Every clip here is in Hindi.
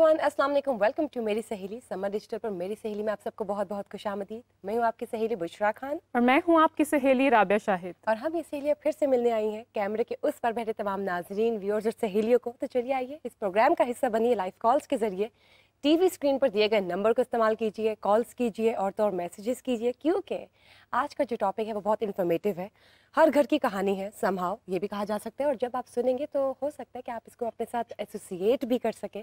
एवरीवन अस्सलाम वालेकुम वेलकम टू मेरी सहेली समर डिजिटल पर मेरी सहेली में आप सबको बहुत बहुत खुश आमदीद मैं हूँ आपकी सहेली बुशरा खान और मैं हूँ आपकी सहेली राबिया शाहिद और हम ये सहेलियाँ फिर से मिलने आई हैं कैमरे के उस पर बैठे तमाम नाजरीन व्यूअर्स और सहेलियों को तो चलिए आइए इस प्रोग्राम का हिस्सा बनिए लाइव कॉल्स के जरिए टीवी स्क्रीन पर दिए गए नंबर को इस्तेमाल कीजिए कॉल्स कीजिए और तो और मैसेजेस कीजिए क्योंकि आज का जो टॉपिक है वो बहुत इन्फॉर्मेटिव है हर घर की कहानी है संभाव ये भी कहा जा सकता है और जब आप सुनेंगे तो हो सकता है कि आप इसको अपने साथ एसोसिएट भी कर सकें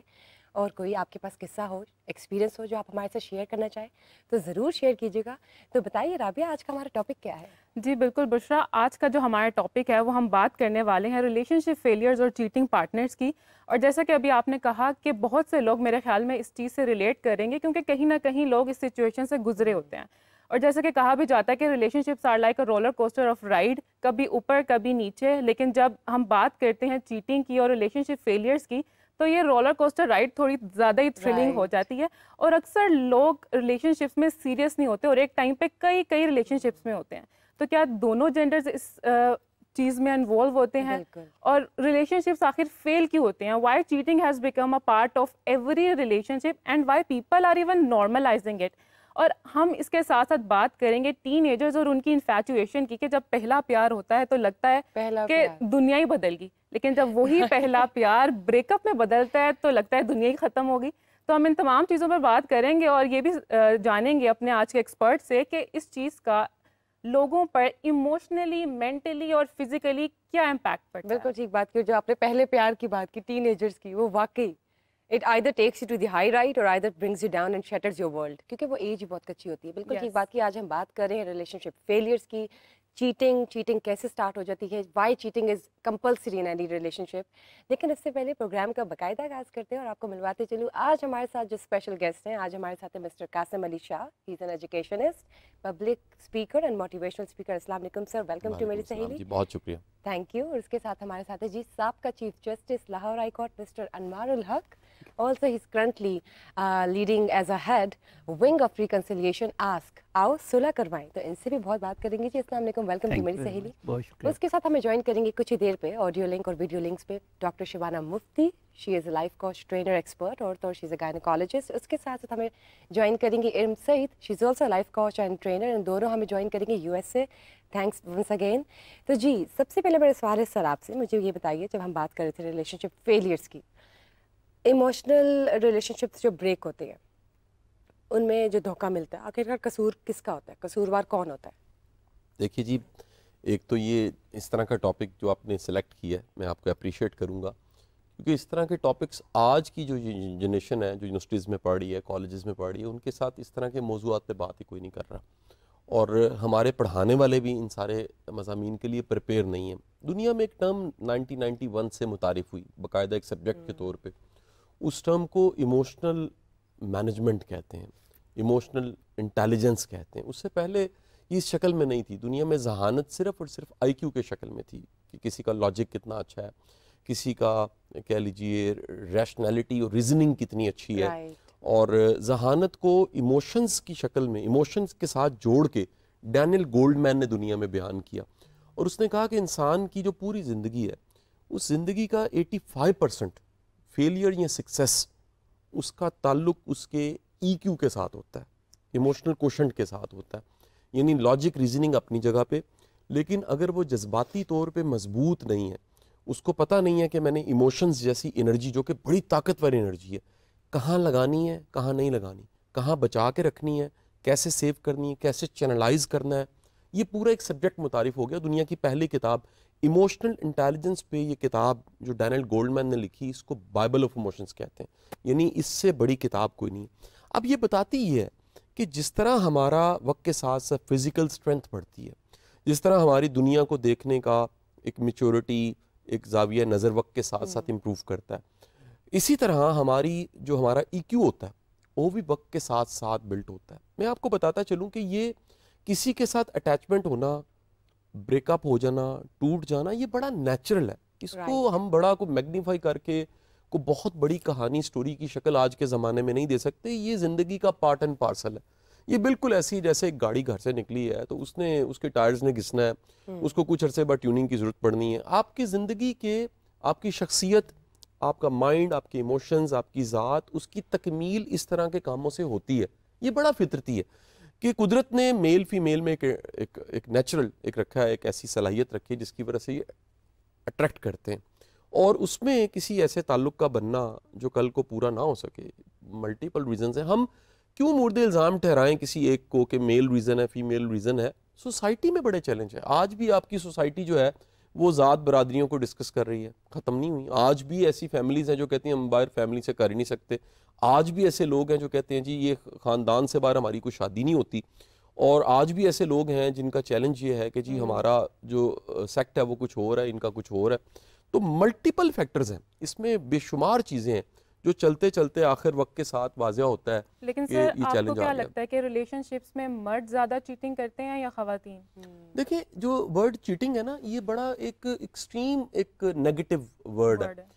और कोई आपके पास किस्सा हो एक्सपीरियंस हो जो आप हमारे साथ शेयर करना चाहें तो ज़रूर शेयर कीजिएगा तो बताइए राबिया आज का हमारा टॉपिक क्या है जी बिल्कुल बुशरा आज का जो हमारा टॉपिक है वो हम बात करने वाले हैं रिलेशनशिप फेलियर्स और चीटिंग पार्टनर्स की और जैसा कि अभी आपने कहा कि बहुत से लोग मेरे ख्याल में इस चीज़ से रिलेट करेंगे क्योंकि कहीं ना कहीं लोग इस सिचुएशन से गुजरे होते हैं और जैसा कि कहा भी जाता है कि relationships are like a roller coaster of ride कभी ऊपर कभी नीचे लेकिन जब हम बात करते हैं चीटिंग की और रिलेशनशिप फेलियर्स की तो ये रोलर कोस्टर राइड थोड़ी ज़्यादा ही थ्रिलिंग हो जाती है और अक्सर लोग रिलेशनशिप्स में सीरियस नहीं होते और एक टाइम पे कई कई रिलेशनशिप्स में होते हैं तो क्या दोनों जेंडर्स इस चीज़ में इन्वॉल्व होते हैं और रिलेशनशिप्स आखिर फेल क्यों होते हैं why cheating has become a part of every relationship and why people are even normalising it और हम इसके साथ साथ बात करेंगे टीन एजर्स और उनकी इन्फेचुएशन की कि जब पहला प्यार होता है तो लगता है कि दुनिया ही बदलगी लेकिन जब वही पहला प्यार ब्रेकअप में बदलता है तो लगता है दुनिया ही ख़त्म होगी तो हम इन तमाम चीज़ों पर बात करेंगे और ये भी जानेंगे अपने आज के एक्सपर्ट से कि इस चीज़ का लोगों पर इमोशनली मेंटली और फिजिकली क्या इम्पैक्ट पड़ता बिल्कुल ठीक बात की जो आपने पहले प्यार की बात की टीन की वो वाकई it either takes you to the high right और either brings you down and shatters your world क्योंकि वो एज ही बहुत अच्छी होती है बिल्कुल ठीक yes. बात की आज हम बात कर रहे हैं रिलेशनशिप फेलियर्स की चीटिंग चीटिंग कैसे स्टार्ट हो जाती है why cheating is compulsory in any relationship लेकिन इससे पहले प्रोग्राम का बाकायदा आगाज़ करते हैं और आपको मिलवाते चलूँ आज हमारे साथ जो स्पेशल गेस्ट हैं आज हमारे साथ हैं mister Kasim Ali Shah is an educationist public speaker and motivational speaker असलम sir welcome to Meri Saheli बहुत शुक्रिया थैंक यू और इसके साथ हमारे साथ है जी साहब का chief justice Lahore high court mister Anwar Haq Also, he's currently uh, leading as a head wing of reconciliation ask आओ सुला करवाएं तो इनसे भी बहुत बात करेंगे जी इस्लाम अलैकुम वेलकम टू मेरी सहेली उसके साथ हमें ज्वाइन करेंगे कुछ ही देर पे ऑडियो लिंक और वीडियो लिंक्स पे doctor Shivana Mufti she is a life coach trainer expert और तो शी इज़ गायनकोलॉजिस्ट उसके साथ साथ हमें ज्वाइन करेंगे Iram Saeed she is also life coach and trainer इन दोनों हमें ज्वाइन करेंगे यूएस से थैंक्स वंस अगेन तो जी सबसे पहले मेरा सवाल है सर आपसे मुझे ये बताइए जब हम बात कर रहे थे रिलेशनशिप फेलियर्स की इमोशनल रिलेशनशिप जो ब्रेक होती हैं उनमें जो धोखा मिलता है आखिरकार कसूर किसका होता है कसूरवार कौन होता है देखिए जी एक तो ये इस तरह का टॉपिक जो आपने सेलेक्ट किया है मैं आपको अप्रिशिएट करूँगा क्योंकि इस तरह के टॉपिक्स आज की जो जनरेशन है जो यूनिवर्सिटीज़ में पढ़ रही है कॉलेज़ में पढ़ रही है उनके साथ इस तरह के मौजूद पे बात ही कोई नहीं कर रहा और हमारे पढ़ाने वाले भी इन सारे मजामी के लिए प्रिपेयर नहीं है दुनिया में एक टर्म 1991 से मुतारफ़ हुई बाकायदा एक सब्जेक्ट के हम्म। तौर पर उस टर्म को इमोशनल मैनेजमेंट कहते हैं इमोशनल इंटेलिजेंस कहते हैं उससे पहले इस शक्ल में नहीं थी दुनिया में जहानत सिर्फ और सिर्फ क्यू के शक्ल में थी कि किसी का लॉजिक कितना अच्छा है किसी का कह लीजिए रैशनैलिटी और रीजनिंग कितनी अच्छी है और जहानत को इमोशंस की शक्ल में इमोशंस के साथ जोड़ के डैनियल गोल्डमैन ने दुनिया में बयान किया और उसने कहा कि इंसान की जो पूरी ज़िंदगी है उस ज़िंदगी का 85 परसेंट फेलियर या सक्सेस उसका ताल्लुक उसके ई e क्यू के साथ होता है इमोशनल कोशंट के साथ होता है यानी लॉजिक रीजनिंग अपनी जगह पे लेकिन अगर वो जज्बाती तौर पे मजबूत नहीं है उसको पता नहीं है कि मैंने इमोशंस जैसी एनर्जी जो कि बड़ी ताकतवर एनर्जी है कहाँ लगानी है कहाँ नहीं लगानी कहाँ बचा के रखनी है कैसे सेव करनी है कैसे चैनलाइज करना है ये पूरा एक सब्जेक्ट मुतारफ़ हो गया दुनिया की पहली किताब इमोशनल इंटेलिजेंस पे ये किताब जो डैनल गोल्डमैन ने लिखी इसको बाइबल ऑफ इमोशंस कहते हैं यानी इससे बड़ी किताब कोई नहीं अब ये बताती ही है कि जिस तरह हमारा वक्त के साथ साथ फिज़िकल स्ट्रेंथ बढ़ती है जिस तरह हमारी दुनिया को देखने का एक मेचोरिटी एक जाविया नज़र वक्त के साथ साथ इम्प्रूव हम्म। करता है इसी तरह हमारी जो हमारा ई e होता है वो भी वक्त के साथ साथ बिल्ट होता है मैं आपको बताता चलूँ कि ये किसी के साथ अटैचमेंट होना ब्रेकअप हो जाना टूट जाना ये बड़ा नेचुरल है इसको right. हम बड़ा को मैग्नीफाई करके को बहुत बड़ी कहानी स्टोरी की शक्ल आज के ज़माने में नहीं दे सकते ये ज़िंदगी का पार्ट एंड पार्सल है ये बिल्कुल ऐसी जैसे एक गाड़ी घर से निकली है तो उसने उसके टायर्स ने घिसना है hmm. उसको कुछ अरसे बाद ट्यूनिंग की ज़रूरत पड़नी है आपकी ज़िंदगी के आपकी शख्सियत आपका माइंड आपके इमोशंस आपकी ज़ात उसकी तकमील इस तरह के कामों से होती है ये बड़ा फितरती है कि कुदरत ने मेल फीमेल में एक एक एक नेचुरल एक रखा है एक ऐसी सलाहियत रखी है जिसकी वजह से ये अट्रैक्ट करते हैं और उसमें किसी ऐसे ताल्लुक का बनना जो कल को पूरा ना हो सके मल्टीपल रीज़न है हम क्यों मुर्दे इल्ज़ाम ठहराएं किसी एक को कि मेल रीज़न है फीमेल रीज़न है सोसाइटी में बड़े चैलेंज है आज भी आपकी सोसाइटी जो है वो ज़ात बरदरीों को डिस्कस कर रही है ख़त्म नहीं हुई आज भी ऐसी फैमिलीज़ हैं जो कहती हैं हम बाहर फैमिली से कर ही नहीं सकते आज भी ऐसे लोग हैं जो कहते हैं जी ये ख़ानदान से बाहर हमारी कोई शादी नहीं होती और आज भी ऐसे लोग हैं जिनका चैलेंज ये है कि जी हम्म। हमारा जो सेक्ट है वो कुछ और है इनका कुछ और है तो मल्टीपल फैक्टर्स हैं इसमें बेशुमार चीज़ें हैं जो चलते चलते आखिर वक्त के साथ वाजिया होता है लेकिन सर आपको क्या लगता है कि रिलेशनशिप्स में मर्द ज़्यादा चीटिंग करते हैं या खातन देखिए जो वर्ड चीटिंग है ना ये बड़ा एक एक्सट्रीम एक नेगेटिव वर्ड है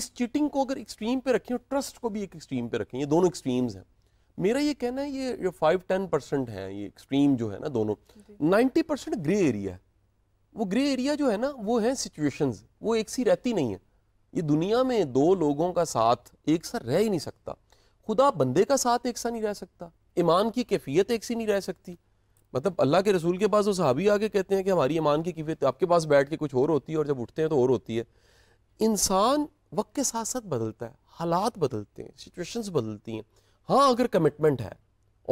इस चीटिंग को अगर एक्सट्रीम पे रखें और ट्रस्ट को भी एक एक्सट्रीम पे रखें ये दोनों एक्सट्रीम्स हैं मेरा ये कहना है ये जो फाइव टेन परसेंट है ये एक्सट्रीम जो है ना दोनों नाइन्टी परसेंट ग्रे एरिया है वो ग्रे एरिया जो है ना वो है सिचुएशंस वो एक सी रहती नहीं है ये दुनिया में दो लोगों का साथ एक सा रह ही नहीं सकता खुदा बंदे का साथ एक सा नहीं रह सकता ईमान की कैफियत एक सी नहीं रह सकती मतलब अल्लाह के रसूल के पास वो सहाबी आके कहते हैं कि हमारी ईमान की कैफियत आपके पास बैठ के कुछ और होती है और जब उठते हैं तो और होती है इंसान वक्त के साथ साथ बदलता है हालात बदलते हैं सिचुएशंस बदलती हैं हाँ अगर कमिटमेंट है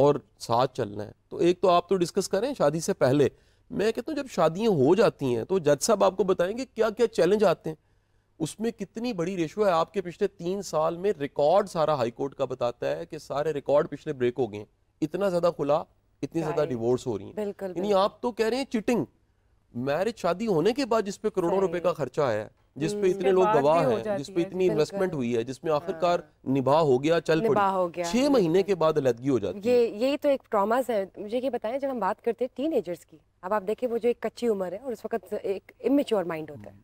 और साथ चलना है तो एक तो आप तो डिस्कस करें शादी से पहले मैं कहता हूँ जब शादियाँ हो जाती हैं तो जज साहब आपको बताएंगे क्या क्या चैलेंज आते हैं उसमें कितनी बड़ी रेशो है आपके पिछले तीन साल में रिकॉर्ड सारा हाई कोर्ट का बताता है कि सारे रिकॉर्ड पिछले ब्रेक हो गए इतना ज्यादा खुला इतनी ज्यादा डिवोर्स हो रही है आप तो कह रहे हैं चिटिंग मैरिज शादी होने के बाद जिसपे करोड़ों रुपए का खर्चा है जिसपे हम्म, इतने लोग गवाह हैं जिसपे इतनी इन्वेस्टमेंट हुई है जिसमें हाँ। आखिरकार निभा हो गया चल पड़ी छह महीने के बाद अलहदगी हो जाती ये यही तो एक ट्रॉमास है मुझे ये बताएं जब हम बात करते हैं टीन की अब आप देखें वो जो एक कच्ची उम्र है और उस वक्त एक इमेच्योर माइंड होता है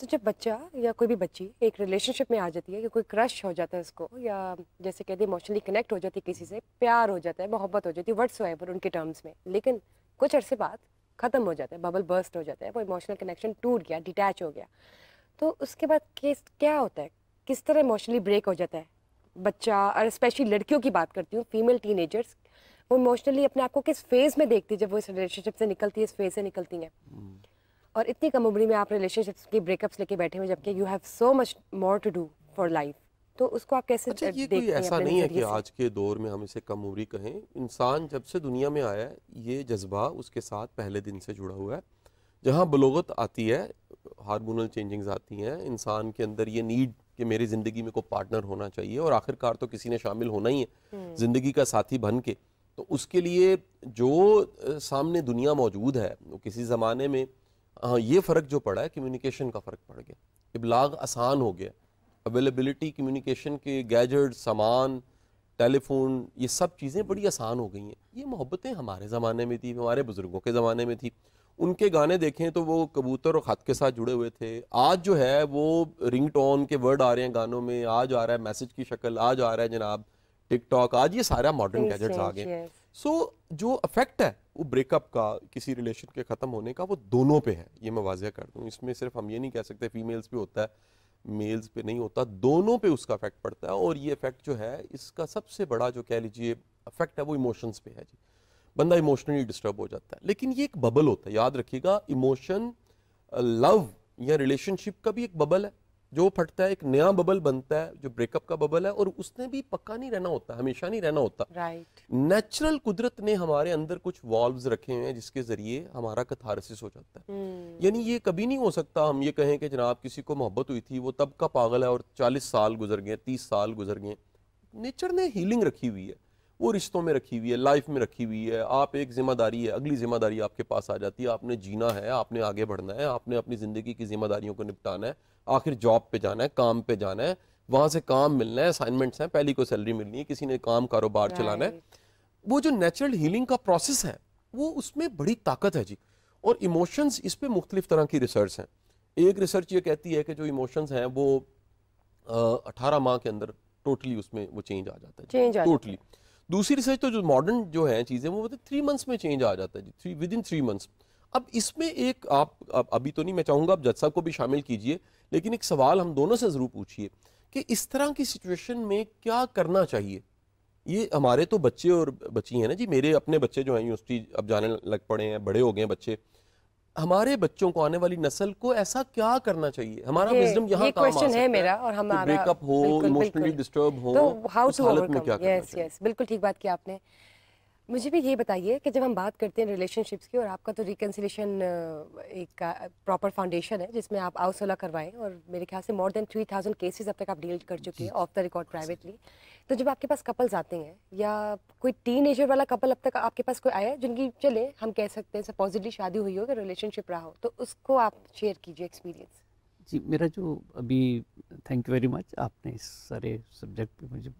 तो जब बच्चा या कोई भी बच्ची एक रिलेशनशिप में आ जाती है या कोई क्रश हो जाता है उसको या जैसे कहते हैं इमोशनली कनेक्ट हो जाती है किसी से प्यार हो जाता है मोहब्बत हो जाती है वर्ड्स वाइबर उनके टर्म्स में लेकिन कुछ अरसे बाद ख़त्म हो जाता है बबल बर्स्ट हो जाता है वो इमोशनल कनेक्शन टूट गया डिटैच हो गया तो उसके बाद केस क्या होता है किस तरह इमोशनली ब्रेक हो जाता है बच्चा और स्पेशली लड़कियों की बात करती हूँ फीमेल टीनेजर्स वो इमोशनली अपने आप को किस फेज़ में देखती है जब वो इस रिलेशनशिप से निकलती है इस फेज़ से निकलती हैं हम्म। और इतनी कम उम्र में आप रिलेशनशिप्स के ब्रेकअप्स लेके बैठे हुए जबकि you have so much more to do for life तो उसको आप कैसे अच्छा, ये कोई ऐसा नहीं है कि आज के दौर में हम इसे कम उम्री कहें इंसान जब से दुनिया में आया है ये जज्बा उसके साथ पहले दिन से जुड़ा हुआ है जहाँ बलोगत आती है हारमोनल चेंजिंग्स आती हैं इंसान के अंदर ये नीड कि मेरी ज़िंदगी में कोई पार्टनर होना चाहिए और आखिरकार तो किसी ने शामिल होना ही है हम्म। ज़िंदगी का साथी बन के तो उसके लिए जो सामने दुनिया मौजूद है वो किसी ज़माने में हाँ ये फ़र्क जो पड़ा है कम्युनिकेशन का फ़र्क पड़ गया इबलाग आसान हो गया अवेलेबिलिटी कम्युनिकेशन के गैजेट सामान टेलीफोन ये सब चीज़ें बड़ी आसान हो गई हैं ये मोहब्बतें हमारे ज़माने में थी हमारे बुज़ुर्गों के ज़माने में थी उनके गाने देखें तो वो कबूतर और ख़त के साथ जुड़े हुए थे आज जो है वो रिंग टोन के वर्ड आ रहे हैं गानों में आज आ रहा है मैसेज की शक्ल आज आ रहा है जनाब टिकटॉक आज ये सारा मॉडर्न गैजेट्स आ गए सो जो अफेक्ट है वो ब्रेकअप का किसी रिलेशन के ख़त्म होने का वो दोनों पे है ये मैं वाजिया कर दूँ इसमें सिर्फ हम ये नहीं कह सकते फीमेल्स पे होता है मेल्स पे नहीं होता दोनों पे उसका इफेक्ट पड़ता है और ये इफेक्ट जो है इसका सबसे बड़ा जो कह लीजिए अफेक्ट है वो इमोशंस पे है जी बंदा इमोशनली डिस्टर्ब हो जाता है लेकिन ये एक बबल होता है याद रखिएगा इमोशन लव या रिलेशनशिप का भी एक बबल है जो फटता है एक नया बबल बनता है जो ब्रेकअप का बबल है और उसने भी पक्का नहीं रहना होता हमेशा नहीं रहना होता राइट नेचुरल कुदरत ने हमारे अंदर कुछ वॉल्व्स रखे हुए हैं जिसके जरिए हमारा कथारसिस हो जाता है hmm. यानी ये कभी नहीं हो सकता हम ये कहें कि जनाब किसी को मोहब्बत हुई थी वो तब का पागल है और चालीस साल गुजर गए तीस साल गुजर गए नेचर ने हीलिंग रखी हुई है वो रिश्तों में रखी हुई है लाइफ में रखी हुई है आप एक जिम्मेदारी है अगली जिम्मेदारी आपके पास आ जाती है आपने जीना है आपने आगे बढ़ना है आपने अपनी ज़िंदगी की जिम्मेदारियों को निपटाना है आखिर जॉब पे जाना है काम पे जाना है वहाँ से काम मिलना है असाइनमेंट्स हैं पहली को सैलरी मिलनी है किसी ने काम कारोबार चलाना है वो जो नेचुरल हीलिंग का प्रोसेस है वो उसमें बड़ी ताकत है जी और इमोशंस इस पर मुख्तलिफ तरह की रिसर्च हैं एक रिसर्च ये कहती है कि जो इमोशंस हैं वो अठारह माह के अंदर टोटली उसमें वो चेंज आ जाता है टोटली दूसरी रिसर्च तो जो मॉडर्न जो है चीज़ें वो मतलब थ्री मंथ्स में चेंज आ जाता है three within three months अब इसमें एक आप अभी तो नहीं मैं चाहूँगा आप जज साहब को भी शामिल कीजिए लेकिन एक सवाल हम दोनों से ज़रूर पूछिए कि इस तरह की सिचुएशन में क्या करना चाहिए ये हमारे तो बच्चे और बच्ची हैं ना जी मेरे अपने बच्चे जो हैं यूनिवर्सिटी अब जाने लग पड़े हैं बड़े हो गए हैं बच्चे हमारे बच्चों को आने वाली नस्ल को ऐसा क्या करना चाहिए हमारा विजडम यहाँ क्वेश्चन है मेरा और हमारा ब्रेकअप हो इमोशनली डिस्टर्ब हो तो हाउ टू में क्या यस यस बिल्कुल ठीक बात की आपने मुझे भी ये बताइए कि जब हम बात करते हैं रिलेशनशिप्स की और आपका तो रिकनसिलेशन एक प्रॉपर फाउंडेशन है जिसमें आप आउसोला करवाएं और मेरे ख्याल से more than three thousand cases अब तक आप डील कर चुके हैं ऑफ द रिकॉर्ड प्राइवेटली तो जब आपके पास कपल्स आते हैं या कोई टीन एजर वाला कपल अब तक आपके पास कोई आया है जिनकी चले हम कह सकते हैं सपोजिटली शादी हुई हो या रिलेशनशिप रहा हो तो उसको आप शेयर कीजिए एक्सपीरियंस जी मेरा जो अभी थैंक यू वेरी मच आपने इस सारे सब्जेक्ट पे मुझे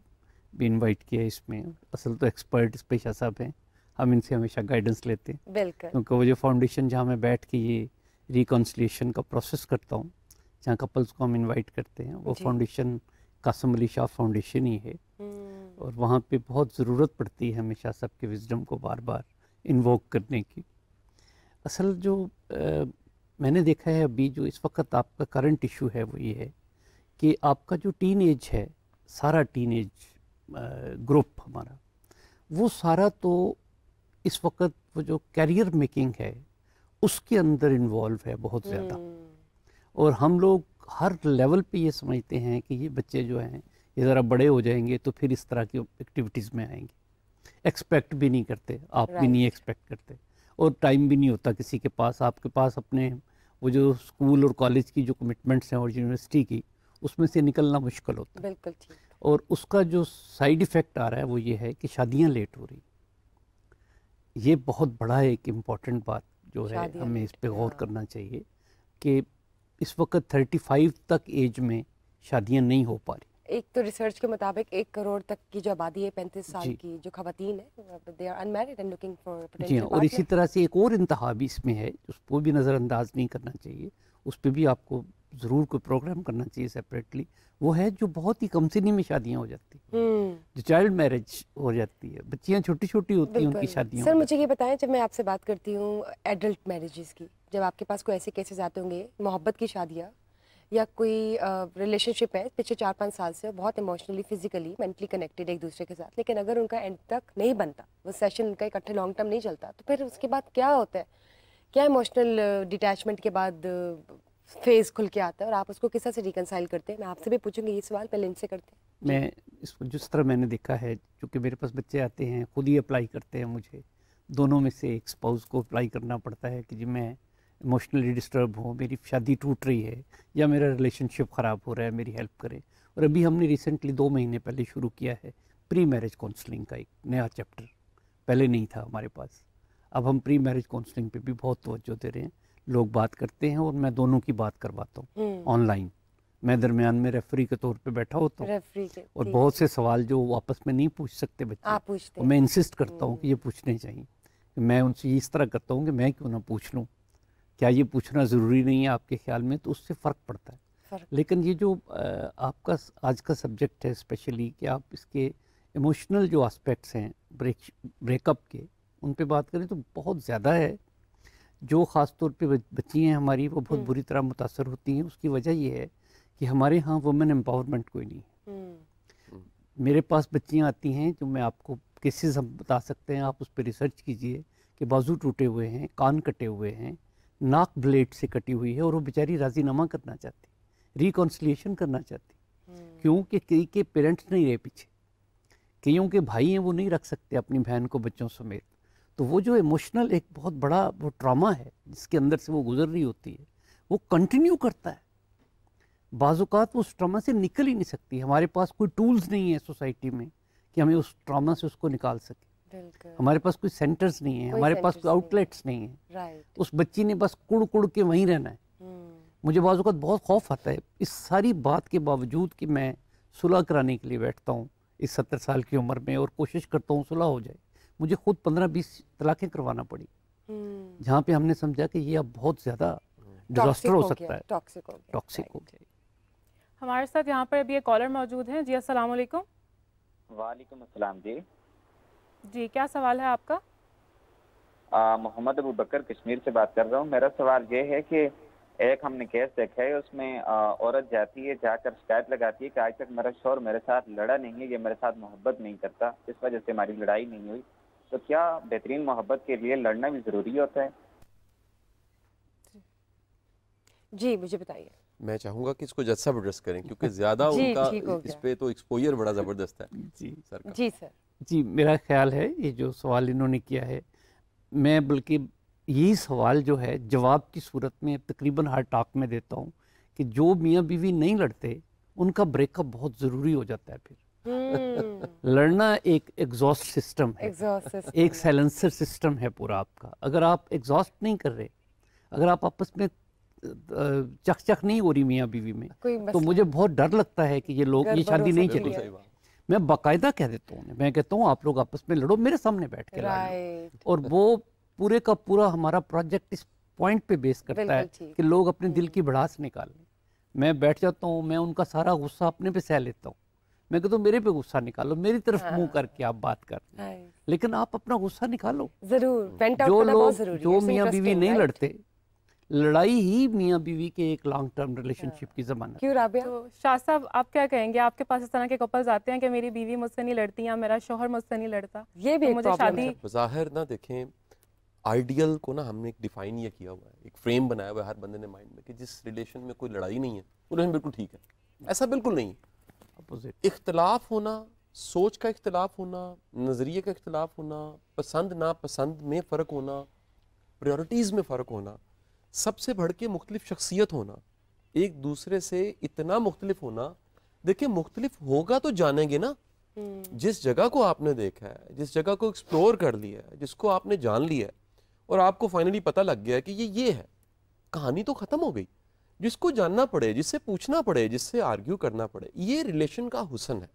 भी इनवाइट किया इसमें असल तो एक्सपर्ट इस पेशा साहब हैं हम इनसे हमेशा गाइडेंस लेते हैं क्योंकि वो जो फाउंडेशन जहाँ मैं बैठ के ये रिकॉन्सलेशन का प्रोसेस करता हूँ जहाँ कपल्स को हम इनवाइट करते हैं वो फाउंडेशन कासम अली शाह फाउंडेशन ही है हम्म। और वहाँ पे बहुत ज़रूरत पड़ती है हमेशा सबके विजडम को बार बार इन्वोक करने की असल जो आ, मैंने देखा है अभी जो इस वक्त आपका करंट इशू है वो ये है कि आपका जो टीन एज है सारा टीन एज ग्रुप हमारा वो सारा तो इस वक्त वो जो कैरियर मेकिंग है उसके अंदर इन्वॉल्व है बहुत ज़्यादा हम्म। और हम लोग हर लेवल पे ये समझते हैं कि ये बच्चे जो हैं ये ज़रा बड़े हो जाएंगे तो फिर इस तरह की एक्टिविटीज़ में आएंगे एक्सपेक्ट भी नहीं करते आप भी नहीं एक्सपेक्ट करते और टाइम भी नहीं होता किसी के पास आपके पास अपने वो जो स्कूल और कॉलेज की जो कमिटमेंट्स हैं और यूनिवर्सिटी की उसमें से निकलना मुश्किल होता है बिल्कुल ठीक और उसका जो साइड इफ़ेक्ट आ रहा है वो ये है कि शादियाँ लेट हो रही ये बहुत बड़ा एक इम्पॉर्टेंट बात जो है हमें इस पर गौर हाँ। करना चाहिए कि इस वक्त थर्टी फाइव तक एज में शादियाँ नहीं हो पा रही एक तो रिसर्च के मुताबिक एक करोड़ तक की जो आबादी है पैंतीस साल की जो खातन है जी हाँ और इसी तरह से एक और इंतहा भी इसमें है उसको भी नज़रअंदाज नहीं करना चाहिए उस पर भी आपको ज़रूर कोई प्रोग्राम करना चाहिए सेपरेटली वो है जो बहुत ही कम सिनी में शादियाँ हम्म। हो जाती है जो चाइल्ड मैरिज हो जाती है बच्चियाँ छोटी छोटी होती हैं उनकी शादियाँ सर मुझे ये बताएं जब मैं आपसे बात करती हूँ एडल्ट मैरिजेस की जब आपके पास कोई ऐसे केसेस आते होंगे मोहब्बत की शादियाँ या कोई रिलेशनशिप है पिछले चार पाँच साल से बहुत इमोशनली फिजिकली मेंटली कनेक्टेड एक दूसरे के साथ लेकिन अगर उनका एंड तक नहीं बनता वो सेशन उनका इकट्ठे लॉन्ग टर्म नहीं चलता तो फिर उसके बाद क्या होता है क्या इमोशनल डिटैचमेंट के बाद फेज खुल के आता है और आप उसको किस तरह से रिकनसाइल करते हैं मैं आपसे भी पूछूंगी ये सवाल पहले इनसे करते हैं मैं इसको जिस तरह मैंने देखा है क्योंकि मेरे पास बच्चे आते हैं खुद ही अप्लाई करते हैं मुझे दोनों में से एक स्पाउस को अप्लाई करना पड़ता है कि जी मैं इमोशनली डिस्टर्ब हूँ मेरी शादी टूट रही है या मेरा रिलेशनशिप ख़राब हो रहा है मेरी हेल्प करें और अभी हमने रिसेंटली दो महीने पहले शुरू किया है प्री मैरिज काउंसलिंग का एक नया चैप्टर पहले नहीं था हमारे पास अब हम प्री मैरिज काउंसलिंग पे भी बहुत तोज्जो दे रहे हैं लोग बात करते हैं और मैं दोनों की बात करवाता हूँ हम्म। ऑनलाइन मैं दरमियान में रेफरी के तौर पे बैठा होता हूँ और बहुत से सवाल जो आपस में नहीं पूछ सकते बच्चे आप पूछते और मैं इंसिस्ट करता हूँ कि ये पूछने चाहिए मैं उनसे इस तरह करता हूँ कि मैं क्यों ना पूछ लूँ क्या ये पूछना ज़रूरी नहीं है आपके ख्याल में तो उससे फ़र्क पड़ता है लेकिन ये जो आपका आज का सब्जेक्ट है स्पेशली कि आप इसके इमोशनल जो आस्पेक्ट्स हैं ब्रेक ब्रेकअप के उन पर बात करें तो बहुत ज़्यादा है जो ख़ास तौर पर बच्ची हैं हमारी वो बहुत हम्म। बुरी तरह मुतासर होती हैं उसकी वजह ये है कि हमारे यहाँ वुमेन एम्पावरमेंट कोई नहीं है हम्म। हम्म। मेरे पास बच्चियाँ आती हैं जो मैं आपको केसेस हम बता सकते हैं आप उस पर रिसर्च कीजिए कि बाजू टूटे हुए हैं कान कटे हुए हैं नाक ब्लेड से कटी हुई है और वो बेचारी राजीनामा करना चाहती रिकॉन्सलिएशन करना चाहती क्योंकि कई के पेरेंट्स नहीं रहे पीछे कईयों के भाई हैं वो नहीं रख सकते अपनी बहन को बच्चों समेत तो वो जो इमोशनल एक बहुत बड़ा वो ट्रामा है जिसके अंदर से वो गुजर रही होती है वो कंटिन्यू करता है वो उस ट्रामा से निकल ही नहीं सकती हमारे पास कोई टूल्स नहीं है सोसाइटी में कि हमें उस ट्रामा से उसको निकाल सके हमारे पास कोई सेंटर्स नहीं है हमारे पास कोई आउटलेट्स नहीं है उस बच्ची ने बस कुड़ कुड़ के वहीं रहना है हम्म। मुझे बाज़ात बहुत खौफ आता है इस सारी बात के बावजूद कि मैं सुलह कराने के लिए बैठता हूँ इस सत्तर साल की उम्र में और कोशिश करता हूँ सुलह हो जाए मुझे खुद पंद्रह बीस तलाकें करवाना पड़ी हम्म। जहाँ पे हमने समझा कि ये अब बहुत ज़्यादा डिजास्टर हम्म। हो, सकता है टॉक्सिक हो हमारे साथ यहाँ पर अभी एक कॉलर मौजूद हैं जी अस्सलाम वालेकुम वालेकुम अस्सलाम जी जी क्या सवाल है आपका मोहम्मद अबू बकर कश्मीर से बात कर रहा हूँ मेरा सवाल ये है कि एक हमने केस देखा है उसमें औरत जाती है जाकर शिकायत लगाती है कि आज तक मेरा शोर मेरे साथ लड़ा नहीं है ये मेरे साथ मोहब्बत नहीं करता इस वजह से हमारी लड़ाई नहीं हुई तो क्या बेहतरीन मोहब्बत के लिए लड़ना भी ज़रूरी होता है जी मुझे बताइए मैं चाहूंगा कि इसको जज साहब एड्रेस करें क्योंकि ज़्यादा उनका इस पे तो एक्सपोजर बड़ा ज़बरदस्त है जी सर जी सर जी मेरा ख्याल है ये जो सवाल इन्होंने किया है मैं बल्कि यही सवाल जो है जवाब की सूरत में तकरीबन हर टॉक में देता हूँ कि जो मियाँ बीवी नहीं लड़ते उनका ब्रेकअप बहुत ज़रूरी हो जाता है फिर हम्म। लड़ना एक एग्जॉस्ट सिस्टम है एक साइलेंसर सिस्टम है पूरा आपका अगर आप एग्जॉस्ट नहीं कर रहे अगर आप आपस में चकचक नहीं हो रही मियाँ बीवी में तो मुझे बहुत डर लगता है कि ये लोग ये शादी नहीं चली मैं बाकायदा कह देता हूँ मैं कहता हूँ आप लोग आपस में लड़ो मेरे सामने बैठ के लड़ो और वो पूरे का पूरा हमारा प्रोजेक्ट इस पॉइंट पे बेस करता है कि लोग अपने दिल हम्म। की भड़ास निकालें मैं बैठ जाता हूँ मैं उनका सारा गुस्सा अपने पे सह लेता हूँ मैं कहता हूँ मेरे पे गुस्सा निकालो मेरी तरफ हाँ। मुंह करके आप बात कर हाँ। लेकिन आप अपना गुस्सा निकालो जरूर जो लोग जो मियाँ बीवी नहीं लड़ते लड़ाई ही मियाँ बीवी के एक लॉन्ग टर्म रिलेशनशिप की जमानत क्यों राबिया तो शाह साहब आप क्या कहेंगे आपके पास इस तरह के कपल्स आते हैं कि मेरी बीवी मुझसे नहीं लड़ती या मेरा शोहर मुझसे नहीं लड़ता ये भी तो मुझे शादी अच्छा, जाहिर ना देखें आइडियल को ना हमने एक डिफाइन ये किया हुआ है एक फ्रेम बनाया हुआ है हर बंदे ने माइंड में कि जिस रिलेशन में कोई लड़ाई नहीं है वो रिलेशन बिल्कुल ठीक है ऐसा बिल्कुल नहीं है अपोजिट इख्तलाफ होना सोच का इख्तलाफ होना नज़रिए का इख्तलाफ होना पसंद नापसंद में फ़र्क होना प्रायोरिटीज़ में फ़र्क होना सबसे बढ़ के मुख्तलिफ शख्सियत होना एक दूसरे से इतना मुख्तलिफ होना देखिए मुख्तलिफ होगा तो जानेंगे ना हम्म। जिस जगह को आपने देखा है जिस जगह को एक्सप्लोर कर लिया है जिसको आपने जान लिया है और आपको फाइनली पता लग गया है कि ये ये है कहानी तो ख़त्म हो गई जिसको जानना पड़े जिससे पूछना पड़े जिससे आर्ग्यू करना पड़े ये रिलेशन का हुसन है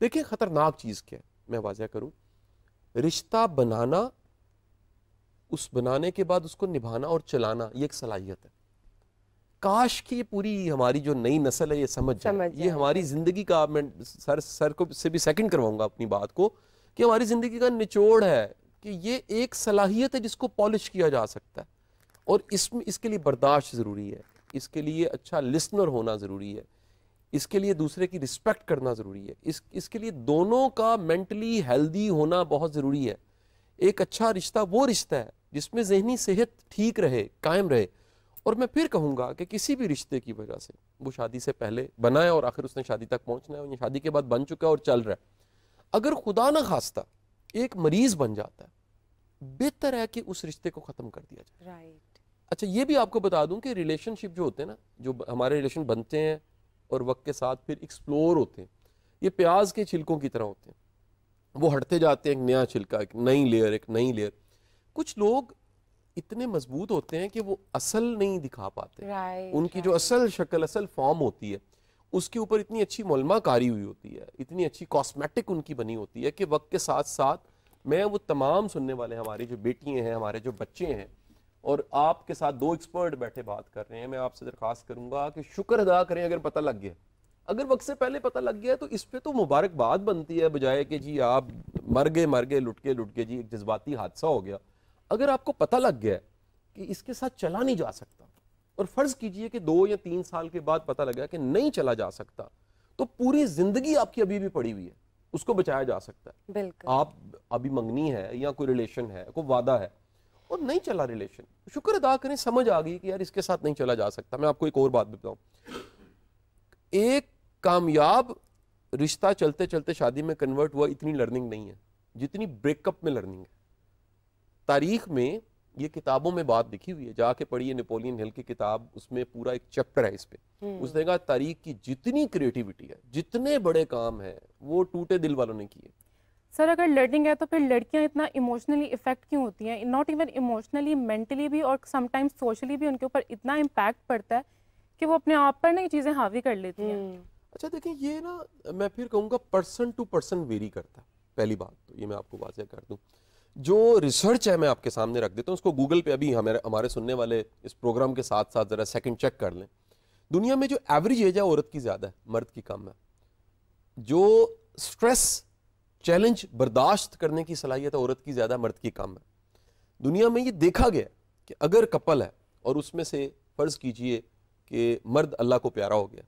देखिए ख़तरनाक चीज़ क्या है मैं वाजह करूँ रिश्ता बनाना उस बनाने के बाद उसको निभाना और चलाना ये एक सलाहियत है काश कि ये पूरी हमारी जो नई नस्ल है ये समझ जाए ये हमारी ज़िंदगी का मैं सर सर को से भी सेकंड करवाऊंगा अपनी बात को कि हमारी ज़िंदगी का निचोड़ है कि ये एक सलाहियत है जिसको पॉलिश किया जा सकता है और इसमें इसके लिए बर्दाश्त ज़रूरी है इसके लिए अच्छा लिसनर होना ज़रूरी है इसके लिए दूसरे की रिस्पेक्ट करना ज़रूरी है इस इसके लिए दोनों का मेंटली हेल्दी होना बहुत ज़रूरी है एक अच्छा रिश्ता वो रिश्ता है जिसमें जहनी सेहत ठीक रहे कायम रहे और मैं फिर कहूँगा कि किसी भी रिश्ते की वजह से वो शादी से पहले बनाए और आखिर उसने शादी तक पहुँचना है शादी के बाद बन चुका है और चल रहा है अगर खुदा न खास्ता एक मरीज़ बन जाता है बेहतर है कि उस रिश्ते को ख़त्म कर दिया जाए राइट अच्छा ये भी आपको बता दूं कि रिलेशनशिप जो होते हैं ना जो हमारे रिलेशन बनते हैं और वक्त के साथ फिर एक्सप्लोर होते हैं ये प्याज के छिलकों की तरह होते हैं वो हटते जाते हैं एक नया छिलका एक नई लेयर एक नई लेयर कुछ लोग इतने मजबूत होते हैं कि वो असल नहीं दिखा पाते right, उनकी right. जो असल शक्ल असल फॉर्म होती है उसके ऊपर इतनी अच्छी मलमाकारी हुई होती है इतनी अच्छी कॉस्मेटिक उनकी बनी होती है कि वक्त के साथ साथ मैं वो तमाम सुनने वाले हमारी जो बेटियाँ हैं हमारे जो बच्चे हैं और आपके साथ दो एक्सपर्ट बैठे बात कर रहे हैं मैं आपसे दरख्वास्त करूंगा कि शुक्र अदा करें अगर पता लग गया अगर वक्त से पहले पता लग गया तो इस पर तो मुबारकबाद बनती है बजाय कि जी आप मर गए मर गए लुटके लुटके जी एक जज्बाती हादसा हो गया अगर आपको पता लग गया कि इसके साथ चला नहीं जा सकता और फ़र्ज़ कीजिए कि दो या तीन साल के बाद पता गया कि नहीं चला जा सकता तो पूरी ज़िंदगी आपकी अभी भी पड़ी हुई है उसको बचाया जा सकता है आप अभी मंगनी है या कोई रिलेशन है कोई वादा है और नहीं चला रिलेशन शुक्र अदा करें समझ आ गई कि यार इसके साथ नहीं चला जा सकता मैं आपको एक और बात बताऊं एक कामयाब रिश्ता चलते चलते शादी में कन्वर्ट हुआ इतनी लर्निंग नहीं है जितनी ब्रेकअप में लर्निंग है तारीख में ये किताबों में बात लिखी हुई है जाके पढ़िए नेपोलियन हिल की किताब उसमें पूरा एक चैप्टर है इस पर हम्म। उसने कहा तारीख की जितनी क्रिएटिविटी है जितने बड़े काम है वो टूटे दिल वालों ने किए सर अगर लर्निंग है तो फिर लड़कियां इतना इमोशनली इफेक्ट क्यों होती हैं नॉट इवन इमोशनली मेंटली भी और समटाइम्स सोशली भी उनके ऊपर इतना इम्पैक्ट पड़ता है कि वो अपने आप पर ना ये चीज़ें हावी कर लेती हैं हम्म। अच्छा देखिए ये ना मैं फिर कहूँगा पर्सन टू पर्सन वेरी करता है पहली बात तो ये मैं आपको वाजह कर दूँ जो रिसर्च है मैं आपके सामने रख देता हूँ उसको गूगल पे अभी हमारे हमारे सुनने वाले इस प्रोग्राम के साथ साथ ज़रा सेकंड चेक कर लें दुनिया में जो एवरेज एज है औरत की ज़्यादा है मर्द की कम है जो स्ट्रेस चैलेंज बर्दाश्त करने की सलाहियत औरत की ज़्यादा मर्द की कम है दुनिया में ये देखा गया कि अगर कपल है और उसमें से फ़र्ज़ कीजिए कि मर्द अल्लाह को प्यारा हो गया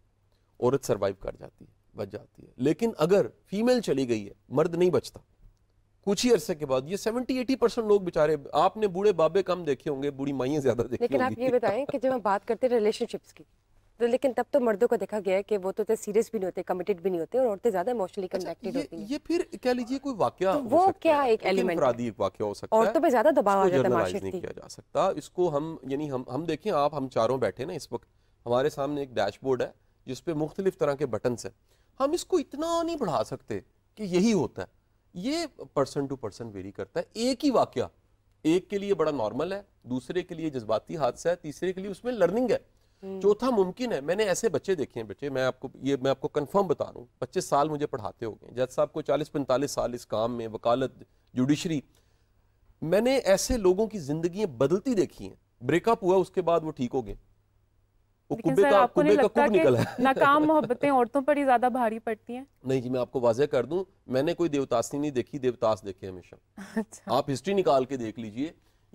औरत सर्वाइव कर जाती है बच जाती है लेकिन अगर फीमेल चली गई है मर्द नहीं बचता कुछ ही अरसे के बाद ये सेवेंटी एटी परसेंट लोग बेचारे आपने बूढ़े बाबे कम देखे होंगे बूढ़ी माइयाँ ज्यादा देखी लेकिन आप ये बताएं कि जब हम बात करते हैं रिलेशनशिप्स की तो लेकिन तब तो मर्दों को देखा गया है कि वो तो, तो सीरियस भी नहीं होते कमिटेड भी नहीं होते और औरतें ज्यादा इमोशनली कनेक्टेड अच्छा, होती हैं ये फिर कह लीजिए कोई वाक्य तो वो क्या एक एलिमेंट अपराधी एक वाक्य हो सकता है औरतों पे ज्यादा दबाव आ जाता है मार्केट नहीं किया जा सकता इसको हम यानी हम हम देखें आप हम चारों बैठे ना इस वक्त हमारे सामने एक डैशबोर्ड है जिसपे मुख्तलिफ तरह के बटन है हम इसको इतना नहीं बढ़ा सकते कि यही होता है ये पर्सन टू पर्सन वेरी करता है एक ही वाक्य एक के लिए बड़ा नॉर्मल है दूसरे के लिए जज्बाती हादसा है तीसरे के लिए उसमें लर्निंग है चौथा हम्म। मुमकिन है मैंने ऐसे बच्चे देखे हैं बच्चे मैं आपको ये मैं आपको कंफर्म बता रहा हूँ पच्चीस साल मुझे पढ़ाते हो गए जज साहब को चालीस पैंतालीस साल इस काम में वकालत जुडिशरी मैंने ऐसे लोगों की जिंदगी बदलती देखी हैं ब्रेकअप हुआ उसके बाद वो ठीक हो गए नाकाम मोहब्बतें औरतों पर ही ज्यादा भारी पड़ती हैं नहीं जी मैं आपको वाजह कर दूं मैंने कोई देवतासनी नहीं देखी देवतास देखे हमेशा अच्छा। आप हिस्ट्री निकाल के देख लीजिए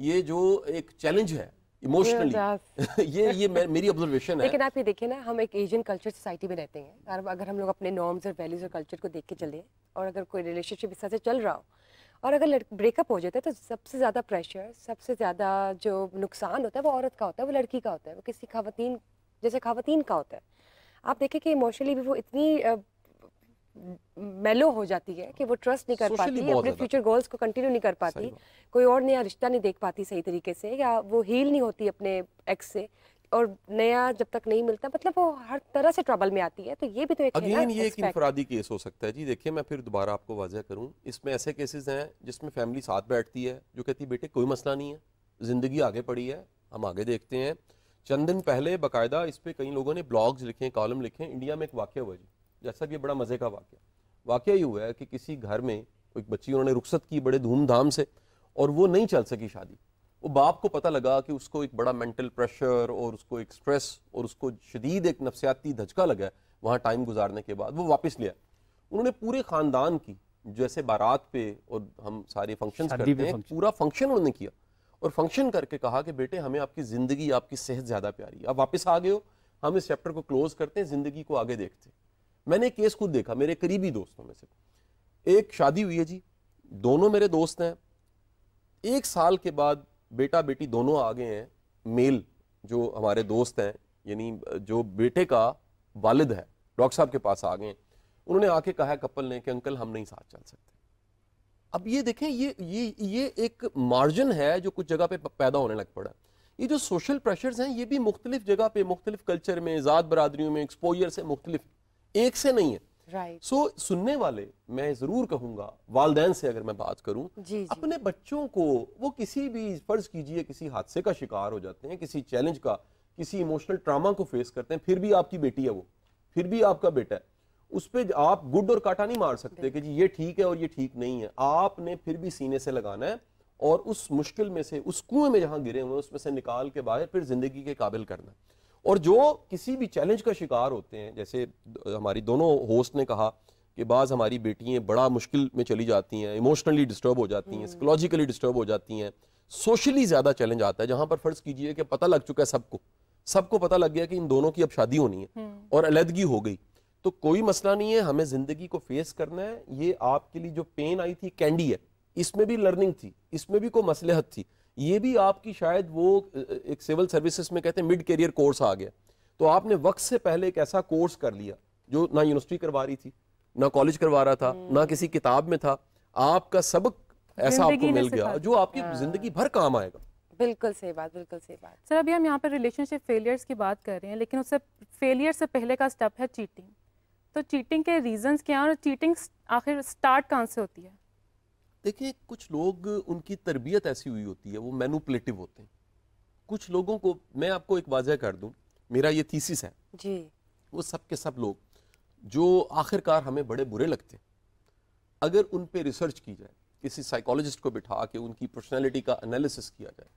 ये जो एक चैलेंज है इमोशनली ये ये मेरी ऑब्जर्वेशन है लेकिन आप ये देखें ना हम एक एशियन कल्चर सोसाइटी में रहते हैं और अगर हम लोग अपने नॉर्म्स और वैल्यूज़ और कल्चर को देख के चले और अगर कोई रिलेशनशिप इस तरह से चल रहा हो और अगर ब्रेकअप हो जाता है तो सबसे ज़्यादा प्रेशर सबसे ज़्यादा जो नुकसान होता है वो औरत का होता है वो लड़की का होता है वो किसी खातन जैसे खातन का होता है आप देखें कि इमोशनली भी वो इतनी मेलो हो जाती है कि वो ट्रस्ट नहीं कर पाती अपने फ्यूचर गोल्स को कंटिन्यू नहीं कर पाती कोई और नया रिश्ता नहीं देख पाती सही तरीके से या वो हील नहीं होती अपने एक्स से और नया जब तक नहीं मिलता मतलब वो हर तरह से ट्रबल में आती है तो ये भी तो एक अगेन ये एक इंफरादी केस हो सकता है जी देखिए मैं फिर दोबारा आपको वाजह करूँ इसमें ऐसे केसेस हैं जिसमें फैमिली साथ बैठती है जो कहती है बेटे कोई मसला नहीं है ज़िंदगी आगे पड़ी है हम आगे देखते हैं चंद दिन पहले बाकायदा इस पर कई लोगों ने ब्लॉग्स लिखे कॉलम लिखे इंडिया में एक वाक्य हुआ जी जैसा कि बड़ा मज़े का वाक्य वाक्य ये हुआ है कि किसी घर में एक बच्ची उन्होंने रुखसत की बड़े धूमधाम से और वो नहीं चल सकी शादी वो बाप को पता लगा कि उसको एक बड़ा मेंटल प्रेशर और उसको एक स्ट्रेस और उसको शदीद एक नफसियाती धचका लगा वहाँ टाइम गुजारने के बाद वो वापस लिया उन्होंने पूरे ख़ानदान की जैसे बारात पे और हम सारे फंक्शन करते हैं पूरा फंक्शन उन्होंने किया और फंक्शन करके कहा कि बेटे हमें आपकी ज़िंदगी आपकी सेहत ज़्यादा प्यारी आप वापस आ गए हो हम इस चैप्टर को क्लोज़ करते हैं ज़िंदगी को आगे देखते हैं मैंने केस खुद देखा मेरे करीबी दोस्तों में से एक शादी हुई है जी दोनों मेरे दोस्त हैं एक साल के बाद बेटा बेटी दोनों आ गए हैं मेल जो हमारे दोस्त हैं यानी जो बेटे का वालिद है डॉक्टर साहब के पास आ गए उन्होंने आके कहा है कपल ने कि अंकल हम नहीं साथ चल सकते अब ये देखें ये ये ये एक मार्जिन है जो कुछ जगह पे पैदा होने लग पड़ा ये जो सोशल प्रेशर्स हैं ये भी मुख्तलिफ जगह पे मुख्तलिफ कल्चर में ज़ात बरदरीों में एक्सपोजर से मुख्तलिफ एक से नहीं है राइट right. सो so, सुनने वाले मैं जरूर कहूंगा वालदेन से अगर मैं बात करूं जी, जी. अपने बच्चों को वो किसी भी फर्ज कीजिए किसी हादसे का शिकार हो जाते हैं किसी चैलेंज का किसी इमोशनल ट्रामा को फेस करते हैं फिर भी आपकी बेटी है वो फिर भी आपका बेटा है उस पर आप गुड और काटा नहीं मार सकते कि जी ये ठीक है और ये ठीक नहीं है आपने फिर भी सीने से लगाना है और उस मुश्किल में से उस कुएं में जहां गिरे हुए उसमें से निकाल के बाहर फिर जिंदगी के काबिल करना है और जो किसी भी चैलेंज का शिकार होते हैं जैसे हमारी दोनों होस्ट ने कहा कि बाज़ हमारी बेटियाँ बड़ा मुश्किल में चली जाती हैं इमोशनली डिस्टर्ब हो जाती हैं साइकोलॉजिकली हम्म। डिस्टर्ब हो जाती हैं सोशली ज़्यादा चैलेंज आता है जहाँ पर फ़र्ज़ कीजिए कि पता लग चुका है सबको सबको पता लग गया कि इन दोनों की अब शादी होनी है हम्म। और अलहदगी हो गई तो कोई मसला नहीं है हमें ज़िंदगी को फेस करना है ये आपके लिए जो पेन आई थी कैंडी है इसमें भी लर्निंग थी इसमें भी कोई मसलहत थी ये भी आपकी शायद वो एक सिविल सर्विसेज में कहते हैं मिड करियर कोर्स आ गया तो आपने वक्त से पहले एक ऐसा कोर्स कर लिया जो ना यूनिवर्सिटी करवा रही थी ना कॉलेज करवा रहा था ना हम्म। किसी किताब में था आपका सबक ऐसा आपको मिल गया जो आपकी हाँ। जिंदगी भर काम आएगा बिल्कुल सही बात बिल्कुल सही बात सर अभी हम यहाँ पर रिलेशनशिप फेलियर्स की बात कर रहे हैं लेकिन उससे फेलियर से पहले का स्टेप है चीटिंग तो चीटिंग के रीजंस क्या हैं और चीटिंग आखिर स्टार्ट कहाँ से होती है देखिए कुछ लोग उनकी तरबियत ऐसी हुई होती है वो मैनुपलेटिव होते हैं कुछ लोगों को मैं आपको एक वाजह कर दूं मेरा ये थीसिस है जी वो सब के सब लोग जो आखिरकार हमें बड़े बुरे लगते हैं अगर उन पर रिसर्च की जाए किसी साइकोलॉजिस्ट को बिठा के उनकी पर्सनैलिटी का एनालिसिस किया जाए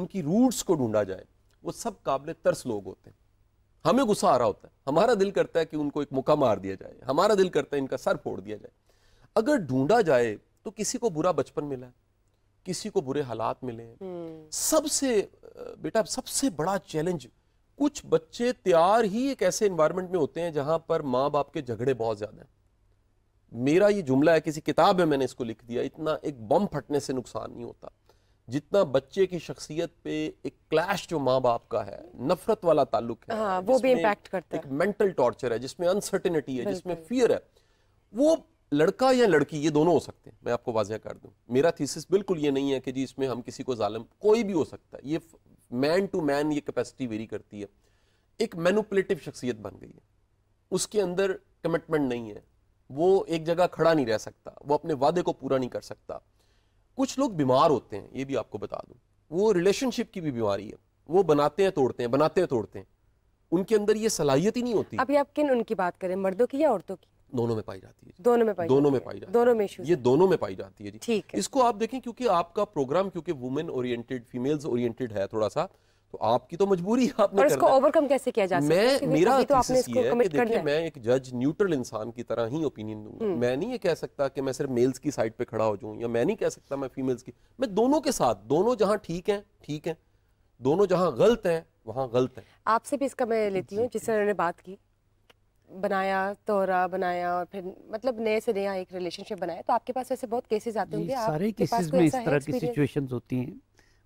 उनकी रूट्स को ढूंढा जाए वो सब काबिल तरस लोग होते हैं हमें गुस्सा आ रहा होता है हमारा दिल करता है कि उनको एक मुका मार दिया जाए हमारा दिल करता है इनका सर फोड़ दिया जाए अगर ढूंढा जाए तो किसी को बुरा बचपन मिला किसी को बुरे हालात मिले हम्म। सबसे बेटा सबसे बड़ा चैलेंज कुछ बच्चे तैयार ही एक ऐसे इन्वायरमेंट में होते हैं जहां पर माँ बाप के झगड़े बहुत ज्यादा हैं मेरा ये जुमला है किसी किताब में मैंने इसको लिख दिया इतना एक बम फटने से नुकसान नहीं होता जितना बच्चे की शख्सियत पे एक क्लैश जो माँ बाप का है नफरत वाला ताल्लुक है हाँ, वो भी इम्पैक्ट करता है एक मेंटल टॉर्चर है जिसमें अनसर्टेनिटी है जिसमें फियर है वो लड़का या लड़की ये दोनों हो सकते हैं मैं आपको वाजिया कर दूं मेरा थीसिस बिल्कुल ये नहीं है कि जी इसमें हम किसी को जालम कोई भी हो सकता है ये मैन टू मैन ये कैपेसिटी वेरी करती है एक मैनुपलेटिव शख्सियत बन गई है उसके अंदर कमिटमेंट नहीं है वो एक जगह खड़ा नहीं रह सकता वो अपने वादे को पूरा नहीं कर सकता कुछ लोग बीमार होते हैं ये भी आपको बता दूं वो रिलेशनशिप की भी बीमारी है वो बनाते हैं तोड़ते हैं बनाते हैं तोड़ते हैं उनके अंदर ये सलाहियत ही नहीं होती अभी आप किन उनकी बात करें मर्दों की या औरतों की दोनों में पाई जाती है दोनों में पाई दोनों में पाई जाती है दोनों में ये दोनों में पाई जाती है जी ठीक है इसको आप देखें क्योंकि आपका प्रोग्राम क्योंकि वुमेन ओरिएंटेड फीमेल्स ओरिएंटेड है थोड़ा सा तो आपकी तो मजबूरी आपने और इसको ओवरकम कैसे किया जा सकता मैं मेरा तो आपने इसको है कि देखिए मैं एक जज न्यूट्रल इंसान की तरह ही ओपिनियन दूंगा हम्म। मैं नहीं ये कह सकता कि मैं सिर्फ मेल्स की साइड पे खड़ा हो जाऊं या मैं नहीं कह सकता मैं फीमेल्स की मैं दोनों के साथ दोनों जहां ठीक हैं ठीक हैं दोनों जहां गलत हैं वहां गलत हैं आपसे भी इसका मैं लेती हूँ तरह ने बात की बनाया तोहरा बनाया और फिर मतलब नए से नया एक रिलेशनशिप बनाया तो आपके पास ऐसे बहुत केसेस आते होंगे सारे केसेस तो में इस तरह की सिचुएशंस होती हैं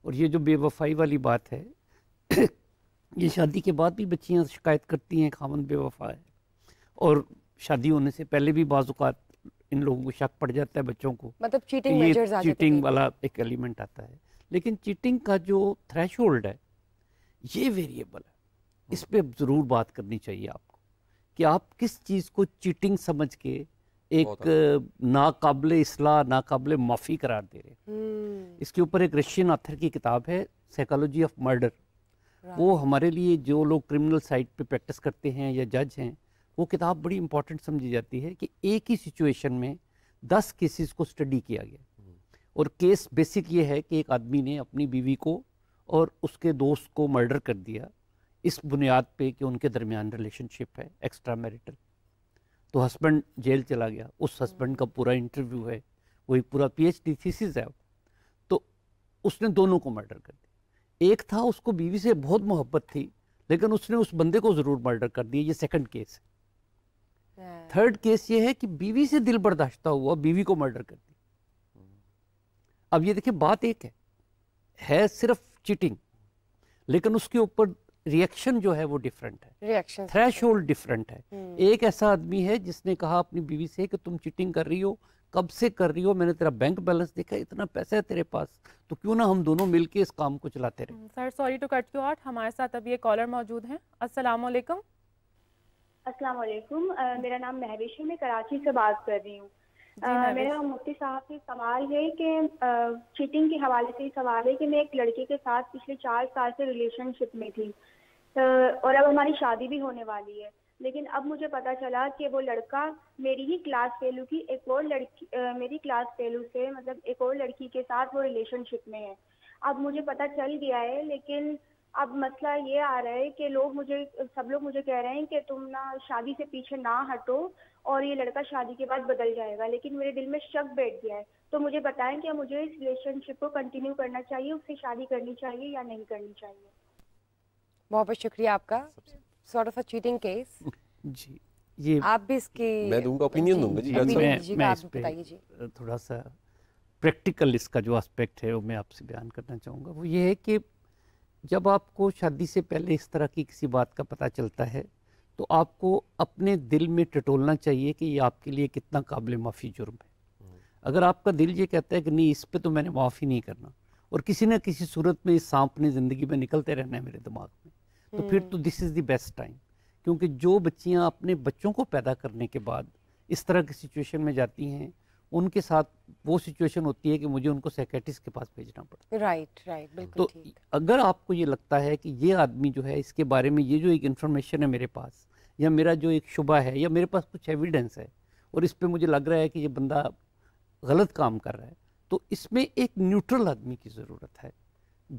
और ये जो बेवफाई वाली बात है ये शादी के बाद भी बच्चियाँ शिकायत करती हैं खामन बेवफा है और शादी होने से पहले भी बाज़ात इन लोगों को शक पड़ जाता है बच्चों को मतलब चीटिंग ये चीटिंग वाला एक एलिमेंट आता है लेकिन चीटिंग का जो थ्रेश है ये वेरिएबल है इस पर ज़रूर बात करनी चाहिए आपको कि आप किस चीज़ को चीटिंग समझ के एक अच्छा। नाकबले असलाह नाकबिल माफ़ी करार दे रहे हम्म। इसके ऊपर एक रशियन आथर की किताब है साइकोलॉजी ऑफ मर्डर वो हमारे लिए जो लोग क्रिमिनल साइड पे प्रैक्टिस करते हैं या जज हैं वो किताब बड़ी इंपॉर्टेंट समझी जाती है कि एक ही सिचुएशन में दस केसेस को स्टडी किया गया हम्म। और केस बेसिक ये है कि एक आदमी ने अपनी बीवी को और उसके दोस्त को मर्डर कर दिया इस बुनियाद पे कि उनके दरमियान रिलेशनशिप है एक्स्ट्रा मैरिटल तो हस्बैंड जेल चला गया उस हस्बैंड का पूरा इंटरव्यू है वही पूरा पीएचडी थीसिस है तो उसने दोनों को मर्डर कर दिया एक था उसको बीवी से बहुत मोहब्बत थी लेकिन उसने उस बंदे को ज़रूर मर्डर कर दिया ये सेकंड केस है थर्ड केस ये है कि बीवी से दिल बर्दाश्त हुआ बीवी को मर्डर कर दिया अब ये देखिए बात एक है है सिर्फ चिटिंग लेकिन उसके ऊपर रिएक्शन जो है वो डिफरेंट है रिएक्शन थ्रेश डिफरेंट है hmm. एक ऐसा आदमी है जिसने कहा अपनी बीवी से कि तुम चिटिंग कर रही हो कब से कर रही हो मैंने तेरा बैंक बैलेंस देखा इतना पैसा है तेरे पास तो क्यों ना हम दोनों मिलके इस काम को चलाते रहे sir sorry to cut you out हमारे साथ अभी ये कॉलर मौजूद हैं अस्सलाम वालेकुम अस्सलाम वालेकुम मेरा नाम महवेश है मैं कराची से बात कर रही हूँ uh, मेरा मुफ्ती साहब से सवाल है कि चीटिंग के हवाले से सवाल है कि मैं एक लड़के के साथ पिछले चार साल से रिलेशनशिप में थी और अब हमारी शादी भी होने वाली है लेकिन अब मुझे पता चला कि वो लड़का मेरी ही क्लास फेलू की एक और लड़की मेरी क्लास फेलू से मतलब एक और लड़की के साथ वो रिलेशनशिप में है अब मुझे पता चल गया है लेकिन अब मसला ये आ रहा है कि लोग मुझे सब लोग मुझे कह रहे हैं कि तुम ना शादी से पीछे ना हटो और ये लड़का शादी के बाद बदल जाएगा लेकिन मेरे दिल में शक बैठ गया है तो मुझे बताएं कि मुझे इस रिलेशनशिप को कंटिन्यू करना चाहिए उससे शादी करनी चाहिए या नहीं करनी चाहिए बहुत बहुत शुक्रिया आपका sort of a cheating case जी ये आप भी इसकी मैं दूंगा ओपिनियन दूंगा जी, जी, मैं, मैं इस पे थोड़ा सा प्रैक्टिकल इसका जो एस्पेक्ट है वो मैं आपसे बयान करना चाहूँगा वो ये है कि जब आपको शादी से पहले इस तरह की किसी बात का पता चलता है तो आपको अपने दिल में टटोलना चाहिए कि ये आपके लिए कितना काबिल माफ़ी जुर्म है अगर आपका दिल ये कहता है कि नहीं इस पर तो मैंने माफ़ी नहीं करना और किसी न किसी सूरत में इस सांप ने ज़िंदगी में निकलते रहना है मेरे दिमाग में तो फिर तो this is the best time क्योंकि जो बच्चियाँ अपने बच्चों को पैदा करने के बाद इस तरह की सिचुएशन में जाती हैं उनके साथ वो सिचुएशन होती है कि मुझे उनको सेक्रेटिस्ट के पास भेजना पड़ता है राइट राइट बिल्कुल तो अगर आपको ये लगता है कि ये आदमी जो है इसके बारे में ये जो एक इन्फॉर्मेशन है मेरे पास या मेरा जो एक शुबा है या मेरे पास कुछ एविडेंस है और इस पर मुझे लग रहा है कि ये बंदा गलत काम कर रहा है तो इसमें एक न्यूट्रल आदमी की ज़रूरत है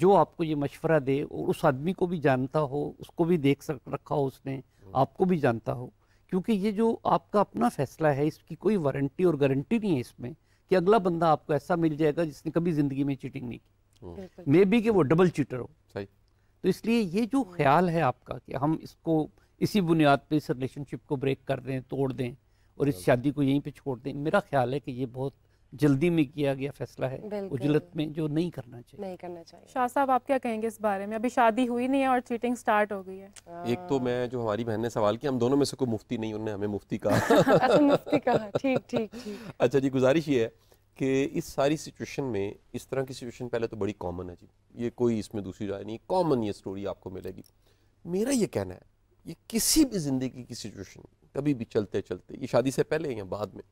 जो आपको ये मशवरा दे और उस आदमी को भी जानता हो उसको भी देख सक रखा हो उसने आपको भी जानता हो क्योंकि ये जो आपका अपना फैसला है इसकी कोई वारंटी और गारंटी नहीं है इसमें कि अगला बंदा आपको ऐसा मिल जाएगा जिसने कभी ज़िंदगी में चीटिंग नहीं की मे बी कि वो डबल चीटर हो सही तो इसलिए ये जो ख्याल है आपका कि हम इसको इसी बुनियाद पे इस रिलेशनशिप को ब्रेक कर दें तोड़ दें और इस शादी को यहीं पे छोड़ दें मेरा ख्याल है कि ये बहुत जल्दी में किया गया फैसला है उजलत में जो नहीं करना चाहिए नहीं करना चाहिए शाह साहब आप क्या कहेंगे इस बारे में अभी शादी हुई नहीं है और चीटिंग स्टार्ट हो गई है हाँ। एक तो मैं जो हमारी बहन ने सवाल किया हम दोनों में से कोई मुफ्ती नहीं उन्होंने हमें मुफ्ती कहा अच्छा, मुफ्ती कहा ठीक ठीक अच्छा जी गुजारिश ये है कि इस सारी सिचुएशन में इस तरह की सिचुएशन पहले तो बड़ी कॉमन है जी ये कोई इसमें दूसरी राय नहीं कॉमन ये स्टोरी आपको मिलेगी मेरा ये कहना है ये किसी भी ज़िंदगी की सिचुएशन कभी भी चलते चलते ये शादी से पहले या बाद में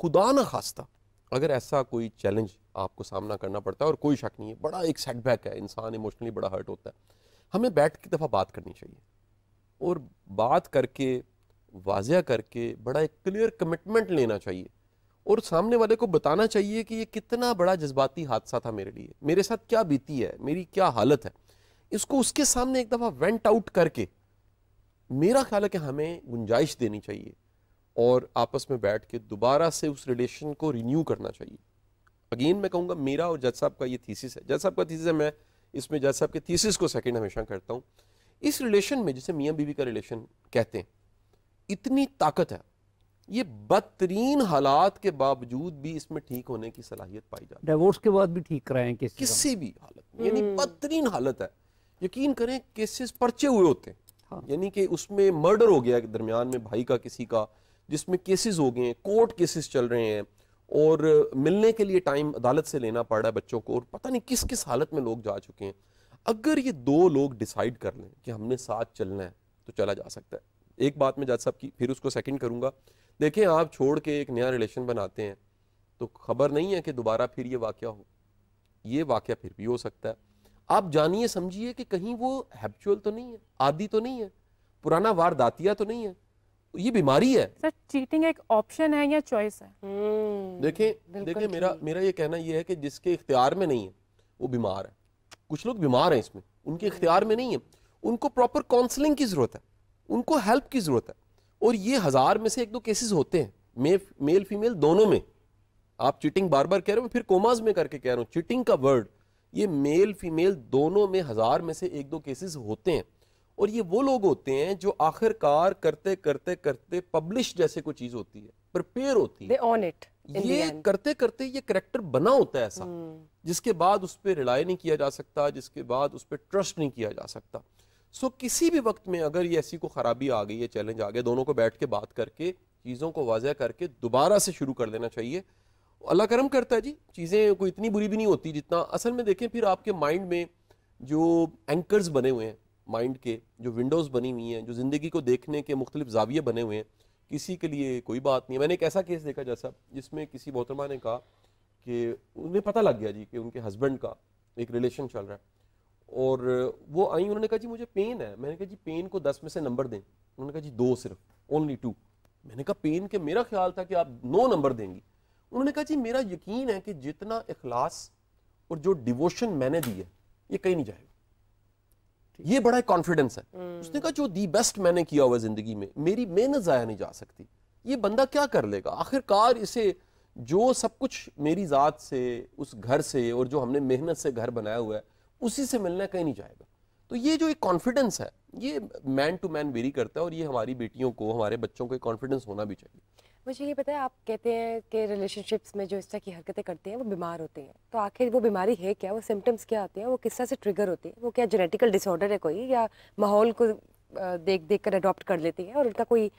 खुदा न खास्ता अगर ऐसा कोई चैलेंज आपको सामना करना पड़ता है और कोई शक नहीं है बड़ा एक सेटबैक है इंसान इमोशनली बड़ा हर्ट होता है हमें बैठ के दफ़ा बात करनी चाहिए और बात करके वाजिया करके बड़ा एक क्लियर कमिटमेंट लेना चाहिए और सामने वाले को बताना चाहिए कि ये कितना बड़ा जज्बाती हादसा था मेरे लिए मेरे साथ क्या बीती है मेरी क्या हालत है इसको उसके सामने एक दफ़ा वेंट आउट करके मेरा ख्याल है कि हमें गुंजाइश देनी चाहिए और आपस में बैठ के दोबारा से उस रिलेशन को रिन्यू करना चाहिए अगेन मैं कहूँगा मेरा और जज साहब का ये थीसिस है जज साहब का थीसिस है मैं इसमें जज साहब के थीसिस को सेकंड हमेशा करता हूँ इस रिलेशन में जिसे मियाँ बीवी का रिलेशन कहते हैं इतनी ताकत है ये बदतरीन हालात के बावजूद भी इसमें ठीक होने की सलाहियत पाई जाती है डिवोर्स के बाद भी ठीक कराएं किसी किसी भी हालत यानी हम्म। बदतरीन हालत है यकीन करें केसेस पर्चे हुए होते हैं हाँ। यानी कि उसमें मर्डर हो गया दरमियान में भाई का किसी का जिसमें केसेस हो गए हैं कोर्ट केसेस चल रहे हैं और मिलने के लिए टाइम अदालत से लेना पड़ रहा है बच्चों को और पता नहीं किस किस हालत में लोग जा चुके हैं अगर ये दो लोग डिसाइड कर लें कि हमने साथ चलना है तो चला जा सकता है एक बात मैं जज साहब की फिर उसको सेकंड करूँगा देखें आप छोड़ के एक नया रिलेशन बनाते हैं तो खबर नहीं है कि दोबारा फिर ये वाक़ हो ये वाक़ फिर भी हो सकता है आप जानिए समझिए कि कहीं वो हैबचुअल तो नहीं है आदि तो नहीं है पुराना वारदातिया तो नहीं है ये बीमारी है सर चीटिंग एक ऑप्शन है या चॉइस है हम्म। देखें देखें मेरा मेरा ये कहना ये है कि जिसके इख्तियार में नहीं है वो बीमार है कुछ लोग बीमार हैं इसमें उनके इख्तियार में नहीं है उनको प्रॉपर काउंसलिंग की ज़रूरत है उनको हेल्प की ज़रूरत है और ये हज़ार में से एक दो केसेस होते हैं मेल फीमेल दोनों में आप चीटिंग बार बार कह रहे हो फिर कोमाज में करके कह रहा हूँ चीटिंग का वर्ड ये मेल फीमेल दोनों में हज़ार में से एक दो केसेस होते हैं और ये वो लोग होते हैं जो आखिरकार करते करते करते पब्लिश जैसे कोई चीज होती है प्रिपेयर होती है ऑन इट ये करते करते ये करेक्टर बना होता है ऐसा हम्म। जिसके बाद उस पर रिलाई नहीं किया जा सकता जिसके बाद उस पर ट्रस्ट नहीं किया जा सकता सो किसी भी वक्त में अगर ये ऐसी को खराबी आ गई है चैलेंज आ गया दोनों को बैठ के बात करके चीज़ों को वाजह करके दोबारा से शुरू कर देना चाहिए अल्लाह करम करता है जी चीज़ें कोई इतनी बुरी भी नहीं होती जितना असल में देखें फिर आपके माइंड में जो एंकर्स बने हुए हैं माइंड के जो विंडोज़ बनी हुई हैं जो ज़िंदगी को देखने के मुख्तलिफ जाविये बने हुए हैं किसी के लिए कोई बात नहीं है मैंने एक ऐसा केस देखा जैसा जिसमें किसी मोहतरमा ने कहा कि उन्हें पता लग गया जी कि उनके हस्बैंड का एक रिलेशन चल रहा है और वो आई उन्होंने कहा जी मुझे पेन है मैंने कहा जी पेन को दस में से नंबर दें उन्होंने कहा जी दो सिर्फ ओनली टू मैंने कहा पेन के मेरा ख्याल था कि आप नौ नंबर देंगी उन्होंने कहा जी मेरा यकीन है कि जितना इखलास और जो डिवोशन मैंने दी है ये कहीं नहीं जाएगा ये बड़ा कॉन्फिडेंस है हम्म। उसने कहा जो दी बेस्ट मैंने किया हुआ जिंदगी में मेरी मेहनत ज़ाया नहीं जा सकती ये बंदा क्या कर लेगा आखिरकार इसे जो सब कुछ मेरी ज़ात से उस घर से और जो हमने मेहनत से घर बनाया हुआ है उसी से मिलना कहीं नहीं जाएगा तो ये जो एक कॉन्फिडेंस है ये मैन टू मैन वेरी करता है और ये हमारी बेटियों को हमारे बच्चों को कॉन्फिडेंस होना भी चाहिए मुझे ये पता है आप कहते हैं कि रिलेशनशिप्स में जो इस तरह की हरकतें करते हैं वो बीमार होते हैं तो आखिर वो बीमारी है क्या वो सिम्टम्स क्या आते हैं वो किस तरह से ट्रिगर होती है वो क्या जेनेटिकल डिसऑर्डर है कोई या माहौल को देख देख कर अडोप्ट कर लेते हैं और उनका कोई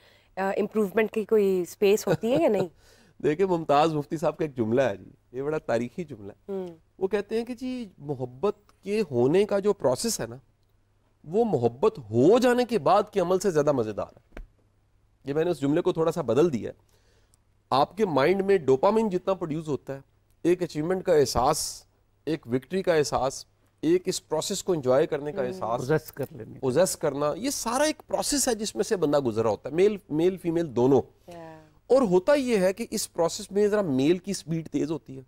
इम्प्रूवमेंट की कोई स्पेस होती है या नहीं देखिए मुमताज़ मुफ्ती साहब का एक जुमला है जी ये बड़ा तारीखी जुमला है हम्म। वो कहते हैं कि जी मोहब्बत के होने का जो प्रोसेस है ना वो मोहब्बत हो जाने के बाद के अमल से ज़्यादा मज़ेदार है ये मैंने उस जुमले को थोड़ा सा बदल दिया है आपके माइंड में डोपामिन जितना प्रोड्यूस होता है एक अचीवमेंट का एहसास एक विक्ट्री का एहसास एक इस प्रोसेस को एंजॉय करने का हम्म। एहसास कर लेने पोजेस करना ये सारा एक प्रोसेस है जिसमें से बंदा गुजरा होता है मेल मेल फीमेल दोनों और होता यह है कि इस प्रोसेस में जरा मेल की स्पीड तेज होती है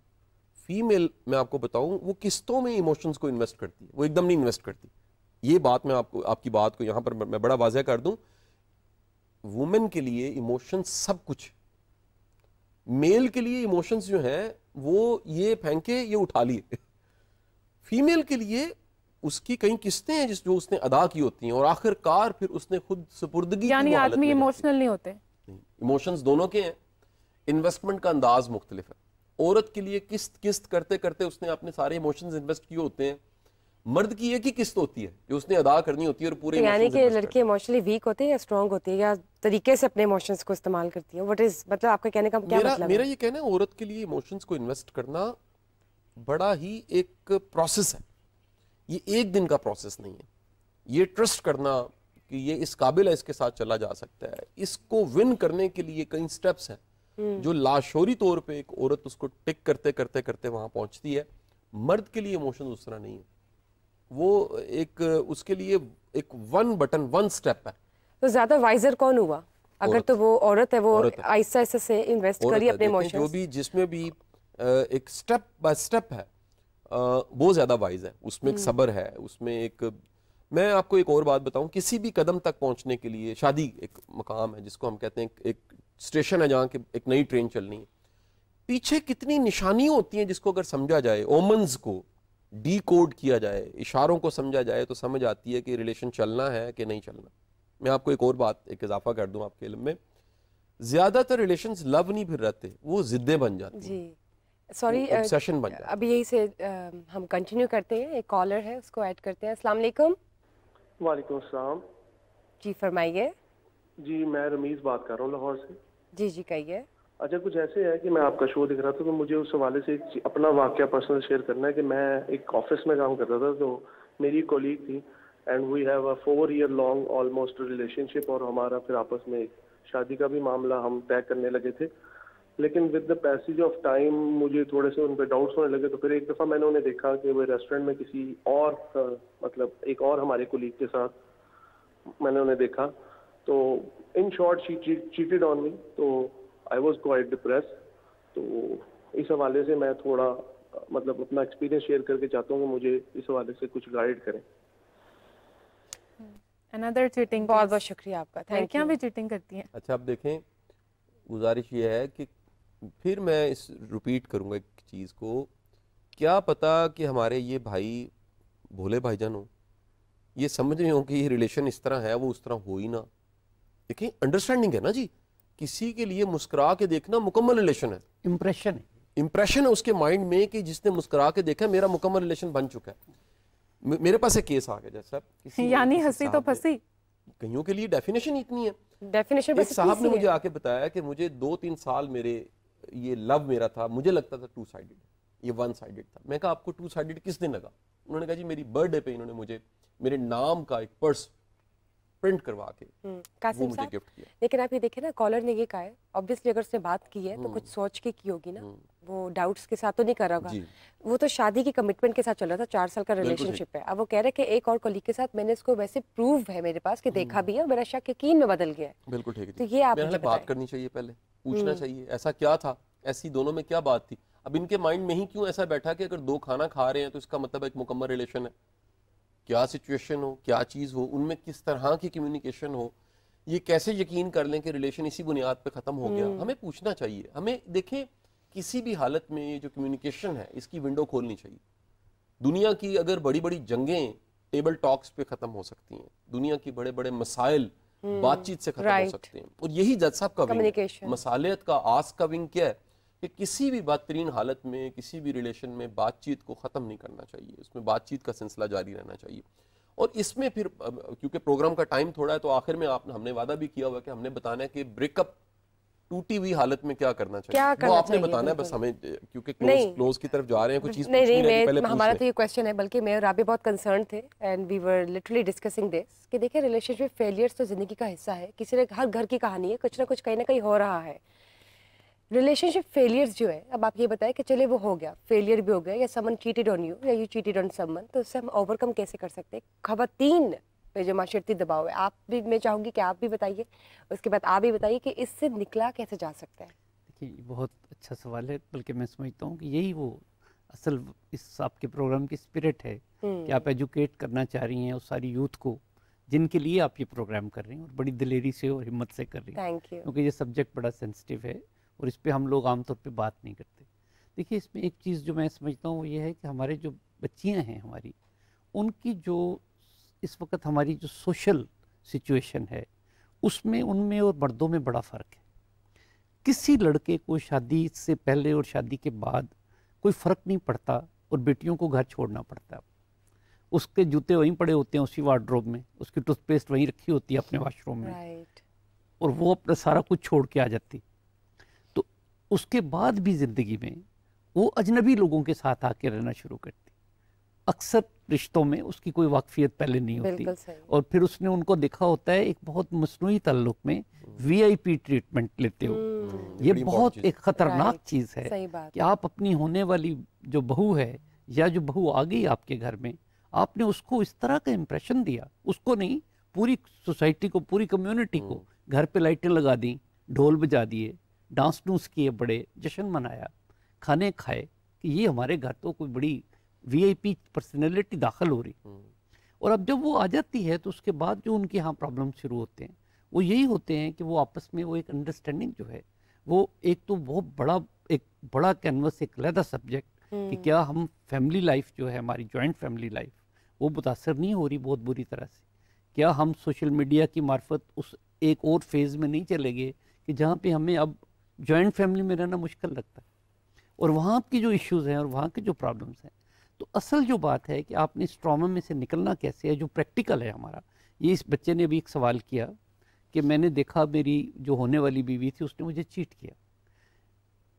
फीमेल मैं आपको बताऊं वो किस्तों में इमोशंस को इन्वेस्ट करती है वो एकदम नहीं इन्वेस्ट करती ये बात मैं आपको आपकी बात को यहाँ पर मैं बड़ा वाजह कर दूं वुमेन के लिए इमोशन सब कुछ मेल के लिए इमोशंस जो हैं वो ये फेंके ये उठा लिए फीमेल के लिए उसकी कई किस्तें हैं जिस जो उसने अदा की होती हैं और आखिरकार फिर उसने खुद सुपुर्दगी यानी आदमी इमोशनल नहीं होते इमोशंस दोनों के हैं इन्वेस्टमेंट का अंदाज मुख्तलिफ है औरत के लिए किस्त किस्त करते करते उसने अपने सारे इमोशंस इन्वेस्ट किए होते हैं मर्द की एक ही किस्त होती है जो उसने अदा करनी होती है और पूरे यानी कि लड़के इमोशनली वीक होते हैं या स्ट्रांग होते हैं या तरीके से अपने इमोशंस को इस्तेमाल करती है व्हाट इज मतलब आपका कहने का क्या मेरा, मतलब मेरा है? ये कहना है औरत के लिए इमोशंस को इन्वेस्ट करना बड़ा ही एक प्रोसेस है ये एक दिन का प्रोसेस नहीं है ये ट्रस्ट करना कि ये इस काबिल है इसके साथ चला जा सकता है इसको विन करने के लिए कई स्टेप्स हैं हम्म। जो लाशोरी तौर पे एक औरत उसको टिक करते करते करते वहां पहुंचती है मर्द के लिए इमोशन उस तरह नहीं है वो एक उसके लिए एक वन बटन वन स्टेप है तो ज्यादा वाइजर कौन हुआ अगर तो वो औरत है वो आहिस्ता आहिस्ता से इन्वेस्ट करी अपने इमोशन जो भी जिसमें भी एक स्टेप बाय स्टेप है वो ज्यादा वाइज है उसमें एक हम्म। सब्र है उसमें एक मैं आपको एक और बात बताऊं किसी भी कदम तक पहुंचने के लिए शादी एक मकाम है जिसको हम कहते हैं एक स्टेशन है जहाँ की एक नई ट्रेन चलनी है पीछे कितनी निशानियां होती हैं जिसको अगर समझा जाए ओमन्स को डी कोड किया जाए इशारों को समझा जाए तो समझ आती है कि रिलेशन चलना है कि नहीं चलना मैं आपको एक और बात एक इजाफा कर दूं आपके इलम में ज़्यादातर रिलेशन लव नहीं फिर रहते वो ज़िद्दें बन जाती जी सॉरी सेशन बन जाते अभी यही से आ, हम कंटिन्यू करते हैं एक कॉलर है उसको ऐड करते हैं अस्सलाम वालेकुम वालेकुम जी फरमाइए जी मैं रमीज़ बात कर रहा हूँ लाहौर से जी जी कहिए अच्छा कुछ ऐसे है कि मैं आपका शो देख रहा था तो मुझे उस हवाले से एक अपना वाक्य पर्सनल शेयर करना है कि मैं एक ऑफिस में काम करता था तो मेरी कोलीग थी and we have a four year long almost relationship और हमारा फिर आपस में एक शादी का भी मामला हम तय करने लगे थे लेकिन with the passage of time मुझे थोड़े से उन पर डाउट्स होने लगे तो फिर एक दफ़ा मैंने उन्हें देखा कि वे रेस्टोरेंट में किसी और मतलब एक और हमारे कोलीग के साथ मैंने उन्हें देखा तो in short she cheated on me तो आई वॉज क्वाइट डिप्रेस तो इस हवाले से मैं थोड़ा मतलब अपना एक्सपीरियंस शेयर करके चाहता हूँ मुझे इस हवाले से कुछ गाइड करें अनदर चीटिंग बहुत बहुत शुक्रिया आपका थैंक यू भी चीटिंग करती हैं अच्छा आप देखें गुजारिश ये है कि फिर मैं इस रिपीट करूँगा एक चीज़ को क्या पता कि हमारे ये भाई भोले भाईजान हो ये समझ रहे हो कि ये रिलेशन इस तरह है वो उस तरह हो ही ना देखिए अंडरस्टैंडिंग है ना जी किसी के लिए मुस्कुरा के देखना मुकम्मल रिलेशन है इम्प्रेशन है इम्प्रेशन है उसके माइंड में कि जिसने मुस्कुरा के देखा मेरा मुकम्मल रिलेशन बन चुका है मेरे पास एक केस आ गया जैसा यानी हंसी तो फंसी कईयों के लिए डेफिनेशन इतनी है डेफिनेशन एक साहब ने मुझे आके बताया कि मुझे दो तीन साल मेरे ये लव मेरा था मुझे लगता था टू साइडेड ये वन साइडेड था मैं कहा आपको टू साइडेड किस दिन लगा उन्होंने कहा जी मेरी बर्थडे पे इन्होंने मुझे मेरे नाम का एक पर्स प्रिंट करवा के हम्म, वो मुझे गिफ्ट किया लेकिन आप ये देखे ना कॉलर ने ये कहा है ऑब्वियसली अगर उसने बात की है तो हम्म। कुछ सोच के की होगी ना हम्म। वो डाउट्स के साथ तो नहीं कर रहा होगा वो तो शादी की कमिटमेंट के साथ चल रहा था चार साल का रिलेशनशिप है अब वो कह रहे हैं कि एक और कोलीग के साथ मैंने इसको वैसे प्रूव है मेरे पास कि देखा भी है और मेरा शक यकीन में बदल गया है बिल्कुल ठीक है तो ये आप बात करनी चाहिए पहले पूछना चाहिए ऐसा क्या था ऐसी दोनों में क्या बात थी अब इनके माइंड में ही क्यों ऐसा बैठा कि अगर दो खाना खा रहे हैं तो इसका मतलब एक मुकम्मल रिलेशन है क्या सिचुएशन हो क्या चीज़ हो उनमें किस तरह की कम्युनिकेशन हो ये कैसे यकीन कर लें कि रिलेशन इसी बुनियाद पे ख़त्म हो गया हम्म। हमें पूछना चाहिए हमें देखें किसी भी हालत में ये जो कम्युनिकेशन है इसकी विंडो खोलनी चाहिए दुनिया की अगर बड़ी बड़ी जंगें टेबल टॉक्स पे ख़त्म हो सकती हैं दुनिया की बड़े बड़े मसाइल हम्म, बातचीत से खत्म हो सकते हैं और यही जज साहब का विंग मसालियत का आस का विंग क्या है कि किसी भी बदतरीन हालत में किसी भी रिलेशन में बातचीत को ख़त्म नहीं करना चाहिए उसमें बातचीत का सिलसिला जारी रहना चाहिए और इसमें फिर क्योंकि प्रोग्राम का टाइम थोड़ा है तो आखिर में आपने हमने वादा भी किया हुआ कि हमने बताना है कि ब्रेकअप टूटी हुई हालत में क्या करना चाहिए क्या करना वो आपने चाहिए, बताना है बस हमें क्योंकि क्लोज क्लोज की तरफ जा रहे हैं कुछ चीज नहीं, नहीं, नहीं हमारा तो ये क्वेश्चन है बल्कि मैं और आप भी बहुत कंसर्न थे and we were literally discussing this कि देखिए रिलेशनशिप फेलियर्स तो जिंदगी का हिस्सा है किसी ने हर घर की कहानी है कुछ ना कुछ कहीं ना कहीं हो रहा है रिलेशनशिप फेलियर्स जो है अब आप ये बताएं कि चले वो हो गया फेलियर भी हो गया या समन चीटेड ऑन यू या यू चीटेड ऑन समन तो उससे हम ओवरकम कैसे कर सकते हैं खातन पे जो माशरती दबाव है आप भी मैं चाहूँगी कि आप भी बताइए उसके बाद आप भी बताइए कि इससे निकला कैसे जा सकता है देखिए बहुत अच्छा सवाल है बल्कि मैं समझता हूँ कि यही वो असल इस आपके प्रोग्राम की स्पिरिट है हम्म। कि आप एजुकेट करना चाह रही हैं उस सारी यूथ को जिनके लिए आप ये प्रोग्राम कर रही हैं और बड़ी दिलेरी से और हिम्मत से कर रही हैं क्योंकि ये सब्जेक्ट बड़ा सेंसिटिव है और इस पर हम लोग आमतौर पर बात नहीं करते देखिए इसमें एक चीज़ जो मैं समझता हूँ वो ये है कि हमारे जो बच्चियाँ हैं हमारी उनकी जो इस वक्त हमारी जो सोशल सिचुएशन है उसमें उनमें और मर्दों में बड़ा फ़र्क है किसी लड़के को शादी से पहले और शादी के बाद कोई फ़र्क नहीं पड़ता और बेटियों को घर छोड़ना पड़ता उसके जूते वहीं पड़े होते हैं उसी वार्ड्रोब में उसकी टूथपेस्ट वहीं रखी होती है अपने वाशरूम में और वो अपना सारा कुछ छोड़ के आ जाती उसके बाद भी ज़िंदगी में वो अजनबी लोगों के साथ आके रहना शुरू करती अक्सर रिश्तों में उसकी कोई वाकफियत पहले नहीं होती और फिर उसने उनको देखा होता है एक बहुत मसनू तल्लुक में वीआईपी ट्रीटमेंट लेते हो हम्म। ये बहुत एक ख़तरनाक चीज़ है कि आप अपनी होने वाली जो बहू है या जो बहू आ गई आपके घर में आपने उसको इस तरह का इम्प्रेशन दिया उसको नहीं पूरी सोसाइटी को पूरी कम्युनिटी को हम्म। घर पे लाइटें लगा दी ढोल बजा दिए डांस डूस किए बड़े जश्न मनाया खाने खाए कि ये हमारे घर तो कोई बड़ी वीआईपी पर्सनैलिटी दाखिल हो रही हम्म। और अब जब वो आ जाती है तो उसके बाद जो उनके यहाँ प्रॉब्लम शुरू होते हैं वो यही होते हैं कि वो आपस में वो एक अंडरस्टैंडिंग जो है वो एक तो बहुत बड़ा एक बड़ा कैनवस एक लहदा सब्जेक्ट कि हम्म। क्या हम फैमिली लाइफ जो है हमारी जॉइंट फैमिली लाइफ वो मुतासर नहीं हो रही बहुत बुरी तरह से क्या हम सोशल मीडिया की मार्फत उस एक और फेज़ में नहीं चले गए कि जहाँ पे हमें अब जॉइंट फैमिली में रहना मुश्किल लगता है और वहाँ की जो इश्यूज़ हैं और वहाँ के जो प्रॉब्लम्स हैं तो असल जो बात है कि आपने इस ट्रामा में से निकलना कैसे है जो प्रैक्टिकल है हमारा ये इस बच्चे ने अभी एक सवाल किया कि मैंने देखा मेरी जो होने वाली बीवी थी उसने मुझे चीट किया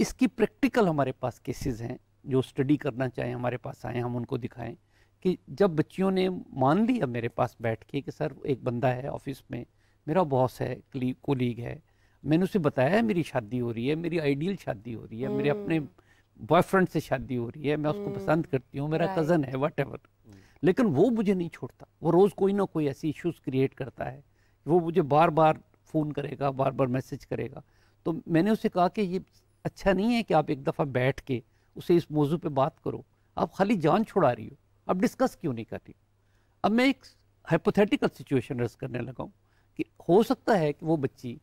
इसकी प्रैक्टिकल हमारे पास केसेस हैं जो स्टडी करना चाहें हमारे पास आएँ हम उनको दिखाएं कि जब बच्चियों ने मान लिया मेरे पास बैठ के कि सर एक बंदा है ऑफिस में मेरा बॉस है कोलीग है मैंने उसे बताया मेरी शादी हो रही है मेरी आइडियल शादी हो रही है मेरे अपने बॉयफ्रेंड हम्म। से शादी हो रही है मैं उसको हम्म। पसंद करती हूँ मेरा कज़न है वट हम्म। लेकिन वो मुझे नहीं छोड़ता वो रोज़ कोई ना कोई ऐसी इश्यूज़ क्रिएट करता है वो मुझे बार बार फ़ोन करेगा बार बार मैसेज करेगा तो मैंने उसे कहा कि ये अच्छा नहीं है कि आप एक दफ़ा बैठ के उसे इस मौजू पे बात करो आप खाली जान छुड़ा रही हो आप डिस्कस क्यों नहीं कर रही हो अब मैं एक हाइपोथेटिकल सिचुएशन रस करने लगा हूँ कि हो सकता है कि वो बच्ची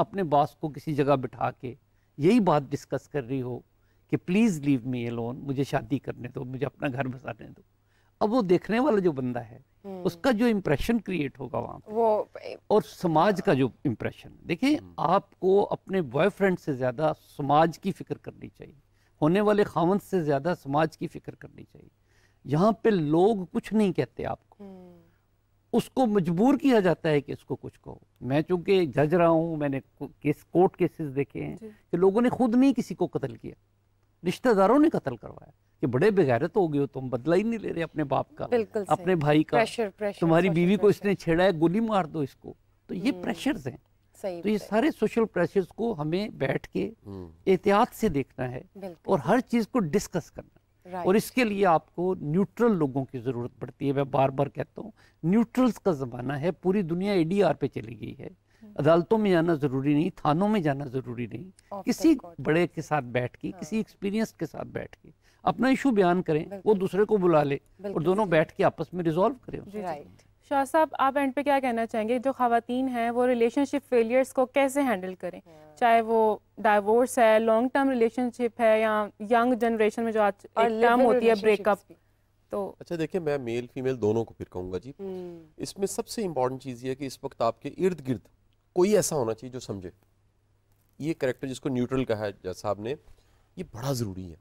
अपने बॉस को किसी जगह बिठा के यही बात डिस्कस कर रही हो कि प्लीज़ लीव मी लोन मुझे शादी करने दो मुझे अपना घर बसाने दो अब वो देखने वाला जो बंदा है हम्म। उसका जो इम्प्रेशन क्रिएट होगा वहाँ वो और समाज का जो इम्प्रेशन देखिए हम्म। आपको अपने बॉयफ्रेंड से ज़्यादा समाज की फिक्र करनी चाहिए होने वाले खामन से ज़्यादा समाज की फिक्र करनी चाहिए यहाँ पे लोग कुछ नहीं कहते आपको हम्म। उसको मजबूर किया जाता है कि इसको कुछ कहो मैं चूंकि जज रहा हूँ मैंने केस कोर्ट केसेस देखे हैं कि लोगों ने खुद नहीं किसी को कत्ल किया रिश्तेदारों ने कत्ल करवाया कि बड़े बेगैरत हो गए हो तुम बदला ही नहीं ले रहे अपने बाप का अपने भाई का प्रेशर, प्रेशर, तुम्हारी बीवी को इसने छेड़ा है गोली मार दो इसको तो ये प्रेशर्स हम्म। हैं तो ये सारे सोशल प्रेशर्स को हमें बैठ के हम्म। एहतियात से देखना है और हर चीज को डिस्कस करना और इसके लिए आपको न्यूट्रल लोगों की ज़रूरत पड़ती है मैं बार बार कहता हूँ न्यूट्रल्स का ज़माना है पूरी दुनिया आर पे चली गई है हम्म। अदालतों में जाना ज़रूरी नहीं थानों में जाना ज़रूरी नहीं किसी बड़े के साथ बैठ के किसी एक्सपीरियंस हाँ। के साथ बैठ के अपना इशू बयान करें वो दूसरे को बुला ले और दोनों बैठ के आपस में रिजॉल्व करें शाह साहब आप एंड पे क्या कहना चाहेंगे जो खातन हैं वो रिलेशनशिप फेलियर्स को कैसे हैंडल करें हाँ। चाहे वो डाइवोर्स है लॉन्ग टर्म रिलेशनशिप है या यंग जनरेशन में जो आज टर्म होती है ब्रेकअप तो अच्छा देखिए मैं मेल फीमेल दोनों को फिर कहूँगा जी हम्म। इसमें सबसे इम्पोर्टेंट चीज़ ये है कि इस वक्त आपके इर्द गिर्द कोई ऐसा होना चाहिए जो समझे ये करेक्टर जिसको न्यूट्रल कहा है जैसा साहब ने ये बड़ा ज़रूरी है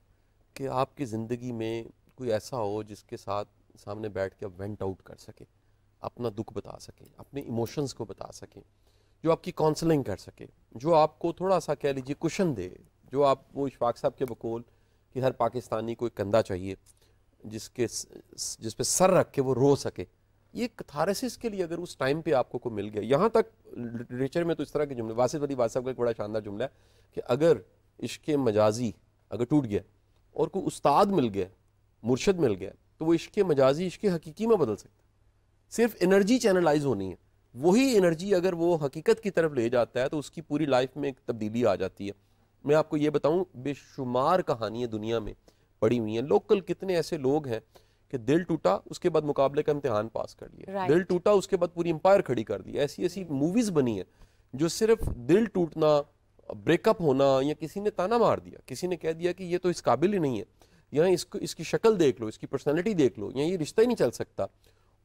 कि आपकी ज़िंदगी में कोई ऐसा हो जिसके साथ सामने बैठ के आप वेंट आउट कर सके अपना दुख बता सकें अपने इमोशंस को बता सकें जो आपकी काउंसलिंग कर सके जो आपको थोड़ा सा कह लीजिए कुशन दे जो आप वो इशफाक साहब के बकोल कि हर पाकिस्तानी को एक कंधा चाहिए जिसके जिस पे सर रख के वो रो सके ये कथारसिस के लिए अगर उस टाइम पे आपको को मिल गया यहाँ तक लिटरेचर में तो इस तरह के जुमले वासिफ अली वाद का एक बड़ा शानदार जुमला है कि अगर इश्क मजाजी अगर टूट गया और कोई उस्ताद मिल गया मुर्शद मिल गया तो वो इश्क मजाजी इश्क हकीकी में बदल सकता सिर्फ एनर्जी चैनलाइज होनी है वही एनर्जी अगर वो हकीकत की तरफ ले जाता है तो उसकी पूरी लाइफ में एक तब्दीली आ जाती है मैं आपको ये बताऊं बेशुमार कहानियाँ दुनिया में पड़ी हुई हैं लोकल कितने ऐसे लोग हैं कि दिल टूटा उसके बाद मुकाबले का इम्तहान पास कर लिया right. दिल टूटा उसके बाद पूरी एम्पायर खड़ी कर दी ऐसी ऐसी मूवीज़ बनी है जो सिर्फ दिल टूटना ब्रेकअप होना या किसी ने ताना मार दिया किसी ने कह दिया कि ये तो इस काबिल ही नहीं है या इसको इसकी शक्ल देख लो इसकी पर्सनैलिटी देख लो या ये रिश्ता ही नहीं चल सकता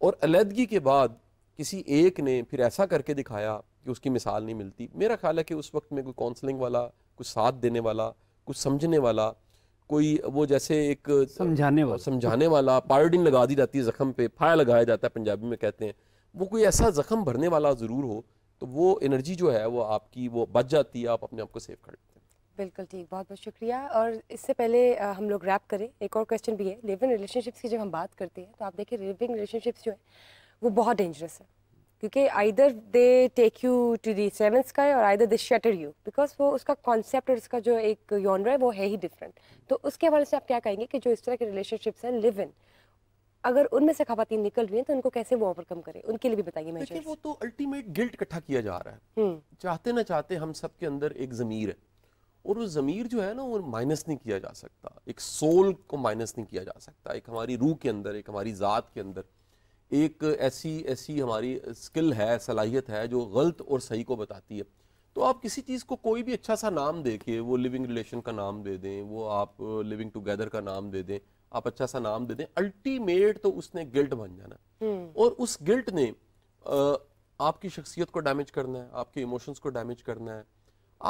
और अलीहदगी के बाद किसी एक ने फिर ऐसा करके दिखाया कि उसकी मिसाल नहीं मिलती मेरा ख्याल है कि उस वक्त में कोई काउंसलिंग वाला कुछ साथ देने वाला कुछ समझने वाला कोई वो जैसे एक समझाने वाला समझाने वाला पार्डिन लगा दी जाती है ज़ख़म पे फाया लगाया जाता है पंजाबी में कहते हैं वो कोई ऐसा ज़ख़म भरने वाला ज़रूर हो तो वो एनर्जी जो है वो आपकी वो बच जाती है आप अपने आप को सेव कर लेते बिल्कुल ठीक बहुत बहुत शुक्रिया और इससे पहले आ, हम लोग रैप करें एक और क्वेश्चन भी है लिव इन रिलेशनशिप्स की जब हम बात करते हैं तो आप देखिए लिव इन रिलेशनशिप्स जो है वो बहुत डेंजरस है क्योंकि either they take you to the seven sky और either they shatter you because वो उसका कॉन्सेप्ट और उसका जो एक यॉनर है वो है ही डिफरेंट तो उसके हवाले से आप क्या कहेंगे कि जो इस तरह के रिलेशनशिप्स हैं लिव इन अगर उनमें से खातन निकल रही हैं तो उनको कैसे वो ओवरकम करें उनके लिए भी बताइए मैं वो तो अल्टीमेट गिल्ट इकट्ठा किया जा रहा है हम्म। चाहते ना चाहते हम सब के अंदर एक ज़मीर है और वो ज़मीर जो है ना वो माइनस नहीं किया जा सकता एक सोल को माइनस नहीं किया जा सकता एक हमारी रूह के अंदर एक हमारी ज़ात के अंदर एक ऐसी ऐसी हमारी स्किल है सलाहियत है जो गलत और सही को बताती है तो आप किसी चीज़ को कोई भी अच्छा सा नाम दे के वो लिविंग रिलेशन का नाम दे दें वो आप लिविंग टुगेदर का नाम दे दें आप अच्छा सा नाम दे दें अल्टीमेट तो उसने गिल्ट बन जाना हम्म। और उस गिल्ट ने आपकी शख्सियत को डैमेज करना है आपके इमोशंस को डैमेज करना है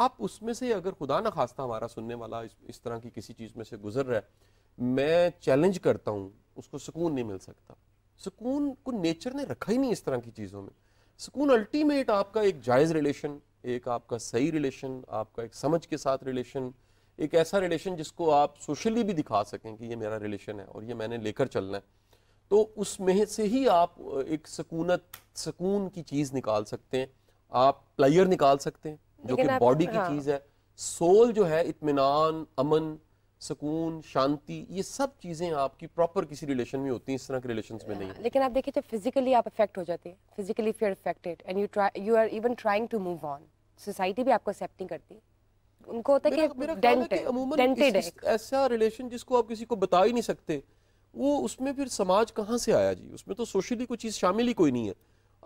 आप उसमें से अगर खुदा ना खास्ता हमारा सुनने वाला इस, इस तरह की किसी चीज़ में से गुजर रहा है मैं चैलेंज करता हूँ उसको सुकून नहीं मिल सकता सुकून को नेचर ने रखा ही नहीं इस तरह की चीज़ों में सुकून अल्टीमेट आपका एक जायज़ रिलेशन एक आपका सही रिलेशन आपका एक समझ के साथ रिलेशन एक ऐसा रिलेशन जिसको आप सोशली भी दिखा सकें कि ये मेरा रिलेशन है और ये मैंने लेकर चलना है तो उसमें से ही आप एक सकूनत सकून की चीज़ निकाल सकते हैं आप प्लेयर निकाल सकते हैं जो कि बॉडी की हाँ। चीज है सोल जो है इतमान अमन सुकून शांति ये सब चीजें आपकी प्रॉपर किसी रिलेशन में होती हैं इस तरह के रिलेशन में नहीं लेकिन आप देखिए जब फिजिकली आप अफेक्ट हो जाते हैं physically if affected and you try you are even trying to move on society भी आपको एक्सेप्ट नहीं करती उनको होता है कि डेंट है ऐसा रिलेशन जिसको आप किसी को बता ही नहीं सकते वो उसमें फिर समाज कहाँ से आया जी उसमें तो सोशली कोई चीज़ शामिल ही कोई नहीं है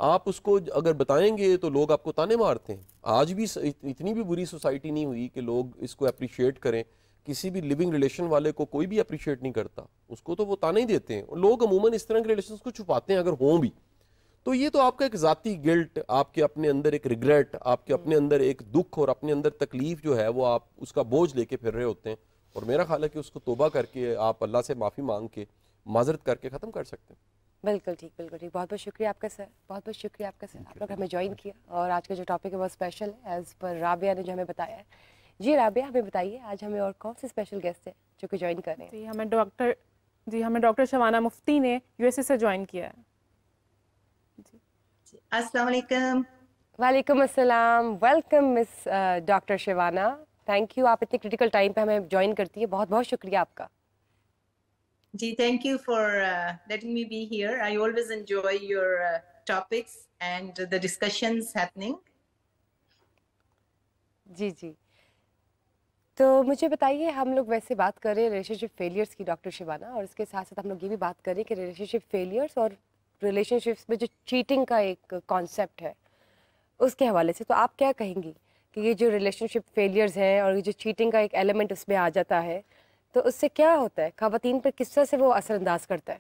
आप उसको अगर बताएंगे तो लोग आपको ताने मारते हैं आज भी इतनी भी बुरी सोसाइटी नहीं हुई कि लोग इसको अप्रिशिएट करें किसी भी लिविंग रिलेशन वाले को कोई भी अप्रिशिएट नहीं करता उसको तो वो ताने ही देते हैं और लोग अमूमन इस तरह के रिलेशन को छुपाते हैं अगर हों भी तो ये तो आपका एक ज़ाती गिल्ट आपके अपने अंदर एक रिग्रेट आपके अपने अंदर एक दुख और अपने अंदर तकलीफ जो है वो आप उसका बोझ लेके फिर रहे होते हैं और मेरा ख्याल है कि उसको तोबा करके आप अल्लाह से माफ़ी मांग के माजरत करके ख़त्म कर सकते हैं बिल्कुल ठीक बिल्कुल ठीक बहुत बहुत शुक्रिया आपका सर बहुत बहुत शुक्रिया आपका सर आप लोग हमें ज्वाइन किया और आज का जो टॉपिक है बहुत स्पेशल है एज पर राबिया ने जो हमें बताया है जी राबिया हमें बताइए आज हमें और कौन से स्पेशल गेस्ट हैं जो कि ज्वाइन कर रहे हैं जी हमें डॉक्टर जी हमें डॉक्टर शवाना मुफ्ती ने यूएसए से ज्वाइन किया है वालेकुम असलम welcome miss doctor Shivana thank you आप इतने क्रिटिकल टाइम पे हमें ज्वाइन करती है बहुत बहुत शुक्रिया आपका Ji, thank you for uh, letting me be here. I always enjoy your uh, topics and the discussions happening. जी जी तो मुझे बताइए हम लोग वैसे बात कर रहे हैं रिलेशनशिप फेलियर्स की डॉक्टर शिवाना और इसके साथ साथ हम लोग ये भी बात करें कि रिलेशनशिप फेलियर्स और रिलेशनशिप्स में जो चीटिंग का एक कॉन्सेप्ट है उसके हवाले से तो आप क्या कहेंगी कि ये जो रिलेशनशिप फेलियर्स हैं और ये जो चीटिंग का एक एलिमेंट उसमें आ जाता है तो उससे क्या होता है खातन पर किस तरह से वो असरअंदाज करता है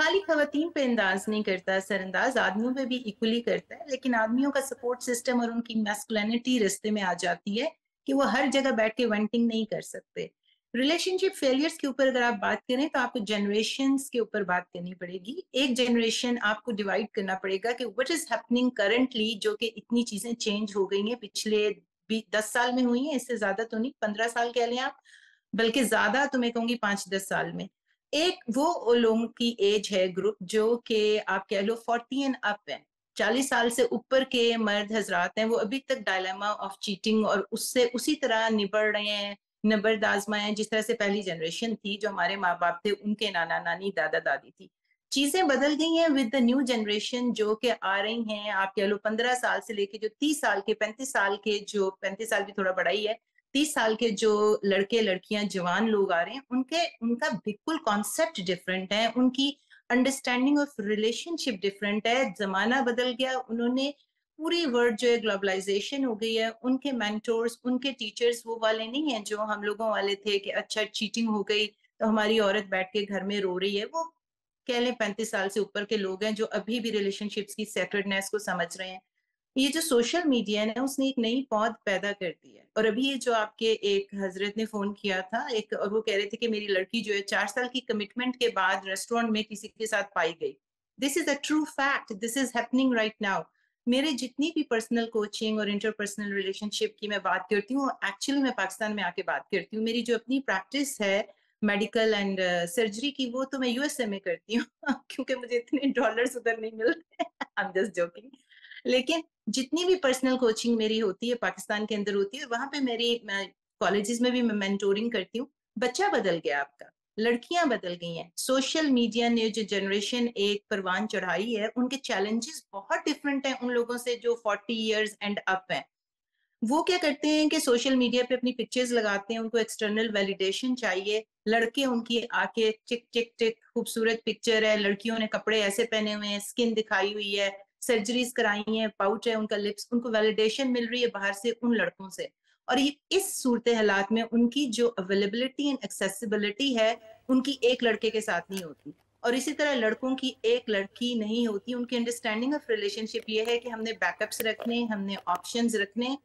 खाली खातन पे अंदाज नहीं करता अंदाज आदमियों पे भी इक्वली करता है लेकिन आदमियों का सपोर्ट सिस्टम और उनकी मैस्कुलिनिटी रिश्ते में आ जाती है कि वो हर जगह बैठ के वेंटिंग नहीं कर सकते रिलेशनशिप फेलियर्स के ऊपर अगर आप बात करें तो आपको जनरेशन के ऊपर बात करनी पड़ेगी एक जनरेशन आपको डिवाइड करना पड़ेगा कि वट इज हैपनिंग करंटली जो कि इतनी चीजें चेंज हो गई हैं पिछले दस साल में हुई है इससे ज्यादा तो नहीं पंद्रह साल कह लें आप बल्कि ज्यादा तो मैं कहूंगी पांच दस साल में एक वो लोगों की एज है ग्रुप जो कि आप कह लो फोर्टी एंड अप है चालीस साल से ऊपर के मर्द हजरात हैं वो अभी तक डायलेमा ऑफ चीटिंग और उससे उसी तरह निबड़ रहे हैं नबर आजमा जिस तरह से पहली जनरेशन थी जो हमारे माँ बाप थे उनके नाना नानी दादा दादी थी चीजें बदल गई हैं विद द न्यू जनरेशन जो कि आ रही हैं आप कह लो पंद्रह साल से लेके जो तीस साल के पैंतीस साल के जो पैंतीस साल भी थोड़ा बड़ा ही है तीस साल के जो लड़के लड़कियां जवान लोग आ रहे हैं उनके उनका बिल्कुल कॉन्सेप्ट डिफरेंट है उनकी अंडरस्टैंडिंग ऑफ रिलेशनशिप डिफरेंट है जमाना बदल गया उन्होंने पूरी वर्ल्ड जो है ग्लोबलाइजेशन हो गई है उनके मैंटोर्स उनके टीचर्स वो वाले नहीं है जो हम लोगों वाले थे कि अच्छा चीटिंग हो गई तो हमारी औरत बैठ के घर में रो रही है वो कह लें पैंतीस साल से ऊपर के लोग हैं जो अभी भी रिलेशनशिप्स की सेक्रेडनेस को समझ रहे हैं ये जो सोशल मीडिया है उसने एक नई पौध पैदा कर दी है और अभी ये जो आपके एक हजरत ने फोन किया था एक और वो कह रहे थे कि मेरी लड़की जो है चार साल की कमिटमेंट के बाद रेस्टोरेंट में किसी के साथ पाई गई this is a true fact this is happening right now मेरे जितनी भी पर्सनल कोचिंग और इंटरपर्सनल रिलेशनशिप की मैं बात करती हूँ एक्चुअली मैं पाकिस्तान में आके बात करती हूँ मेरी जो अपनी प्रैक्टिस है मेडिकल एंड सर्जरी की वो तो मैं यूएसए में करती हूँ क्योंकि मुझे इतने डॉलर्स उधर नहीं मिल रहे आई एम जस्ट जोकिंग लेकिन जितनी भी पर्सनल कोचिंग मेरी होती है पाकिस्तान के अंदर होती है वहां पे मेरी कॉलेजेस में भी मैं मेंटोरिंग करती हूँ बच्चा बदल गया आपका लड़कियां बदल गई हैं सोशल मीडिया ने जो जनरेशन एक परवान चढ़ाई है उनके चैलेंजेस बहुत डिफरेंट हैं उन लोगों से जो फोर्टी ईयर्स एंड अप हैं वो क्या करते हैं कि सोशल मीडिया पे अपनी पिक्चर्स लगाते हैं उनको एक्सटर्नल वैलिडेशन चाहिए लड़के उनकी आके चिक चिक चिक खूबसूरत पिक्चर है लड़कियों ने कपड़े ऐसे पहने हुए हैं स्किन दिखाई हुई है सर्जरीज कराई हैं पाउच है उनका लिप्स उनको वैलिडेशन मिल रही है बाहर से उन लड़कों से और ये इस सूरत हालात में उनकी जो अवेलेबिलिटी एंड एक्सेसिबिलिटी है उनकी एक लड़के के साथ नहीं होती और इसी तरह लड़कों की एक लड़की नहीं होती उनकी अंडरस्टैंडिंग ऑफ रिलेशनशिप ये है कि हमने बैकअप्स रखने हमने ऑप्शंस रखने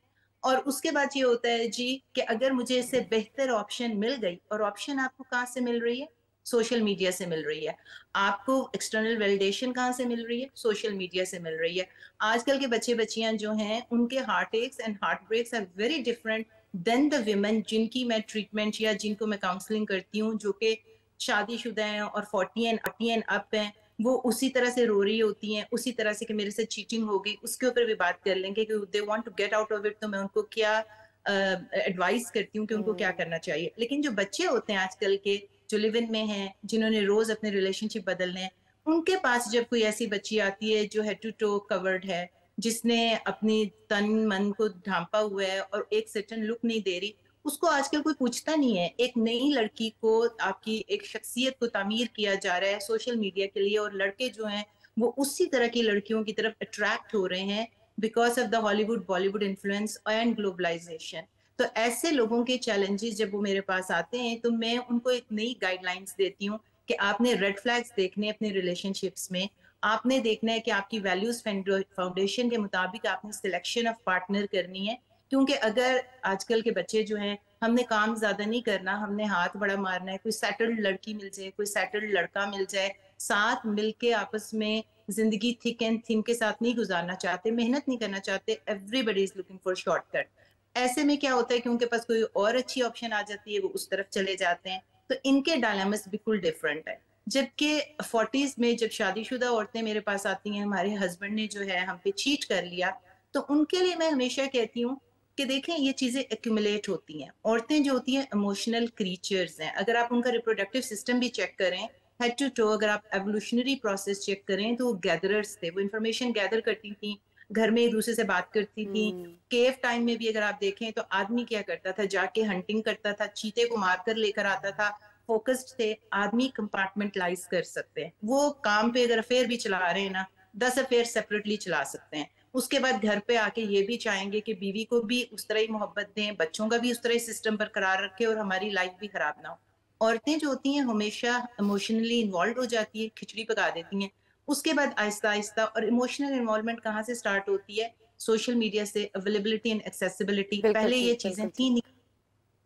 और उसके बाद ये होता है जी कि अगर मुझे इससे बेहतर ऑप्शन मिल गई और ऑप्शन आपको कहाँ से मिल रही है सोशल मीडिया से मिल रही है आपको एक्सटर्नल वैलिडेशन कहाँ से मिल रही है सोशल मीडिया से मिल रही है आजकल के बच्चे बच्चियां जो हैं उनके heart aches and heart breaks are very different than the women जिनकी मैं ट्रीटमेंट या जिनको मैं काउंसलिंग करती हूँ जो कि शादीशुदा हैं और forty and eighty and up हैं वो उसी तरह से रो रही होती हैं उसी तरह से कि मेरे से चीटिंग हो गई उसके ऊपर भी बात कर लेंगे कि they want to get out of it तो मैं उनको क्या एडवाइस uh, करती हूँ कि उनको क्या हम्म। करना चाहिए लेकिन जो बच्चे होते हैं आजकल के जो लिव इन में हैं जिन्होंने रोज अपने रिलेशनशिप बदलने हैं उनके पास जब कोई ऐसी बच्ची आती है जो हेड टू टो कवर्ड है जिसने अपनी तन मन को ढांपा हुआ है और एक सर्टन लुक नहीं दे रही उसको आजकल कोई पूछता नहीं है एक नई लड़की को आपकी एक शख्सियत को तमीर किया जा रहा है सोशल मीडिया के लिए और लड़के जो हैं वो उसी तरह की लड़कियों की तरफ अट्रैक्ट हो रहे हैं because of the Hollywood Bollywood influence and globalisation तो ऐसे लोगों के चैलेंजेस जब वो मेरे पास आते हैं तो मैं उनको एक नई गाइडलाइंस देती हूँ कि आपने रेड फ्लैग्स देखने अपने रिलेशनशिप्स में आपने देखना है कि आपकी वैल्यूज फाउंडेशन के मुताबिक आपने सिलेक्शन ऑफ पार्टनर करनी है क्योंकि अगर आजकल के बच्चे जो हैं हमने काम ज्यादा नहीं करना हमने हाथ बड़ा मारना है कोई सेटल्ड लड़की मिल जाए कोई सेटल्ड लड़का मिल जाए साथ मिलके आपस में जिंदगी थिक एंड थिन के साथ नहीं गुजारना चाहते मेहनत नहीं करना चाहते everybody is looking for shortcut ऐसे में क्या होता है कि उनके पास कोई और अच्छी ऑप्शन आ जाती है वो उस तरफ चले जाते हैं तो इनके डायलेमस बिल्कुल डिफरेंट है जबकि फोर्टीज में जब शादीशुदा औरतें मेरे पास आती हैं हमारे हस्बैंड ने जो है हम पे चीट कर लिया तो उनके लिए मैं हमेशा कहती हूँ कि देखें ये चीज़ें एक्यूमुलेट होती हैं औरतें जो होती हैं इमोशनल क्रीचर्स हैं अगर आप उनका रिप्रोडक्टिव सिस्टम भी चेक करें हेड टू टो अगर आप एवोल्यूशनरी प्रोसेस चेक करें तो वो गैदरर्स थे वो इन्फॉर्मेशन गैदर करती थी घर में एक दूसरे से बात करती थी केव टाइम में भी अगर आप देखें तो आदमी क्या करता था जाके हंटिंग करता था चीते को मार कर लेकर आता था फोकस्ड थे आदमी कंपार्टमेंटलाइज कर सकते हैं वो काम पे अगर अफेयर भी चला रहे हैं ना दस अफेयर सेपरेटली चला सकते हैं उसके बाद घर पे आके ये भी चाहेंगे कि बीवी को भी उस तरह ही मोहब्बत दें बच्चों का भी उस तरह सिस्टम बरकरार रखें और हमारी लाइफ भी खराब ना हो औरतें जो होती हैं हमेशा इमोशनली इन्वॉल्व हो जाती है खिचड़ी पका देती हैं उसके बाद आहिस्ता आहिस्ता और इमोशनल इन्वॉल्वमेंट कहाँ से स्टार्ट होती है सोशल मीडिया से अवेलेबिलिटी एंड एक्सेसिबिलिटी पहले ये चीजें थी नहीं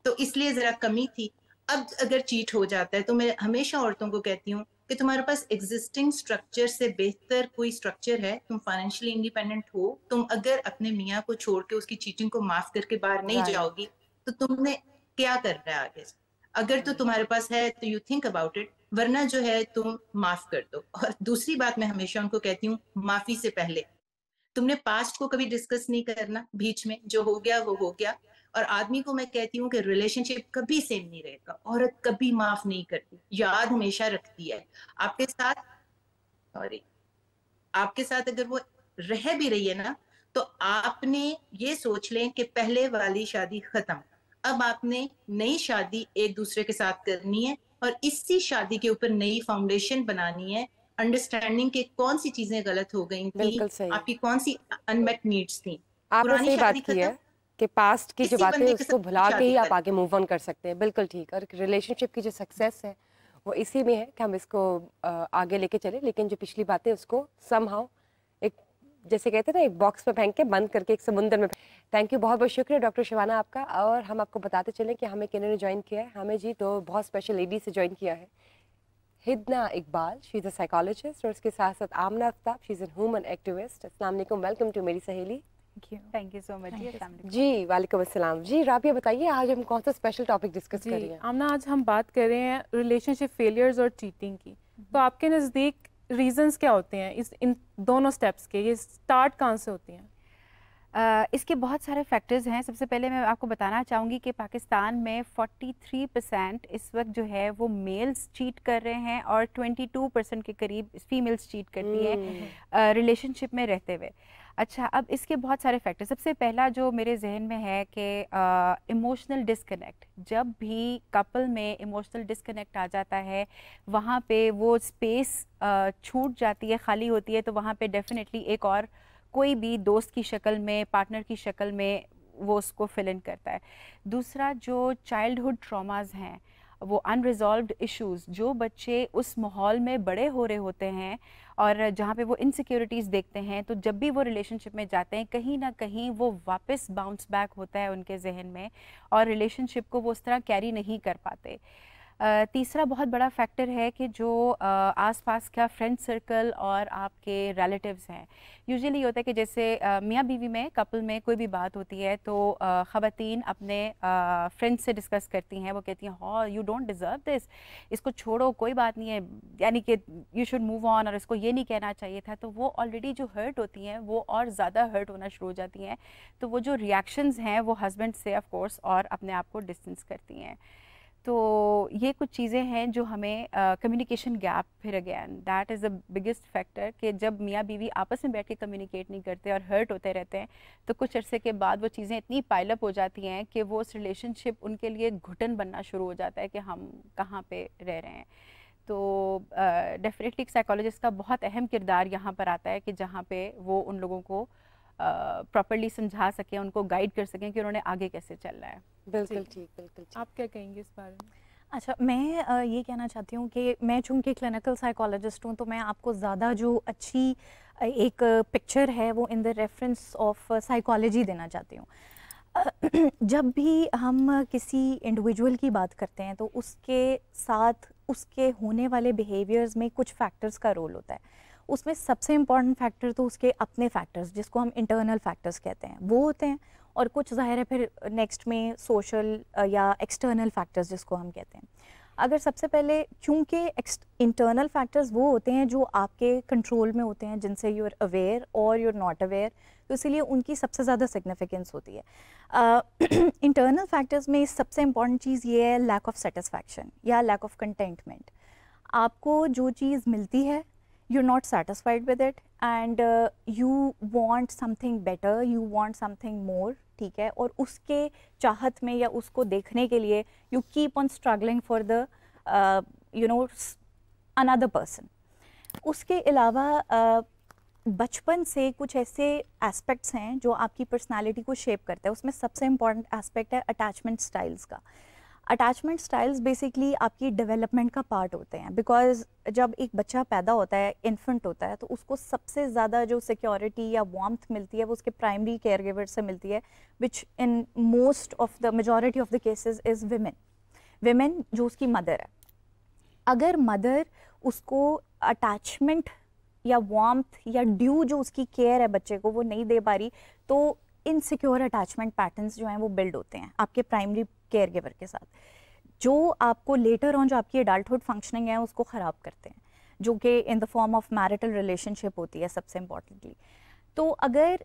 तो इसलिए जरा कमी थी अब अगर चीट हो जाता है तो मैं हमेशा औरतों को कहती हूँ कि तुम्हारे पास एग्जिस्टिंग स्ट्रक्चर से बेहतर कोई स्ट्रक्चर है तुम फाइनेंशियली इंडिपेंडेंट हो तुम अगर अपने मियाँ को छोड़ के उसकी चीटिंग को माफ करके बाहर नहीं जाओगी तो तुमने क्या कर रहा है आगे अगर तो तुम्हारे पास है तो यू थिंक अबाउट इट वरना जो है तुम माफ कर दो और दूसरी बात मैं हमेशा उनको कहती हूँ माफी से पहले तुमने पास्ट को कभी डिस्कस नहीं करना बीच में जो हो गया वो हो गया और आदमी को मैं कहती हूँ कि रिलेशनशिप कभी सेम नहीं रहेगा औरत कभी माफ नहीं करती याद हमेशा रखती है आपके साथ सॉरी आपके साथ अगर वो रह भी रही है ना तो आपने ये सोच लें कि पहले वाली शादी खत्म अब आपने नई शादी एक दूसरे के साथ करनी है और इसी शादी के ऊपर नई फाउंडेशन बनानी है अंडरस्टैंडिंग के कौन सी चीजें गलत हो गई थी आपकी कौन सी अनमेट नीड्स थी आपने सही बात की है कि पास्ट की जो बातें उसको भुला के ही आप आगे मूव ऑन कर सकते हैं बिल्कुल ठीक और रिलेशनशिप की जो सक्सेस है वो इसी में है कि हम इसको आगे लेके चले लेकिन जो पिछली बातें उसको सम एक जैसे कहते हैं ना एक बॉक्स में फेंक के बंद करके एक समुंदर में थैंक यू बहुत बहुत शुक्रिया डॉक्टर शिवाना आपका और हम आपको बताते चलें कि हमें किन्होंने ज्वाइन किया है हमें जी तो बहुत स्पेशल लेडी से ज्वाइन किया है Hidna Iqbal she is a psychologist और उसके साथ साथ Amna Aftab she is an human activist अस्सलाम वालेकुम welcome to Meri Saheli thank you so much जी वालेकुम अस्सलाम जी राबिया बताइए आज हम कौन सा स्पेशल टॉपिक डिस्कस कर रहे हैं आमना आज हम बात कर रहे हैं रिलेशनशिप फेलियर्स और चीटिंग की हम्म। तो आपके नज़दीक रीजंस क्या होते हैं इस इन दोनों स्टेप्स के ये स्टार्ट कहाँ से होते हैं Uh, इसके बहुत सारे फैक्टर्स हैं सबसे पहले मैं आपको बताना चाहूँगी कि पाकिस्तान में 43 परसेंट इस वक्त जो है वो मेल्स चीट कर रहे हैं और 22 परसेंट के करीब फीमेल्स चीट करती हैं रिलेशनशिप हम्म। uh, में रहते हुए अच्छा अब इसके बहुत सारे फैक्टर सबसे पहला जो मेरे जहन में है कि इमोशनल डिस्कनेक्ट जब भी कपल में इमोशनल डिस्कनेक्ट आ जाता है वहाँ पे वो स्पेस छूट जाती है खाली होती है तो वहाँ पे डेफिनेटली एक और कोई भी दोस्त की शक्ल में पार्टनर की शक्ल में वो उसको फिल इन करता है दूसरा जो चाइल्डहुड ट्रॉमाज हैं वो अनरिजॉल्व्ड इश्यूज जो बच्चे उस माहौल में बड़े हो रहे होते हैं और जहाँ पे वो इनसिक्योरिटीज़ देखते हैं तो जब भी वो रिलेशनशिप में जाते हैं कहीं ना कहीं वो वापस बाउंस बैक होता है उनके जहन में और रिलेशनशिप को वो उस तरह कैरी नहीं कर पाते तीसरा बहुत बड़ा फैक्टर है कि जो आसपास का फ्रेंड सर्कल और आपके रिलेटिव्स हैं यूजुअली होता है कि जैसे मियाँ बीवी में कपल में कोई भी बात होती है तो ख़वातीन अपने फ्रेंड्स से डिस्कस करती हैं वो कहती हैं हाँ यू डोंट डिज़र्व दिस इसको छोड़ो कोई बात नहीं है यानी कि यू शुड मूव ऑन और इसको ये नहीं कहना चाहिए था तो वो ऑलरेडी जो हर्ट होती हैं वो और ज़्यादा हर्ट होना शुरू हो जाती हैं तो वो जो रिएक्शंस हैं वो हस्बैंड से ऑफ कोर्स और अपने आप को डिस्टेंस करती हैं तो ये कुछ चीज़ें हैं जो हमें कम्युनिकेशन गैप फिर again that is the biggest factor कि जब मियाँ बीवी आपस में बैठ के कम्युनिकेट नहीं करते और हर्ट होते रहते हैं तो कुछ अरसे के बाद वो चीज़ें इतनी पाइलअप हो जाती हैं कि वो उस रिलेशनशिप उनके लिए घुटन बनना शुरू हो जाता है कि हम कहाँ पर रह रहे हैं तो डेफिनेटली uh, साइकोलॉजिस्ट का बहुत अहम किरदार यहाँ पर आता है कि जहाँ पे वो उन लोगों को uh, प्रॉपरली समझा सकें उनको गाइड कर सकें कि उन्होंने आगे कैसे चलना है बिल्कुल ठीक बिल्कुल आप क्या कहेंगे इस बारे में अच्छा मैं ये कहना चाहती हूँ कि मैं चूँकि क्लिनिकल साइकोलॉजिस्ट हूँ तो मैं आपको ज़्यादा जो अच्छी एक पिक्चर है वो in the reference of psychology देना चाहती हूँ जब भी हम किसी इंडिविजुअल की बात करते हैं तो उसके साथ उसके होने वाले बिहेवियर्स में कुछ फैक्टर्स का रोल होता है उसमें सबसे इम्पॉर्टेंट फैक्टर तो उसके अपने फैक्टर्स जिसको हम इंटरनल फैक्टर्स कहते हैं वो होते हैं और कुछ ज़ाहिर है फिर नेक्स्ट में सोशल या एक्सटर्नल फैक्टर्स जिसको हम कहते हैं अगर सबसे पहले चूँकि इंटरनल फैक्टर्स वो होते हैं जो आपके कंट्रोल में होते हैं जिनसे यू आर अवेयर और यू आर नॉट अवेयर तो इसीलिए उनकी सबसे ज़्यादा सिग्निफिकेंस होती है इंटरनल uh, फैक्टर्स में सबसे इम्पॉर्टेंट चीज़ ये है लैक ऑफ सेटिस्फैक्शन या लैक ऑफ कंटेंटमेंट आपको जो चीज़ मिलती है you're not satisfied with it and uh, you want something better you want something more ठीक है और उसके चाहत में या उसको देखने के लिए you keep on struggling for the you know another person उसके अलावा uh, बचपन से कुछ ऐसे एस्पेक्ट्स हैं जो आपकी पर्सनालिटी को शेप करते हैं उसमें सबसे इम्पॉर्टेंट एस्पेक्ट है अटैचमेंट स्टाइल्स का अटैचमेंट स्टाइल्स बेसिकली आपकी डेवलपमेंट का पार्ट होते हैं बिकॉज जब एक बच्चा पैदा होता है इन्फेंट होता है तो उसको सबसे ज़्यादा जो सिक्योरिटी या वार्म्थ मिलती है वो उसके प्राइमरी केयर गिवर से मिलती है which in most of the majority of the cases is women women जो उसकी मदर है अगर मदर उसको अटैचमेंट या वार्म्थ या ड्यू जो उसकी केयर है बच्चे को वो नहीं दे पा रही तो इनसिक्योर अटैचमेंट पैटर्न्स जो हैं वो बिल्ड होते हैं आपके प्राइमरी केयर गिवर के साथ जो आपको लेटर ऑन जो आपकी एडल्टुड फंक्शनिंग है उसको ख़राब करते हैं जो कि in the form of marital relationship होती है सबसे इम्पॉर्टेंटली तो अगर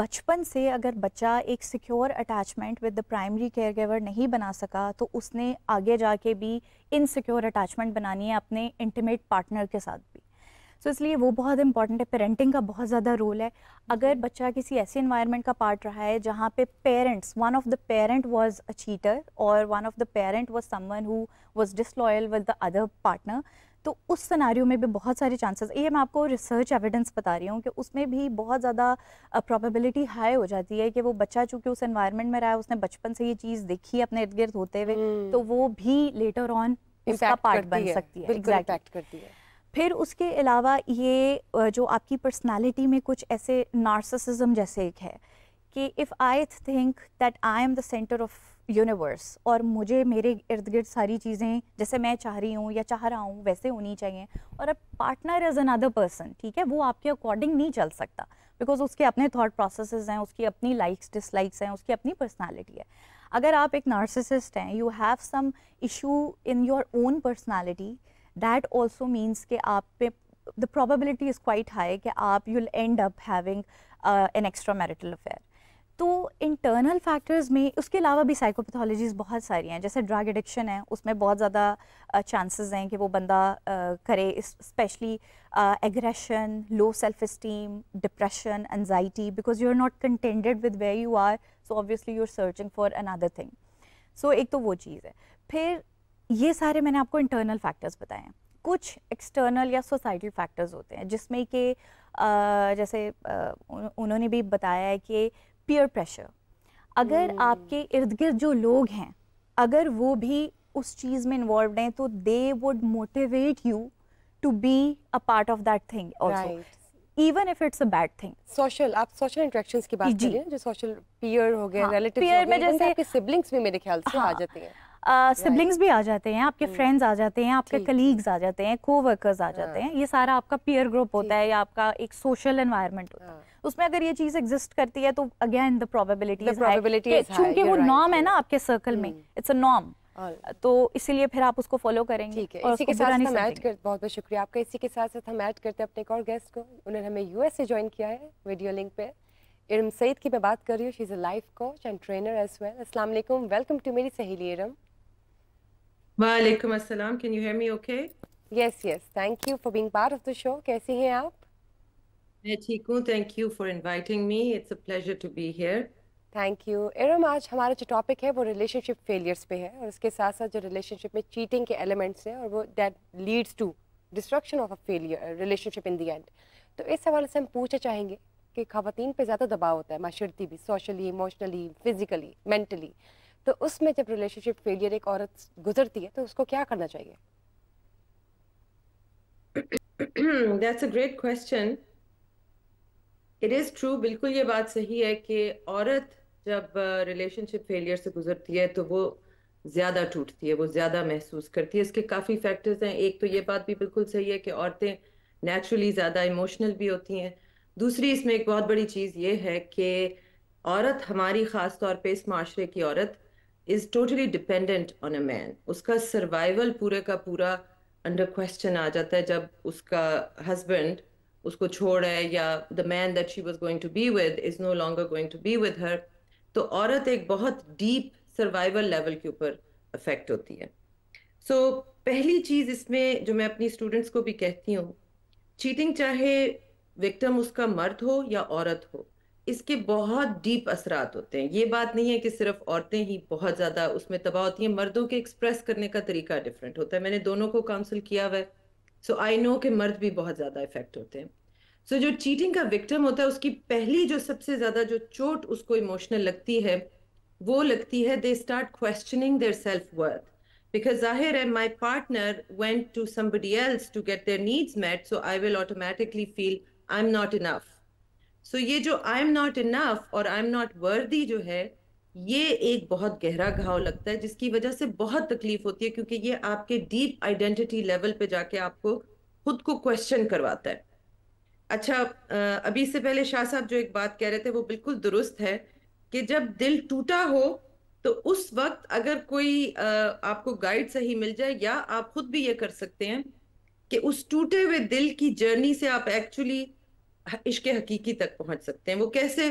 बचपन से अगर बच्चा एक secure attachment with the primary care giver नहीं बना सका तो उसने आगे जाके भी इनसिक्योर अटैचमेंट बनानी है अपने इंटीमेट पार्टनर के साथ भी सो so, इसलिए वो बहुत इंपॉर्टेंट है पेरेंटिंग का बहुत ज़्यादा रोल है अगर बच्चा किसी ऐसे इन्वायरमेंट का पार्ट रहा है जहाँ पे parents one of the parent was a cheater और one of the parent was someone who was disloyal with the other partner तो उस सिनारियों में भी बहुत सारे चांसेस ये मैं आपको रिसर्च एविडेंस बता रही हूँ कि उसमें भी बहुत ज़्यादा प्रोबेबिलिटी हाई हो जाती है कि वो बच्चा चूँकि उस एनवायरनमेंट में रहा है उसने बचपन से ये चीज़ देखी है अपने इर्द गिर्द होते हुए तो हम्म। वो भी लेटर ऑन उसका पार्ट बन सकती है एग्जैक्ट करती है फिर उसके अलावा ये जो आपकी पर्सनालिटी में कुछ ऐसे नार्सिसिज्म जैसे एक है कि if I think that I am the centre of universe और मुझे मेरे इर्द गिर्द सारी चीज़ें जैसे मैं चाह रही हूँ या चाह रहा हूँ वैसे होनी चाहिए और अब पार्टनर इज़ अनदर पर्सन ठीक है वो आपके अकॉर्डिंग नहीं चल सकता बिकॉज उसके अपने थाट प्रोसेस हैं उसकी अपनी लाइक्स डिसलाइक्स हैं उसकी अपनी पर्सनैलिटी है अगर आप एक नार्सिसिस्ट हैं you have some issue in your own personality that also means के आप पे the probability is quite high कि आप you'll end up having an extra marital affair तो इंटरनल फैक्टर्स में उसके अलावा भी साइकोपैथोलॉजीज़ बहुत सारी हैं जैसे ड्रग एडिक्शन है उसमें बहुत ज़्यादा चांसेस uh, हैं कि वो बंदा uh, करे specially aggression low self esteem depression anxiety because you are not contended with way you are so obviously you are searching for another thing so एक तो वो चीज़ है फिर ये सारे मैंने आपको इंटरनल फैक्टर्स बताए हैं कुछ एक्सटर्नल या सोसाइटल फैक्टर्स होते हैं जिसमें कि जैसे उन्होंने भी बताया है कि पीयर प्रेशर अगर hmm. आपके इर्द गिर्द जो लोग हैं अगर वो भी उस चीज़ में इन्वॉल्व हैं तो they would motivate you to be a part of that thing also even if it's a bad thing social आप सोशल इंटरेक्शंस की बात कर रहे हैं जो सोशल पीयर हो गए हाँ, हो गए जैसे आपके सिबलिंग्स भी मेरे ख्याल से हाँ, आ जाते हैं सिबलिंग्स भी आ जाते हैं आपके फ्रेंड्स hmm. आ जाते हैं आपके कलीग्स आ जाते हैं को वर्कर्स आ जाते हाँ। हैं ये सारा आपका पीयर ग्रुप होता है या आपका एक सोशल एनवायरनमेंट होता है हाँ। उसमें अगर ये चीज एग्जिस्ट करती है तो अगेन द प्रोबेबिलिटी चूंकि वो नॉर्म है ना आपके सर्कल में इट्स अ नॉर्म तो इसीलिए फिर आप उसको फॉलो करेंगे ठीक है इसी के साथ हम ऐड कर बहुत बहुत शुक्रिया आपका इसी के साथ साथ हम ऐड करते हैं अपने एक और गेस्ट को उन्होंने हमें यूएस से ज्वाइन किया है वीडियो लिंक पे इरम सईद की मैं बात कर रही हूँ she is a life coach and trainer as well असलम वेलकम टू मेरी सहेली इरम वालेकुम अस्सलाम can you hear me okay yes yes thank you for being part of the show कैसी हैं आप मैं ठीक हूँ thank you for inviting me it's a pleasure to be here thank you Iram आज हमारा जो टॉपिक है वो रिलेशनशिप फेलियर्स पे है और उसके साथ साथ जो रिलेशनशिप में चीटिंग के एलिमेंट्स हैं और वो that leads to destruction of a failure relationship in the end तो इस हवाले से हम पूछना चाहेंगे कि खातन पे ज़्यादा दबाव होता है माशरती भी सोशली इमोशनली फिजिकली मेंटली तो उसमें जब रिलेशनशिप फेलियर एक औरत गुजरती है तो उसको क्या करना चाहिए that's a great question it is true बिल्कुल ये बात सही है कि औरत जब रिलेशनशिप फेलियर से गुजरती है तो वो ज़्यादा टूटती है वो ज़्यादा महसूस करती है इसके काफ़ी फैक्टर्स हैं एक तो ये बात भी बिल्कुल सही है कि औरतें नेचुरली ज़्यादा इमोशनल भी होती हैं दूसरी इसमें एक बहुत बड़ी चीज़ ये है कि औरत हमारी ख़ास तौर पे इस माशरे की औरत is totally dependent on a man उसका सर्वाइवल पूरे का पूरा अंडर क्वेश्चन आ जाता है जब उसका हस्बैंड उसको छोड़ रहा है या the man that she was going to be with is no longer going to be with her तो औरत एक बहुत डीप सर्वाइवल लेवल के ऊपर अफेक्ट होती है सो so, पहली चीज़ इसमें जो मैं अपनी स्टूडेंट्स को भी कहती हूँ चीटिंग चाहे विक्टम उसका मर्द हो या औरत हो इसके बहुत डीप असरात होते हैं ये बात नहीं है कि सिर्फ औरतें ही बहुत ज़्यादा उसमें तबाह होती हैं मर्दों के एक्सप्रेस करने का तरीका डिफरेंट होता है मैंने दोनों को काउंसिल किया हुआ है सो आई नो कि मर्द भी बहुत ज़्यादा इफेक्ट होते हैं सो so, जो चीटिंग का विक्टिम होता है उसकी पहली जो सबसे ज़्यादा जो चोट उसको इमोशनल लगती है वो लगती है they start questioning their self worth जाहिर है my partner went to somebody else to get their needs met so I will automatically feel I am not enough so so, ये जो आई एम नॉट इनफ और आई एम नॉट वर्दी जो है ये एक बहुत गहरा घाव लगता है जिसकी वजह से बहुत तकलीफ होती है क्योंकि ये आपके डीप आइडेंटिटी लेवल पे जाके आपको खुद को क्वेश्चन करवाता है अच्छा अभी से पहले शाह साहब जो एक बात कह रहे थे वो बिल्कुल दुरुस्त है कि जब दिल टूटा हो तो उस वक्त अगर कोई आपको गाइड सही मिल जाए या आप खुद भी ये कर सकते हैं कि उस टूटे हुए दिल की जर्नी से आप एक्चुअली इश्क हकीकी तक पहुंच सकते हैं वो कैसे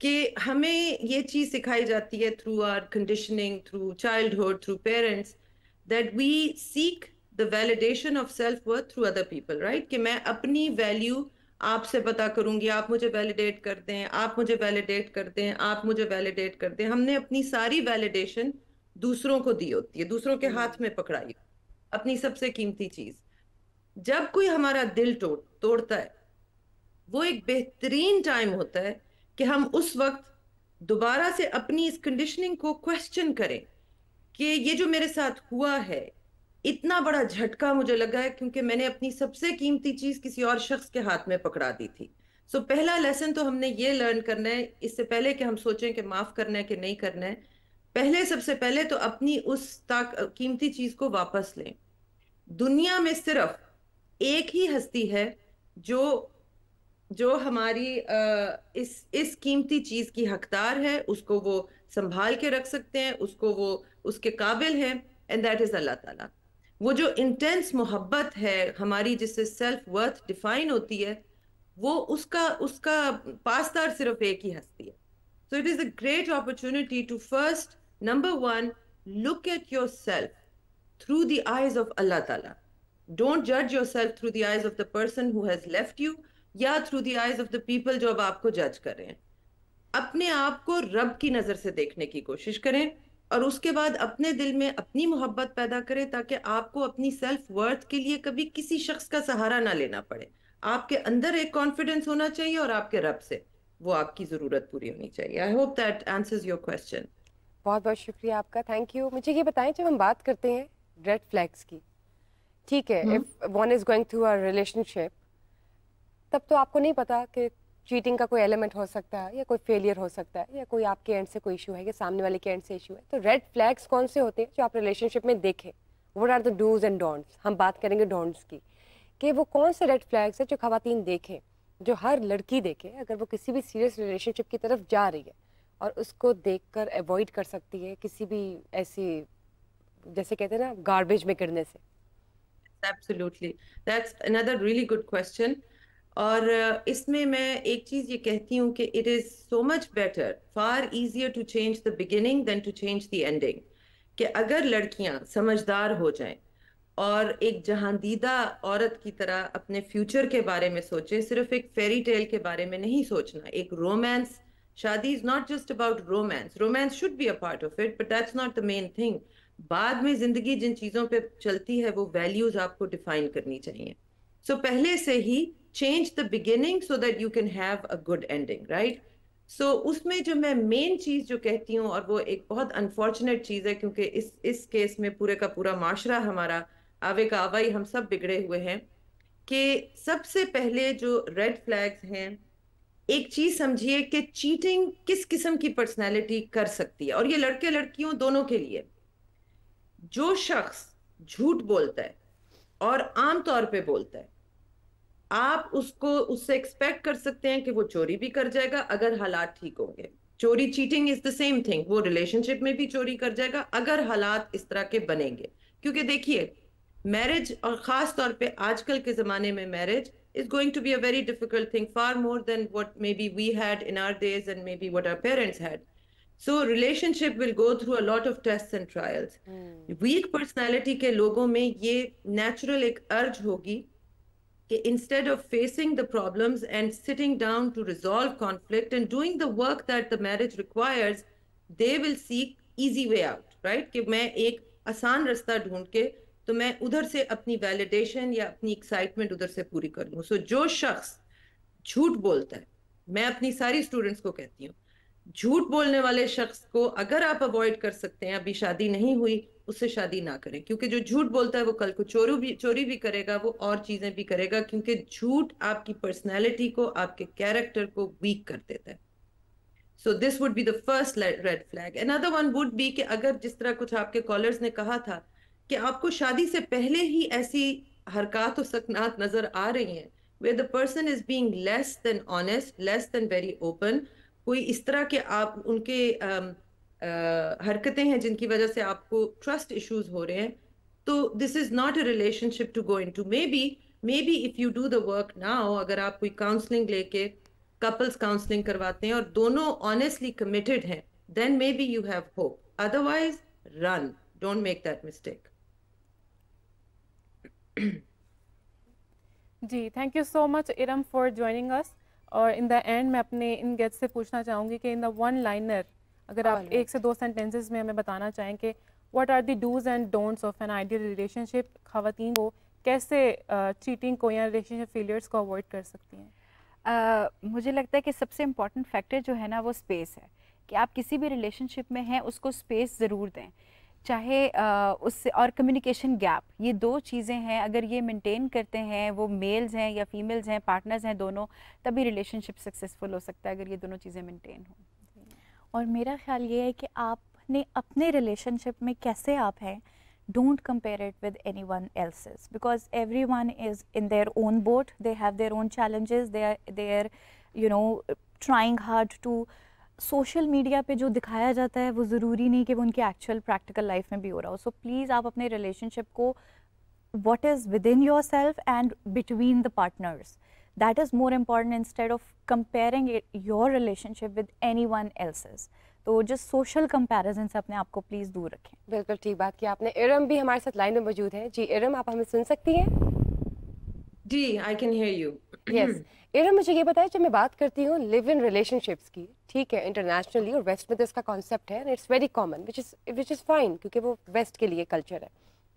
कि हमें ये चीज़ सिखाई जाती है through our conditioning through childhood through parents that we seek the validation of self worth through other people right कि मैं अपनी वैल्यू आपसे पता करूंगी आप मुझे वैलिडेट कर दें आप मुझे वैलिडेट कर दें आप मुझे वैलिडेट कर दें हमने अपनी सारी वैलिडेशन दूसरों को दी होती है दूसरों के हाथ में पकड़ाई अपनी सबसे कीमती चीज जब कोई हमारा दिल तोड़ तोड़ता है वो एक बेहतरीन टाइम होता है कि हम उस वक्त दोबारा से अपनी इस कंडीशनिंग को क्वेश्चन करें कि ये जो मेरे साथ हुआ है इतना बड़ा झटका मुझे लगा है क्योंकि मैंने अपनी सबसे कीमती चीज किसी और शख्स के हाथ में पकड़ा दी थी सो so, पहला लेसन तो हमने ये लर्न करना है इससे पहले कि हम सोचें कि माफ करना है कि नहीं करना है पहले सबसे पहले तो अपनी उस ताक कीमती चीज को वापस लें दुनिया में सिर्फ एक ही हस्ती है जो जो हमारी इस इस कीमती चीज़ की हकदार है उसको वो संभाल के रख सकते हैं उसको वो उसके काबिल हैं एंड दैट इज़ अल्लाह ताला वो जो इंटेंस मोहब्बत है हमारी जिससे सेल्फ वर्थ डिफाइन होती है वो उसका उसका पासदार सिर्फ एक ही हस्ती है so it is a great opportunity to first number one look at yourself through the eyes of Allah ताला डोंट जज yourself through the eyes of the person who has left you या through the eyes of the people जो अब आपको जज कर रहे हैं अपने आप को रब की नज़र से देखने की कोशिश करें और उसके बाद अपने दिल में अपनी मोहब्बत पैदा करें ताकि आपको अपनी सेल्फ वर्थ के लिए कभी किसी शख्स का सहारा ना लेना पड़े आपके अंदर एक कॉन्फिडेंस होना चाहिए और आपके रब से वो आपकी ज़रूरत पूरी होनी चाहिए I hope that answers your question बहुत बहुत शुक्रिया आपका थैंक यू मुझे ये बताएं जब हम बात करते हैं रेड फ्लैग्स की ठीक है if one is going through our relationship तब तो आपको नहीं पता कि चीटिंग का कोई एलिमेंट हो सकता है या कोई फेलियर हो सकता है या कोई आपके एंड से कोई इशू है या सामने वाले के एंड से इशू है तो रेड फ्लैग्स कौन से होते हैं जो आप रिलेशनशिप में देखें what are the dos and don'ts हम बात करेंगे डोंट्स की कि वो कौन से रेड फ्लैग्स हैं जो खातन देखें जो हर लड़की देखे अगर वो किसी भी सीरियस रिलेशनशिप की तरफ जा रही है और उसको कर अवॉइड कर सकती है किसी भी ऐसी जैसे कहते हैं ना गार्बेज में गिरने से absolutely that's another really good question और इसमें मैं एक चीज़ ये कहती हूँ कि it is so much better far easier to change the beginning than to change the ending कि अगर लड़कियाँ समझदार हो जाएं और एक जहांदीदा औरत की तरह अपने फ्यूचर के बारे में सोचें सिर्फ एक फेरी टेल के बारे में नहीं सोचना एक रोमांस शादी is not just about romance romance should be a part of it but that's not the main thing बाद में ज़िंदगी जिन चीज़ों पर चलती है वो वैल्यूज़ आपको डिफाइन करनी चाहिए सो so, पहले से ही change the beginning so that you can have a good ending right so so, उसमें जो मैं मेन चीज़ जो कहती हूँ और वो एक बहुत अनफॉर्चुनेट चीज़ है क्योंकि इस इस केस में पूरे का पूरा माशरा हमारा आवे का आवाई हम सब बिगड़े हुए हैं कि सबसे पहले जो रेड फ्लैग्स हैं एक चीज़ समझिए कि चीटिंग किस किस्म की पर्सनैलिटी कर सकती है और ये लड़के लड़कियों दोनों के लिए जो शख्स झूठ बोलता है और आमतौर पर बोलता है आप उसको उससे एक्सपेक्ट कर सकते हैं कि वो चोरी भी कर जाएगा अगर हालात ठीक होंगे चोरी cheating is the same thing वो रिलेशनशिप में भी चोरी कर जाएगा अगर हालात इस तरह के बनेंगे क्योंकि देखिए मैरिज और ख़ास तौर पे आजकल के ज़माने में marriage is going to be a very difficult thing far more than what maybe we had in our days and maybe what our parents had so relationship will go through a lot of test and trials weak personality के लोगों में ये नेचुरल एक अर्ज होगी कि instead of facing the problems and sitting down to resolve conflict and doing the work that the marriage requires they will seek easy way out right कि मैं एक आसान रास्ता ढूंढ के तो मैं उधर से अपनी वैलिडेशन या अपनी एक्साइटमेंट उधर से पूरी कर लूँ सो so, जो शख्स झूठ बोलता है मैं अपनी सारी स्टूडेंट्स को कहती हूँ झूठ बोलने वाले शख्स को अगर आप अवॉइड कर सकते हैं अभी शादी नहीं हुई उससे शादी ना करें क्योंकि जो झूठ बोलता है वो कल को चोरू भी चोरी भी करेगा वो और चीजें भी करेगा क्योंकि झूठ आपकी पर्सनैलिटी को आपके कैरेक्टर को वीक कर देता है so this would be the first red flag another one would be कि अगर जिस तरह कुछ आपके कॉलर्स ने कहा था कि आपको शादी से पहले ही ऐसी हरकत और सकनात नजर आ रही हैं वे the person is being less than honest less than very open कोई इस तरह के आप उनके um, हरकतें हैं जिनकी वजह से आपको ट्रस्ट इश्यूज हो रहे हैं तो this is not a relationship to go into maybe maybe if you do the work now अगर आप कोई काउंसलिंग लेके कपल्स काउंसलिंग करवाते हैं और दोनों ऑनेस्टली कमिटेड हैं then maybe you have hope otherwise run don't make that mistake जी thank you so much Iram for joining us और इन द एंड मैं अपने इन गेट से पूछना चाहूंगी कि इन द वन लाइनर अगर हाँ, आप एक से दो सेंटेंसेस में हमें बताना चाहें कि what are the dos and don'ts of an ideal relationship खातन को कैसे चीटिंग uh, को या रिलेशनशिप फेलियर्स को अवॉइड कर सकती हैं Uh, मुझे लगता है कि सबसे इम्पॉर्टेंट फैक्टर जो है ना वो स्पेस है कि आप किसी भी रिलेशनशिप में हैं उसको स्पेस ज़रूर दें चाहे उससे और कम्युनिकेशन गैप ये दो चीज़ें हैं अगर ये मेंटेन करते हैं वो मेल्स हैं या फीमेल्स हैं पार्टनर्स हैं दोनों तभी रिलेशनशिप सक्सेसफुल हो सकता है अगर ये दोनों चीज़ें मेंटेन हों और मेरा ख्याल ये है कि आपने अपने रिलेशनशिप में कैसे आप हैं don't compare it with anyone else's because everyone is in their own boat they have their own challenges they are they are you know trying hard to social media पे जो दिखाया जाता है वो ज़रूरी नहीं कि वो उनकी एक्चुअल प्रैक्टिकल लाइफ में भी हो रहा हो सो प्लीज़ आप अपने रिलेशनशिप को what is within yourself and between the partners that is more important instead of comparing your relationship with anyone else's तो जस्ट सोशल कंपेरिजन से अपने आप को प्लीज दूर रखें बिल्कुल ठीक बात की आपने इरम भी हमारे साथ लाइन में मौजूद है जी इरम आप हमें सुन सकती हैं जी I can hear you yes Iram मुझे ये बताया जब मैं बात करती हूँ लिव इन रिलेशनशिप्स की ठीक है इंटरनेशनली और वेस्ट में तो इसका कॉन्सेप्ट है it's very common which is which is fine क्योंकि वो वेस्ट के लिए कल्चर है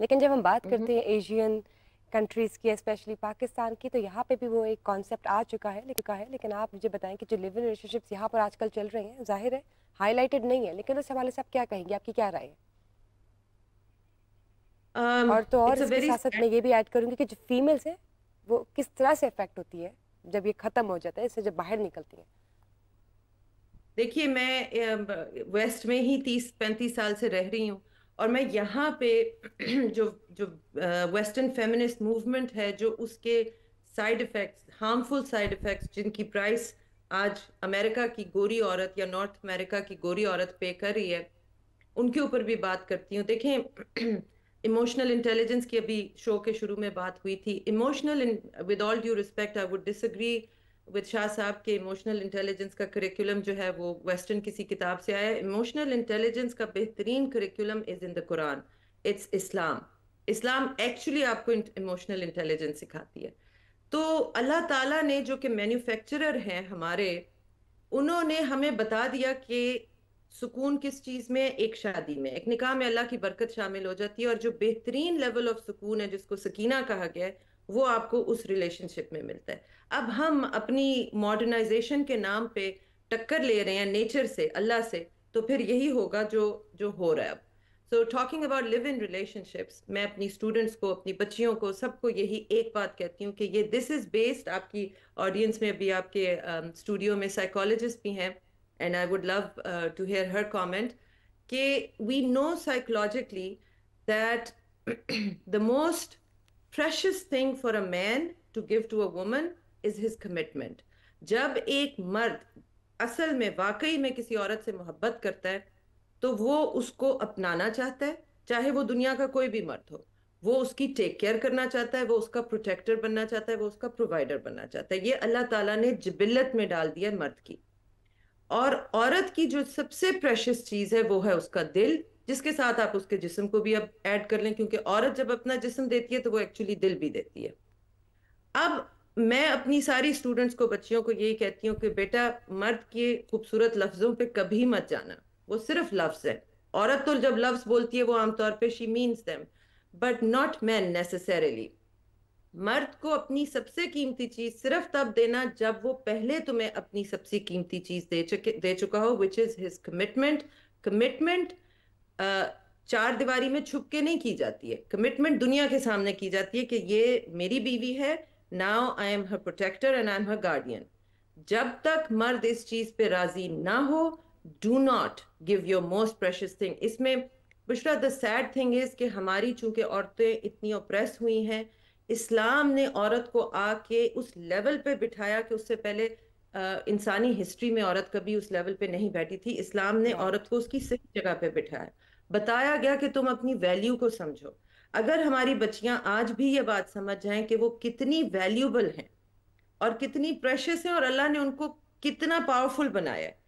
लेकिन जब हम बात हम्म। करते हैं एशियन mm -hmm. कंट्रीज़ की स्पेशली पाकिस्तान की तो यहाँ पे भी वो एक कॉन्सेप्ट आ चुका है लिखा है लेकिन आप मुझे बताएं कि जो लिव इन रिलेशनशिप्स यहाँ पर आजकल चल रहे हैं जाहिर है हाईलाइटेड नहीं है लेकिन उस हवाले से आप क्या कहेंगे आपकी क्या राय है um, और तो और इसके साथ साथ मैं ये भी ऐड करूँगी कि जो फीमेल्स हैं वो किस तरह से इफेक्ट होती है जब ये ख़त्म हो जाता है इससे जब बाहर निकलती हैं देखिए मैं वेस्ट में ही तीस पैंतीस साल से रह रही हूँ और मैं यहाँ पे जो जो वेस्टर्न फेमिनिस्ट मूवमेंट है जो उसके side effects harmful side effects जिनकी प्राइस आज अमेरिका की गोरी औरत या नॉर्थ अमेरिका की गोरी औरत पे कर रही है उनके ऊपर भी बात करती हूँ देखें इमोशनल इंटेलिजेंस की अभी शो के शुरू में बात हुई थी emotional with all due respect I would disagree with Shah Sahab के इमोशनल इंटेलिजेंस का करिकुलम जो है वो वेस्टर्न किसी किताब से आया इमोशनल इंटेलिजेंस का बेहतरीन curriculum is in the Quran it's Islam Islam actually आपको इमोशनल इंटेलिजेंस सिखाती है तो अल्लाह ताला ने जो कि मैन्युफैक्चरर हैं हमारे उन्होंने हमें बता दिया कि सुकून किस चीज़ में एक शादी में एक निकाह में अल्लाह की बरकत शामिल हो जाती है और जो बेहतरीन लेवल ऑफ सुकून है जिसको सकीना कहा गया है वो आपको उस रिलेशनशिप में मिलता है अब हम अपनी मॉडर्नाइजेशन के नाम पे टक्कर ले रहे हैं नेचर से अल्लाह से तो फिर यही होगा जो जो हो रहा है अब so talking about live in relationships मैं अपनी स्टूडेंट्स को अपनी बच्चियों को सबको यही एक बात कहती हूँ कि ये दिस इज़ बेस्ड आपकी ऑडियंस में अभी आपके स्टूडियो um, में साइकोलॉजिस्ट भी हैं and I would love to hear her comment कि we know psychologically that the most precious thing for a man to give to a woman is his commitment जब एक मर्द असल में वाकई में किसी औरत से मोहब्बत करता है तो वो उसको अपनाना चाहता है चाहे वो दुनिया का कोई भी मर्द हो वो उसकी टेक केयर करना चाहता है वो उसका प्रोटेक्टर बनना चाहता है वो उसका प्रोवाइडर बनना चाहता है ये अल्लाह ताला ने जबिलत में डाल दिया मर्द की और औरत की जो सबसे प्रेशस चीज़ है वो है उसका दिल जिसके साथ आप उसके जिस्म को भी अब ऐड कर लें क्योंकि औरत जब अपना जिस्म देती है तो वो एक्चुअली दिल भी देती है अब मैं अपनी सारी स्टूडेंट्स को बच्चियों को यही कहती हूँ कि बेटा मर्द के खूबसूरत लफ्ज़ों पे कभी मत जाना वो सिर्फ लफ्ज़ है औरत तो जब लफ्ज़ बोलती है वो आमतौर पर she means them but not man necessarily मर्द को अपनी सबसे कीमती चीज़ सिर्फ तब देना जब वो पहले तुम्हें अपनी सबसे कीमती चीज़ दे चुके दे चुका हो which is his commitment commitment चार दीवारी में छुप के नहीं की जाती है कमिटमेंट दुनिया के सामने की जाती है कि ये मेरी बीवी है now I am her protector and I am her guardian जब तक मर्द इस चीज पे राजी ना हो do not give your most precious thing इसमें Bushra the sad thing is कि हमारी चूंकि औरतें इतनी ओप्रेस हुई हैं इस्लाम ने औरत को आके उस लेवल पे बिठाया कि उससे पहले इंसानी हिस्ट्री में औरत कभी उस लेवल पे नहीं बैठी थी इस्लाम ने औरत को उसकी सही जगह पे बिठाया बताया गया कि तुम अपनी वैल्यू को समझो अगर हमारी बच्चियां आज भी ये बात समझ जाएं कि वो कितनी वैल्यूबल हैं और कितनी प्रेशस हैं और अल्लाह ने उनको कितना पावरफुल बनाया है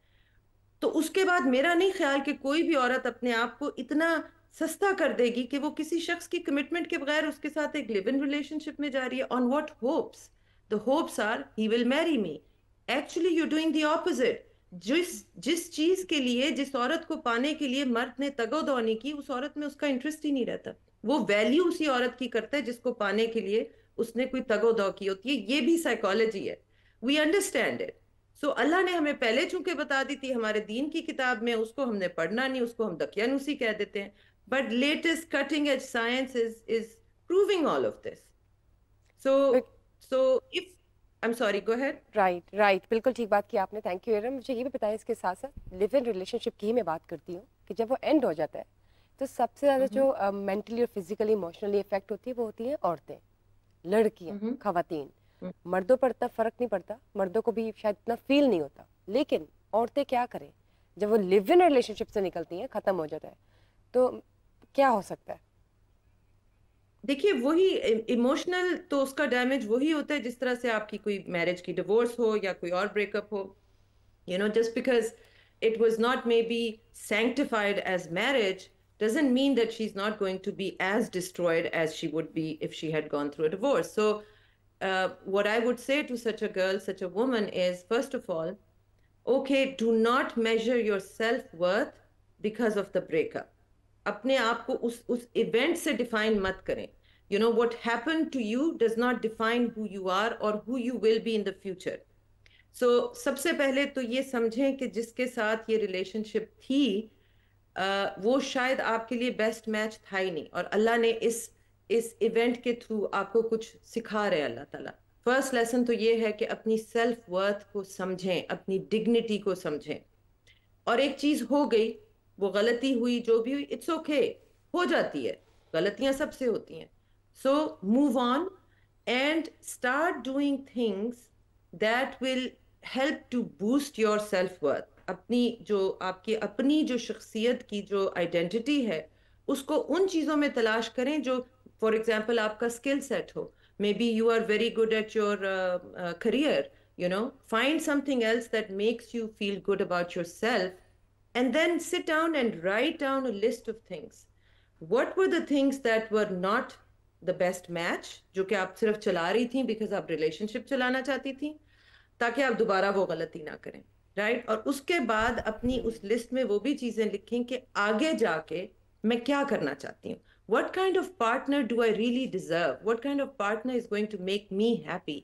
तो उसके बाद मेरा नहीं ख्याल कि कोई भी औरत अपने आप को इतना सस्ता कर देगी कि वो किसी शख्स की कमिटमेंट के बगैर उसके साथ एक लिव इन रिलेशनशिप में जा रही है on what hopes the hopes are he will marry me actually you doing the opposite जिस जिस चीज के लिए जिस औरत को पाने के लिए मर्द ने तगोदौनी की उस औरत में उसका इंटरेस्ट ही नहीं रहता वो वैल्यू उसी औरत की करता है जिसको पाने के लिए उसने कोई तगोदौ की होती है ये भी साइकोलॉजी है we understand it so Allah ने हमें पहले चूंकि बता दी थी हमारे दीन की किताब में उसको हमने पढ़ना नहीं उसको हम दकियानुसी कह देते हैं but latest cutting edge science is is proving all of this so so if I'm sorry, go ahead. Right, right right बिल्कुल ठीक बात की आपने थैंक यू एरम मुझे ये भी बताया इसके साथ साथ लिव इन रिलेशनशिप की ही मैं बात करती हूँ कि जब वो एंड हो जाता है तो सबसे ज़्यादा जो मेंटली और फिजिकली इमोशनली इफेक्ट होती है वो होती है औरतें लड़कियाँ खातन हम्म. मर्दों पर इतना फ़र्क नहीं पड़ता मर्दों को भी शायद इतना फील नहीं होता लेकिन औरतें क्या करें जब वो लिव इन रिलेशनशिप से निकलती हैं ख़त्म हो जाता है तो क्या हो सकता है देखिए वही emotional तो उसका डैमेज वही होता है जिस तरह से आपकी कोई मैरिज की डिवोर्स हो या कोई और ब्रेकअप हो you know just because it was not maybe sanctified as does doesn't mean that she's not going to be as destroyed as she would be if she had gone through a divorce so uh, what i would say to such a girl such a woman is first of all okay do not measure your self-worth because of the breakup अपने आप को उस उस इवेंट से डिफाइन मत करें you know what happen to you does not define who you are और who you will be in the future so सबसे पहले तो ये समझें कि जिसके साथ ये रिलेशनशिप थी वो शायद आपके लिए बेस्ट मैच था ही नहीं और अल्लाह ने इस इस इवेंट के थ्रू आपको कुछ सिखा रहे अल्लाह ताला फर्स्ट लेसन तो ये है कि अपनी सेल्फ वर्थ को समझें अपनी डिग्निटी को समझें और एक चीज़ हो गई वो गलती हुई जो भी हुई इट्स ओके हो जाती है गलतियां सबसे होती हैं so move on and start doing things that will help to boost your self worth अपनी जो आपकी अपनी जो शख्सियत की जो आइडेंटिटी है उसको उन चीज़ों में तलाश करें जो फॉर एग्जाम्पल आपका स्किल सेट हो maybe you are very good at your career you know find something else that makes you feel good about yourself and then sit down and write down a list of things what were the things that were not the best match जो कि आप सिर्फ चला रही थी बिकॉज आप रिलेशनशिप चलाना चाहती थी ताकि आप दोबारा वो गलती ना करें राइट right? और उसके बाद अपनी उस लिस्ट में वो भी चीजें लिखें कि आगे जाके मैं क्या करना चाहती हूँ what kind of partner do I really deserve what kind of partner is going to make me happy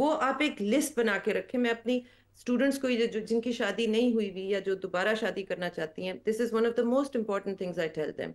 वो आप एक लिस्ट बना के रखें मैं अपनी स्टूडेंट्स को ये जो जिनकी शादी नहीं हुई हुई या जो दोबारा शादी करना चाहती हैं this is one of the most important things I tell them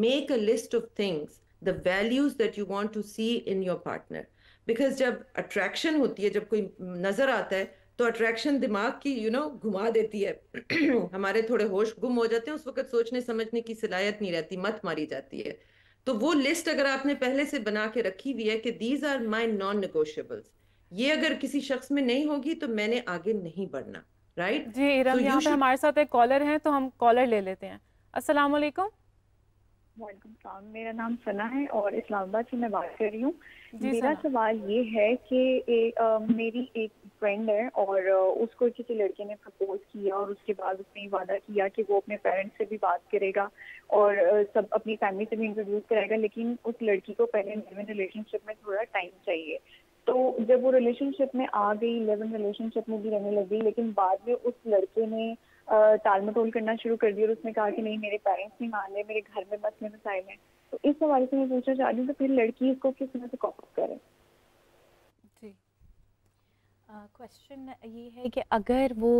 make a list of things the values that you want to see in your partner because जब अट्रैक्शन होती है जब कोई नजर आता है तो अट्रैक्शन दिमाग की यू you नो know, घुमा देती है हमारे थोड़े होश गुम हो जाते हैं उस वक्त सोचने समझने की सलाहियत नहीं रहती मत मारी जाती है तो वो लिस्ट अगर आपने पहले से बना के रखी हुई है कि these are my non negotiables ये अगर किसी शख्स में नहीं होगी तो मैंने आगे नहीं बढ़ना राइट जी इरम so यहाँ पे हमारे साथ एक कॉलर है तो हम कॉलर ले लेते हैं अस्सलाम वालेकुम वालेकुम सलाम मेरा नाम सना है और इस्लामाबाद से मैं बात कर रही हूँ मेरा सवाल ये है कि मेरी एक फ्रेंड है और उसको किसी लड़के ने प्रपोज किया और उसके बाद उसने वादा किया कि वो अपने पेरेंट्स से भी बात करेगा और सब अपनी फैमिली से भी इंट्रोड्यूस करेगा लेकिन उस लड़की को पहले रिलेशनशिप में थोड़ा टाइम चाहिए तो जब वो रिलेशनशिप में आ गई इलेवन रिलेशनशिप में भी रहने लगी लेकिन बाद में उस लड़के ने टालमटोल करना शुरू कर दिया और उसने कहा कि नहीं मेरे पेरेंट्स नहीं मान रहे मेरे घर में बस मेरे साइड में तो इस हवाले से मैं पूछना चाह रही हूँ तो फिर लड़की इसको किस तरह से कॉपअप करे क्वेश्चन uh, ये है कि अगर वो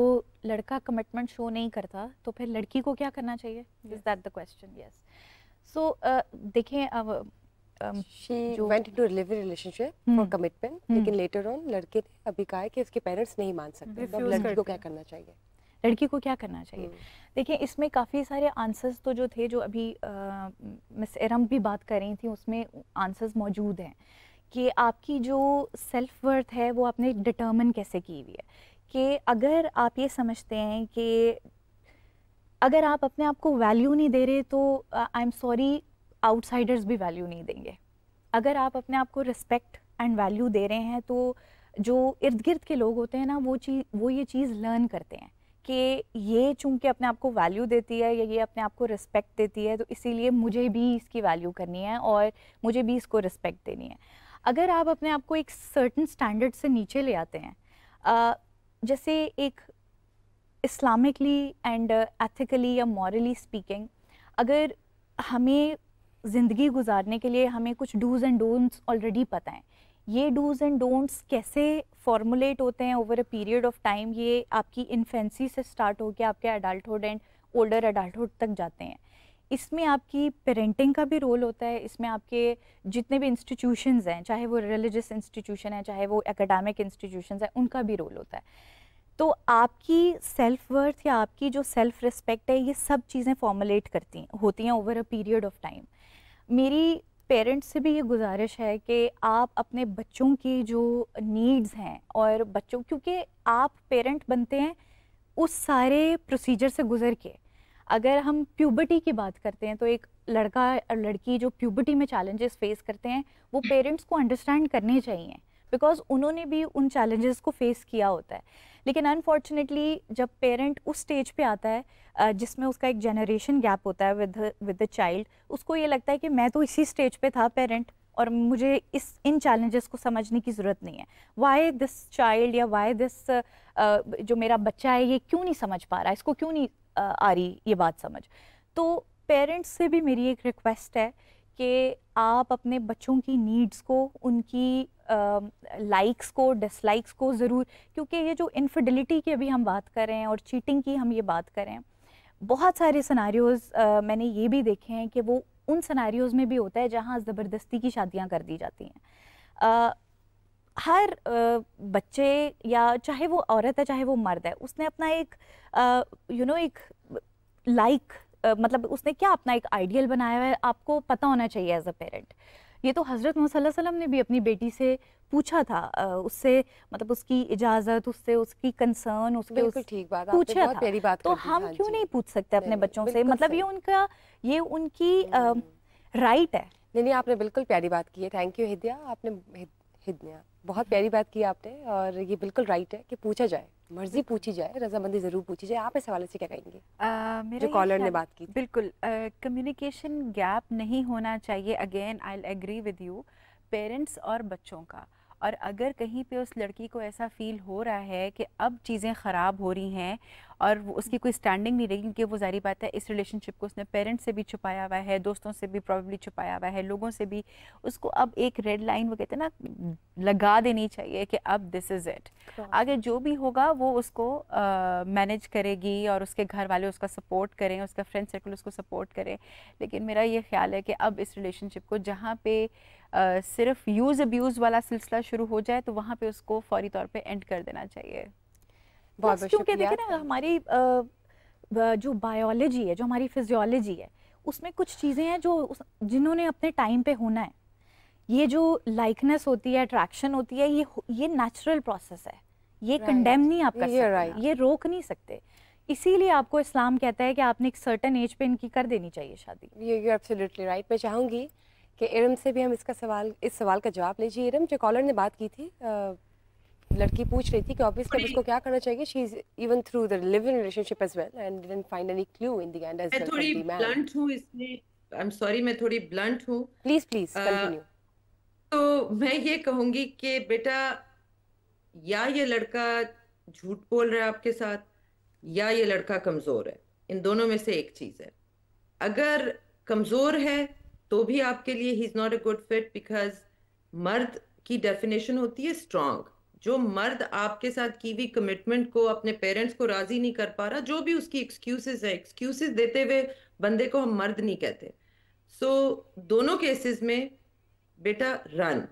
लड़का कमिटमेंट शो नहीं करता तो फिर लड़की को क्या करना चाहिए is that the question yes so देखें अब um, she went into a relationship hmm. for commitment hmm. लेकिन later on लड़के ने अभी कहा है कि उसके parents नहीं मान सकते तो लड़की को क्या करना चाहिए लड़की को क्या करना चाहिए hmm. देखिए इसमें काफ़ी सारे आंसर्स तो जो थे जो अभी मिस एरम भी बात कर रही थी उसमें आंसर्स मौजूद हैं कि आपकी जो सेल्फ वर्थ है वो आपने डिटर्मन कैसे की हुई है कि अगर आप ये समझते हैं कि अगर आप अपने आप को वैल्यू नहीं दे रहे तो आई एम सॉरी आउटसाइडर्स भी वैल्यू नहीं देंगे अगर आप अपने आप को रिस्पेक्ट एंड वैल्यू दे रहे हैं तो जो इर्द गिर्द के लोग होते हैं ना वो चीज़ वो ये चीज़ लर्न करते हैं कि ये चूंकि अपने आप को वैल्यू देती है या ये अपने आप को रिस्पेक्ट देती है तो इसीलिए मुझे भी इसकी वैल्यू करनी है और मुझे भी इसको रिस्पेक्ट देनी है अगर आप अपने आप को एक सर्टन स्टैंडर्ड से नीचे ले आते हैं जैसे एक इस्लामिकली एंड एथिकली या मॉरली स्पीकिंग अगर हमें ज़िंदगी गुजारने के लिए हमें कुछ डूज़ एंड डोंट्स ऑलरेडी पता हैं ये डूज़ एंड डोंट्स कैसे फॉर्मुलेट होते हैं over a period of time ये आपकी इन्फेंसी से स्टार्ट होकर आपके अडल्टुड एंड ओल्डर अडल्टुड तक जाते हैं इसमें आपकी पेरेंटिंग का भी रोल होता है इसमें आपके जितने भी इंस्टीट्यूशंस हैं चाहे वो रिलीजियस इंस्टीट्यूशन है चाहे वो एकेडमिक इंस्टीट्यूशंस हैं उनका भी रोल होता है तो आपकी सेल्फ वर्थ या आपकी जो सेल्फ रिस्पेक्ट है ये सब चीज़ें फॉर्मुलेट करती हैं होती हैं over a period of time मेरी पेरेंट्स से भी ये गुजारिश है कि आप अपने बच्चों की जो नीड्स हैं और बच्चों क्योंकि आप पेरेंट बनते हैं उस सारे प्रोसीजर से गुज़र के अगर हम प्यूबर्टी की बात करते हैं तो एक लड़का और लड़की जो प्यूबर्टी में चैलेंजेस फेस करते हैं वो पेरेंट्स को अंडरस्टैंड करने चाहिए बिकॉज उन्होंने भी उन चैलेंजेस को फेस किया होता है लेकिन अनफॉर्चुनेटली जब पेरेंट उस स्टेज पे आता है जिसमें उसका एक जनरेशन गैप होता है विद विद द चाइल्ड उसको ये लगता है कि मैं तो इसी स्टेज पे था पेरेंट और मुझे इस इन चैलेंजेस को समझने की ज़रूरत नहीं है वाई दिस चाइल्ड या वाई दिस जो मेरा बच्चा है ये क्यों नहीं समझ पा रहा इसको क्यों नहीं आ रही ये बात समझ तो पेरेंट्स से भी मेरी एक रिक्वेस्ट है कि आप अपने बच्चों की नीड्स को उनकी लाइक्स को डिसलाइक्स को ज़रूर क्योंकि ये जो इनफिडिलिटी की अभी हम बात कर रहे हैं और चीटिंग की हम ये बात कर रहे हैं बहुत सारे सिनारियोज़ मैंने ये भी देखे हैं कि वो उन सिनारियोज़ में भी होता है जहाँ ज़बरदस्ती की शादियाँ कर दी जाती हैं हर बच्चे या चाहे वो औरत है चाहे वो मर्द है उसने अपना एक यू नो एक लाइक मतलब उसने क्या अपना एक आइडियल बनाया है आपको पता होना चाहिए एज अ पेरेंट ये तो हज़रत वसल्लम ने भी अपनी बेटी से पूछा था उससे मतलब उसकी इजाज़त उससे उसकी कंसर्न उसके उस, ठीक बात पूछा था बात तो हम हाँ क्यों नहीं पूछ सकते अपने बच्चों से मतलब ये उनका ये उनकी राइट हम्म, हम्म, हम्म। है नहीं नहीं आपने बिल्कुल प्यारी बात की है थैंक यू हिदिया आपने हिद्या बहुत प्यारी बात की आपने और ये बिल्कुल राइट है कि पूछा जाए मर्जी पूछी जाए रजामंदी जरूर पूछी जाए आप इस हवाले से क्या कहेंगे मेरे कॉलर ने बात की बिल्कुल कम्युनिकेशन गैप नहीं होना चाहिए again I agree with you parents और बच्चों का और अगर कहीं पे उस लड़की को ऐसा फील हो रहा है कि अब चीज़ें ख़राब हो रही हैं और उसकी कोई स्टैंडिंग नहीं रही क्योंकि वो जारी बात है इस रिलेशनशिप को उसने पेरेंट्स से भी छुपाया हुआ है दोस्तों से भी प्रॉब्ली छुपाया हुआ है लोगों से भी उसको अब एक रेड लाइन वो कहते हैं ना लगा देनी चाहिए कि अब दिस इज़ इट आगे जो भी होगा वो उसको मैनेज uh, करेगी और उसके घर वाले उसका सपोर्ट करें उसका फ्रेंड सर्कल उसको सपोर्ट करें लेकिन मेरा ये ख्याल है कि अब इस रिलेशनशिप को जहाँ पे सिर्फ यूज़ अब्यूज़ वाला सिलसिला शुरू हो जाए तो वहाँ पे उसको फौरी तौर पे एंड कर देना चाहिए क्योंकि देखिए ना हमारी जो बायोलॉजी है जो हमारी फिजियोलॉजी है उसमें कुछ चीज़ें हैं जो जिन्होंने अपने टाइम पे होना है ये जो लाइकनेस होती है अट्रैक्शन होती है ये ये नेचुरल प्रोसेस है ये कंडेम right. नहीं आप कर सकते right. ये रोक नहीं सकते इसीलिए आपको इस्लाम कहता है कि आपने एक सर्टन एज पे इनकी कर देनी चाहिए शादी यू एब्सोल्युटली राइट मैं चाहूंगी कि इरम से भी हम इसका सवाल इस सवाल का जवाब लीजिए इरम जो कॉलर ने बात की थी आ, लड़की पूछ रही थी कि ऑफिस का उसको क्या करना चाहिए she is even through the living relationship as well and didn't find any clue in the end as well थोड़ी ब्लंट हूं इसलिए आई एम सॉरी मैं थोड़ी ब्लंट हूं प्लीज प्लीज कंटिन्यू तो मैं ये कहूंगी कि बेटा या ये लड़का झूठ बोल रहा है आपके साथ या ये लड़का कमजोर है इन दोनों में से एक चीज है अगर कमजोर है तो भी आपके लिए he is not a good fit because मर्द की डेफिनेशन होती है स्ट्रांग जो मर्द आपके साथ की हुई कमिटमेंट को अपने पेरेंट्स को राजी नहीं कर पा रहा जो भी उसकी एक्सक्यूजेज है एक्सक्यूजेज देते हुए बंदे को हम मर्द नहीं कहते सो so, दोनों केसेस में बेटा रन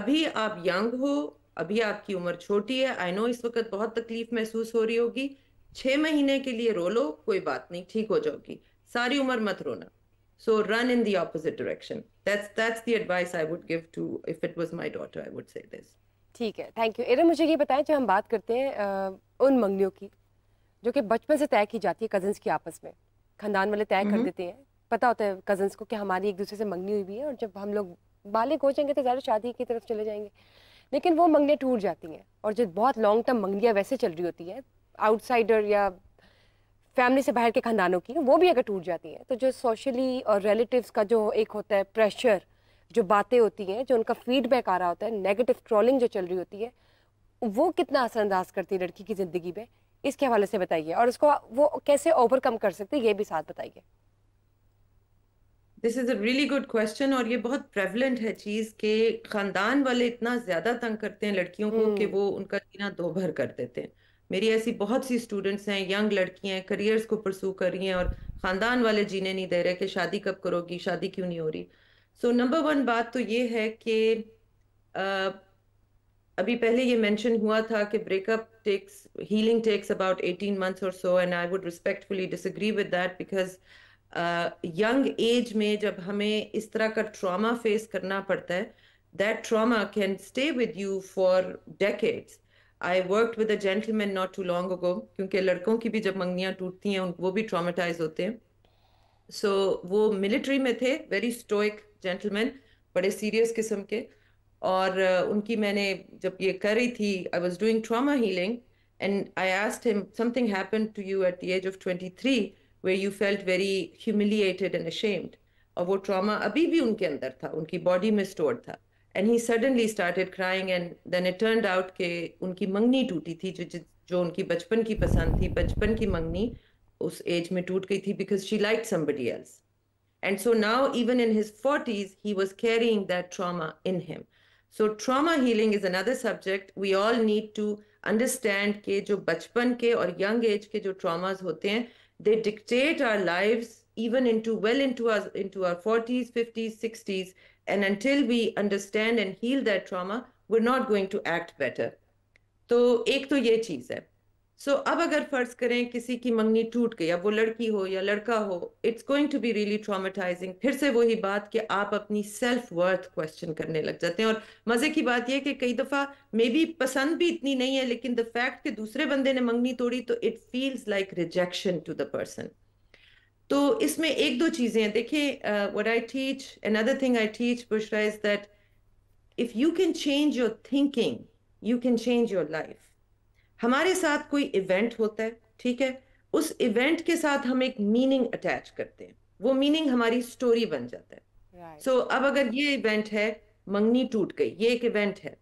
अभी आप यंग हो अभी आपकी उम्र छोटी है आई नो इस वक्त बहुत तकलीफ महसूस हो रही होगी छह महीने के लिए रो लो कोई बात नहीं ठीक हो जाओगी सारी उम्र मत रोना So run in the opposite direction. That's that's the advice I would give to if it was my daughter. I would say this. ठीक है थैंक यू एरन मुझे ये बताएं जो हम बात करते हैं उन मंगनियों की जो कि बचपन से तय की जाती है कजन्स की आपस में खानदान वाले तय कर देते हैं पता होता है कजन्स को कि हमारी एक दूसरे से मंगनी हुई भी है और जब हम लोग बालिग हो जाएंगे तो ज़्यादा शादी की तरफ चले जाएंगे लेकिन वो मंगनियाँ टूट जाती हैं और जो बहुत लॉन्ग टर्म मंगनियाँ वैसे चल रही होती है आउटसाइडर या फैमिली से बाहर के खानदानों की वो भी अगर टूट जाती हैं तो जो सोशली और रिलेटिव्स का जो एक होता है प्रेशर जो बातें होती हैं जो उनका फीडबैक आ रहा होता है नेगेटिव ट्रोलिंग जो चल रही होती है वो कितना असरअंदाज करती है लड़की की ज़िंदगी में इसके हवाले से बताइए और उसको वो कैसे ओवरकम कर सकते हैं ये भी साथ बताइए this is a really good question और ये बहुत प्रेवलेंट है चीज़ के खानदान वाले इतना ज़्यादा तंग करते हैं लड़कियों को कि हम्म। वो उनका जीना दो भर कर देते हैं मेरी ऐसी बहुत सी स्टूडेंट्स हैं यंग लड़कियां हैं करियर्स को परसू कर रही हैं और ख़ानदान वाले जीने नहीं दे रहे कि शादी कब करोगी शादी क्यों नहीं हो रही सो नंबर वन बात तो ये है कि uh, अभी पहले ये मेंशन हुआ था कि breakup takes healing takes about eighteen months or so and I would respectfully disagree with that because young age में जब हमें इस तरह का ट्रामा फेस करना पड़ता है that trauma can stay with you for decades I work with a gentleman not too long ago क्योंकि लड़कों की भी जब मंगनियाँ टूटती हैं वो भी ट्रामाटाइज होते हैं सो so, वो मिलिट्री में थे वेरी स्टोइक जेंटलमैन बड़े सीरियस किस्म के और uh, उनकी मैंने जब ये कर रही थी I was doing trauma healing and I asked him something happen to you at the age of twenty three way you felt very humiliated and ashamed और वो ट्रामा अभी भी उनके अंदर था उनकी बॉडी में स्टोर था and he suddenly started crying and then it turned out that unki mangni tooti thi jo, jo unki bachpan ki pasand thi bachpan ki mangni us age mein toot because she liked somebody else and so now even in his 40s he was carrying that trauma in him so trauma healing is another subject we all need to understand ke jo bachpan ke young age ke traumas hote they dictate our lives even into well into our 40s 50s 60s And until we understand and heal that trauma, we're not going to act better. तो एक तो ये चीज़ है सो so, अब अगर फर्ज करें किसी की मंगनी टूट गई अब वो लड़की हो या लड़का हो it's going to be really traumatizing फिर से वही बात कि आप अपनी सेल्फ वर्थ क्वेश्चन करने लग जाते हैं और मजे की बात यह कि कई दफ़ा मे बी पसंद भी इतनी नहीं है लेकिन द फैक्ट कि दूसरे बंदे ने मंगनी तोड़ी तो it feels like rejection to the person तो इसमें एक दो चीजें हैं देखिए what I teach another thing I teach Bushra is that if you can change your thinking you can change your life हमारे साथ कोई इवेंट होता है ठीक है उस इवेंट के साथ हम एक मीनिंग अटैच करते हैं वो मीनिंग हमारी स्टोरी बन जाता है सो right. so, अब अगर ये इवेंट है मंगनी टूट गई ये एक इवेंट है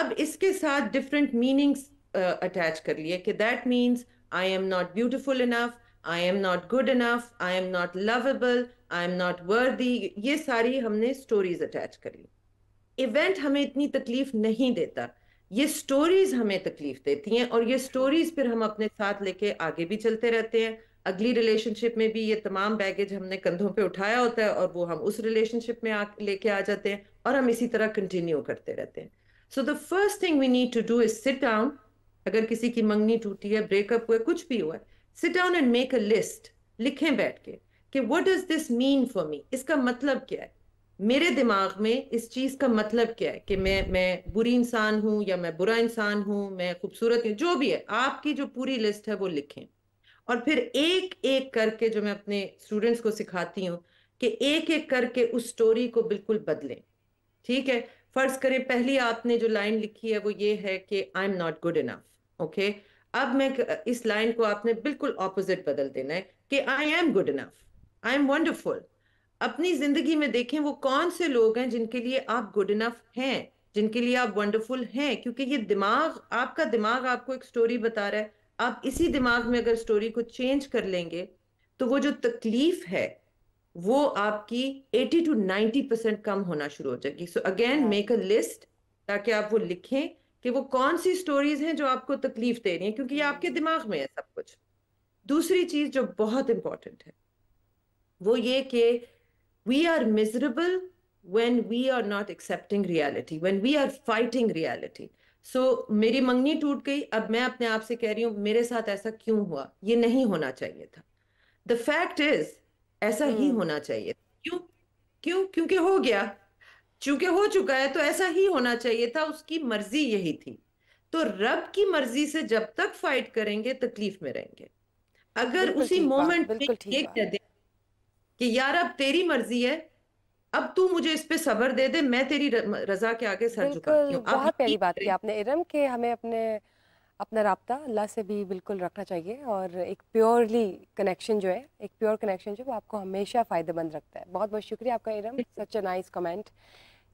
अब इसके साथ डिफरेंट मीनिंग्स अटैच कर लिए कि that means I am not beautiful enough I am not good enough I am not lovable I am not worthy ये सारी हमने स्टोरीज अटैच करी इवेंट हमें इतनी तकलीफ नहीं देता ये स्टोरीज हमें तकलीफ देती हैं और ये स्टोरीज फिर हम अपने साथ लेके आगे भी चलते रहते हैं अगली रिलेशनशिप में भी ये तमाम बैगेज हमने कंधों पे उठाया होता है और वो हम उस रिलेशनशिप में लेके आ जाते हैं और हम इसी तरह कंटिन्यू करते रहते हैं so the first thing we need to do is sit down अगर किसी की मंगनी टूटी है ब्रेकअप हुआ कुछ भी हुआ है sit down and make a list लिखें बैठ के कि what does this mean for me इसका मतलब क्या है मेरे दिमाग में इस चीज़ का मतलब क्या है कि मैं मैं बुरी इंसान हूं या मैं बुरा इंसान हूं मैं खूबसूरत हूं जो भी है आपकी जो पूरी लिस्ट है वो लिखें और फिर एक एक करके जो मैं अपने स्टूडेंट्स को सिखाती हूँ कि एक एक करके उस स्टोरी को बिल्कुल बदलें ठीक है फर्ज करें पहली आपने जो लाइन लिखी है वो ये है कि I am not good enough okay अब मैं इस लाइन को आपने बिल्कुल ऑपोजिट बदल देना है कि I am good enough I am wonderful अपनी जिंदगी में देखें वो कौन से लोग हैं जिनके लिए आप गुड इनफ हैं जिनके लिए आप वंडरफुल हैं क्योंकि ये दिमाग आपका दिमाग आपको एक स्टोरी बता रहा है आप इसी दिमाग में अगर स्टोरी को चेंज कर लेंगे तो वो जो तकलीफ है वो आपकी 80 टू 90 परसेंट कम होना शुरू हो जाएगी so again make a list ताकि आप वो लिखें कि वो कौन सी स्टोरीज हैं जो आपको तकलीफ दे रही हैं क्योंकि ये आपके हम्म। दिमाग में है सब कुछ दूसरी चीज जो बहुत इंपॉर्टेंट है वो ये कि we are miserable when we are not accepting reality when we are fighting reality so मेरी मंगनी टूट गई अब मैं अपने आप से कह रही हूँ मेरे साथ ऐसा क्यों हुआ ये नहीं होना चाहिए था द फैक्ट इज ऐसा hmm. ही हम्म। होना चाहिए क्यों क्यों क्योंकि हो गया चूंकि हो चुका है तो ऐसा ही होना चाहिए था उसकी मर्जी यही थी तो रब की मर्जी से जब तक फाइट करेंगे तकलीफ में रहेंगे अगर उसी मोमेंट में ये कह दे कि यार अब तेरी मर्जी है अब तू मुझे इस पे सबर दे दे मैं तेरी रजा के आगे सर झुका हूँ बहुत प्यारी बात की आपने इरम के हमें अपने अपना रबता अल्लाह से भी बिल्कुल रखना चाहिए और एक प्योरली कनेक्शन जो है एक प्योर कनेक्शन जो है वो आपको हमेशा फ़ायदेमंद रखता है बहुत बहुत शुक्रिया आपका Iram such a nice comment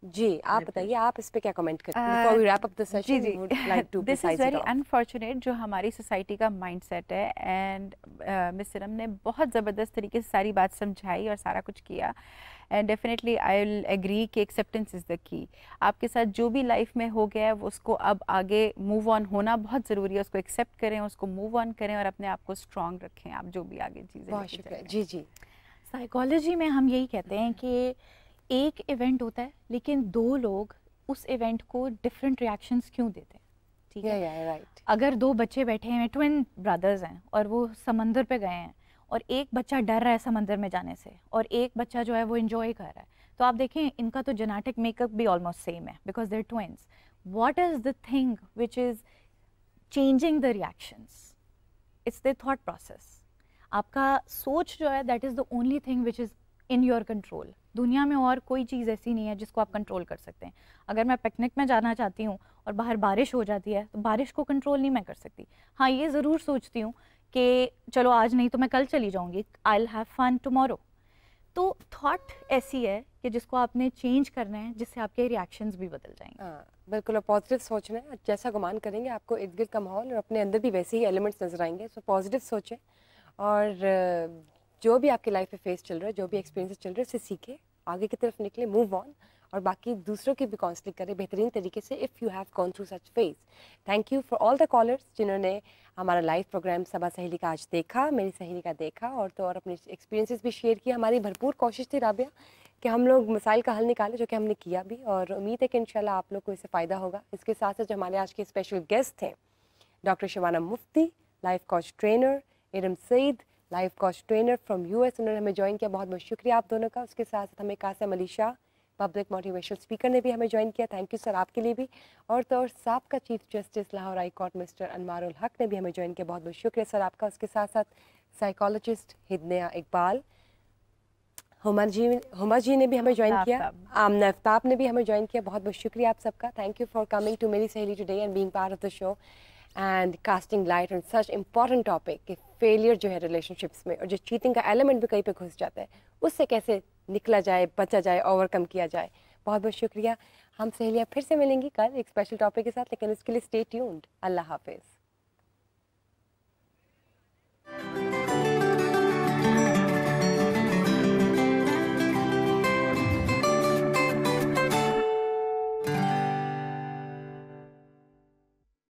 ji आप बताइए आप इस पे क्या कमेंट करते हैं जी जी दिस इज़ वेरी अनफॉर्चुनेट जो हमारी सोसाइटी का माइंडसेट है एंड मिस सिरम ने बहुत ज़बरदस्त तरीके से सारी बात समझाई और सारा कुछ किया and definitely I will agree कि एक्सेप्टेंस इज़ द की आपके साथ जो भी लाइफ में हो गया है उसको अब आगे मूव ऑन होना बहुत ज़रूरी है उसको एक्सेप्ट करें उसको मूव ऑन करें और अपने आप को स्ट्रॉन्ग रखें आप जो भी आगे चीज़ें जी जी साइकोलॉजी में हम यही कहते हैं कि एक इवेंट होता है लेकिन दो लोग उस इवेंट को डिफरेंट रिएक्शंस क्यों देते हैं ठीक है yeah, yeah, right. अगर दो बच्चे बैठे हैं ट्विन ब्रदर्स हैं और वो समंदर पे गए हैं और एक बच्चा डर रहा है समंदर में जाने से और एक बच्चा जो है वो इन्जॉय कर रहा है तो आप देखें इनका तो जेनेटिक मेकअप भी ऑलमोस्ट सेम है because there twins what is the thing which is changing the reactions it's the thought process आपका सोच जो है that is the only thing which is in your control दुनिया में और कोई चीज़ ऐसी नहीं है जिसको आप कंट्रोल कर सकते हैं अगर मैं पिकनिक में जाना चाहती हूँ और बाहर बारिश हो जाती है तो बारिश को कंट्रोल नहीं मैं कर सकती हाँ ये ज़रूर सोचती हूँ कि चलो आज नहीं तो मैं कल चली जाऊँगी आई हैव फन टमोरो तो थॉट ऐसी है कि जिसको आपने चेंज करना है जिससे आपके रिएक्शंस भी बदल जाएंगे हाँ, बिल्कुल और पॉजिटिव सोचना है जैसा गुमान करेंगे आपको इर्द गिर्द का माहौल और अपने अंदर भी वैसे ही एलिमेंट्स नजर आएंगे सो पॉजिटिव सोचें और जो भी आपकी लाइफ में फेस चल रहा है जो भी एक्सपीरियंस चल रहा है उसे सीखें आगे की तरफ निकले मूव ऑन और बाकी दूसरों की भी काउंसलिंग करें बेहतरीन तरीके से if you have gone through such face thank you for all the callers जिन्होंने हमारा लाइव प्रोग्राम सभा सहेली का आज देखा मेरी सहेली का देखा और तो और अपने एक्सपीरियंसेस भी शेयर किए हमारी भरपूर कोशिश थी राबिया कि हम लोग मिसाइल का हल निकाले जो कि हमने किया भी और उम्मीद है कि इंशाल्लाह आप लोग को इससे फ़ायदा होगा इसके साथ साथ जो हमारे आज के स्पेशल गेस्ट थे doctor Shabana Mufti life coach trainer Iram Saeed life coach trainer from US उन्होंने हमें ज्वाइन किया बहुत बहुत शुक्रिया आप दोनों का उसके साथ साथ हमें Qasim Ali Shah public motivational speaker ने भी हमें ज्वाइन किया थैंक यू सर आपके लिए भी और तो और साहब का chief justice Lahore high court mister Anwarul Haq ने भी हमें ज्वाइन किया बहुत बहुत शुक्रिया सर आपका उसके साथ साथ साइकोलॉजिस्ट हिदनया इकबाल हुमर जी हुमर जी ने भी हमें ज्वाइन किया आमना अफ्ताब ने भी हमें ज्वाइन किया बहुत बहुत शुक्रिया आप सबका thank you for coming to Meri Saheli today and being part of the show and casting light on such important topic कि फेलियर जो है रिलेशनशिप्स में और जो चीटिंग का एलिमेंट भी कहीं पे घुस जाता है उससे कैसे निकला जाए बचा जाए ओवरकम किया जाए बहुत बहुत शुक्रिया हम सहेलियाँ फिर से मिलेंगी कल एक स्पेशल टॉपिक के साथ लेकिन उसके लिए स्टे ट्यून्ड अल्लाह हाफिज़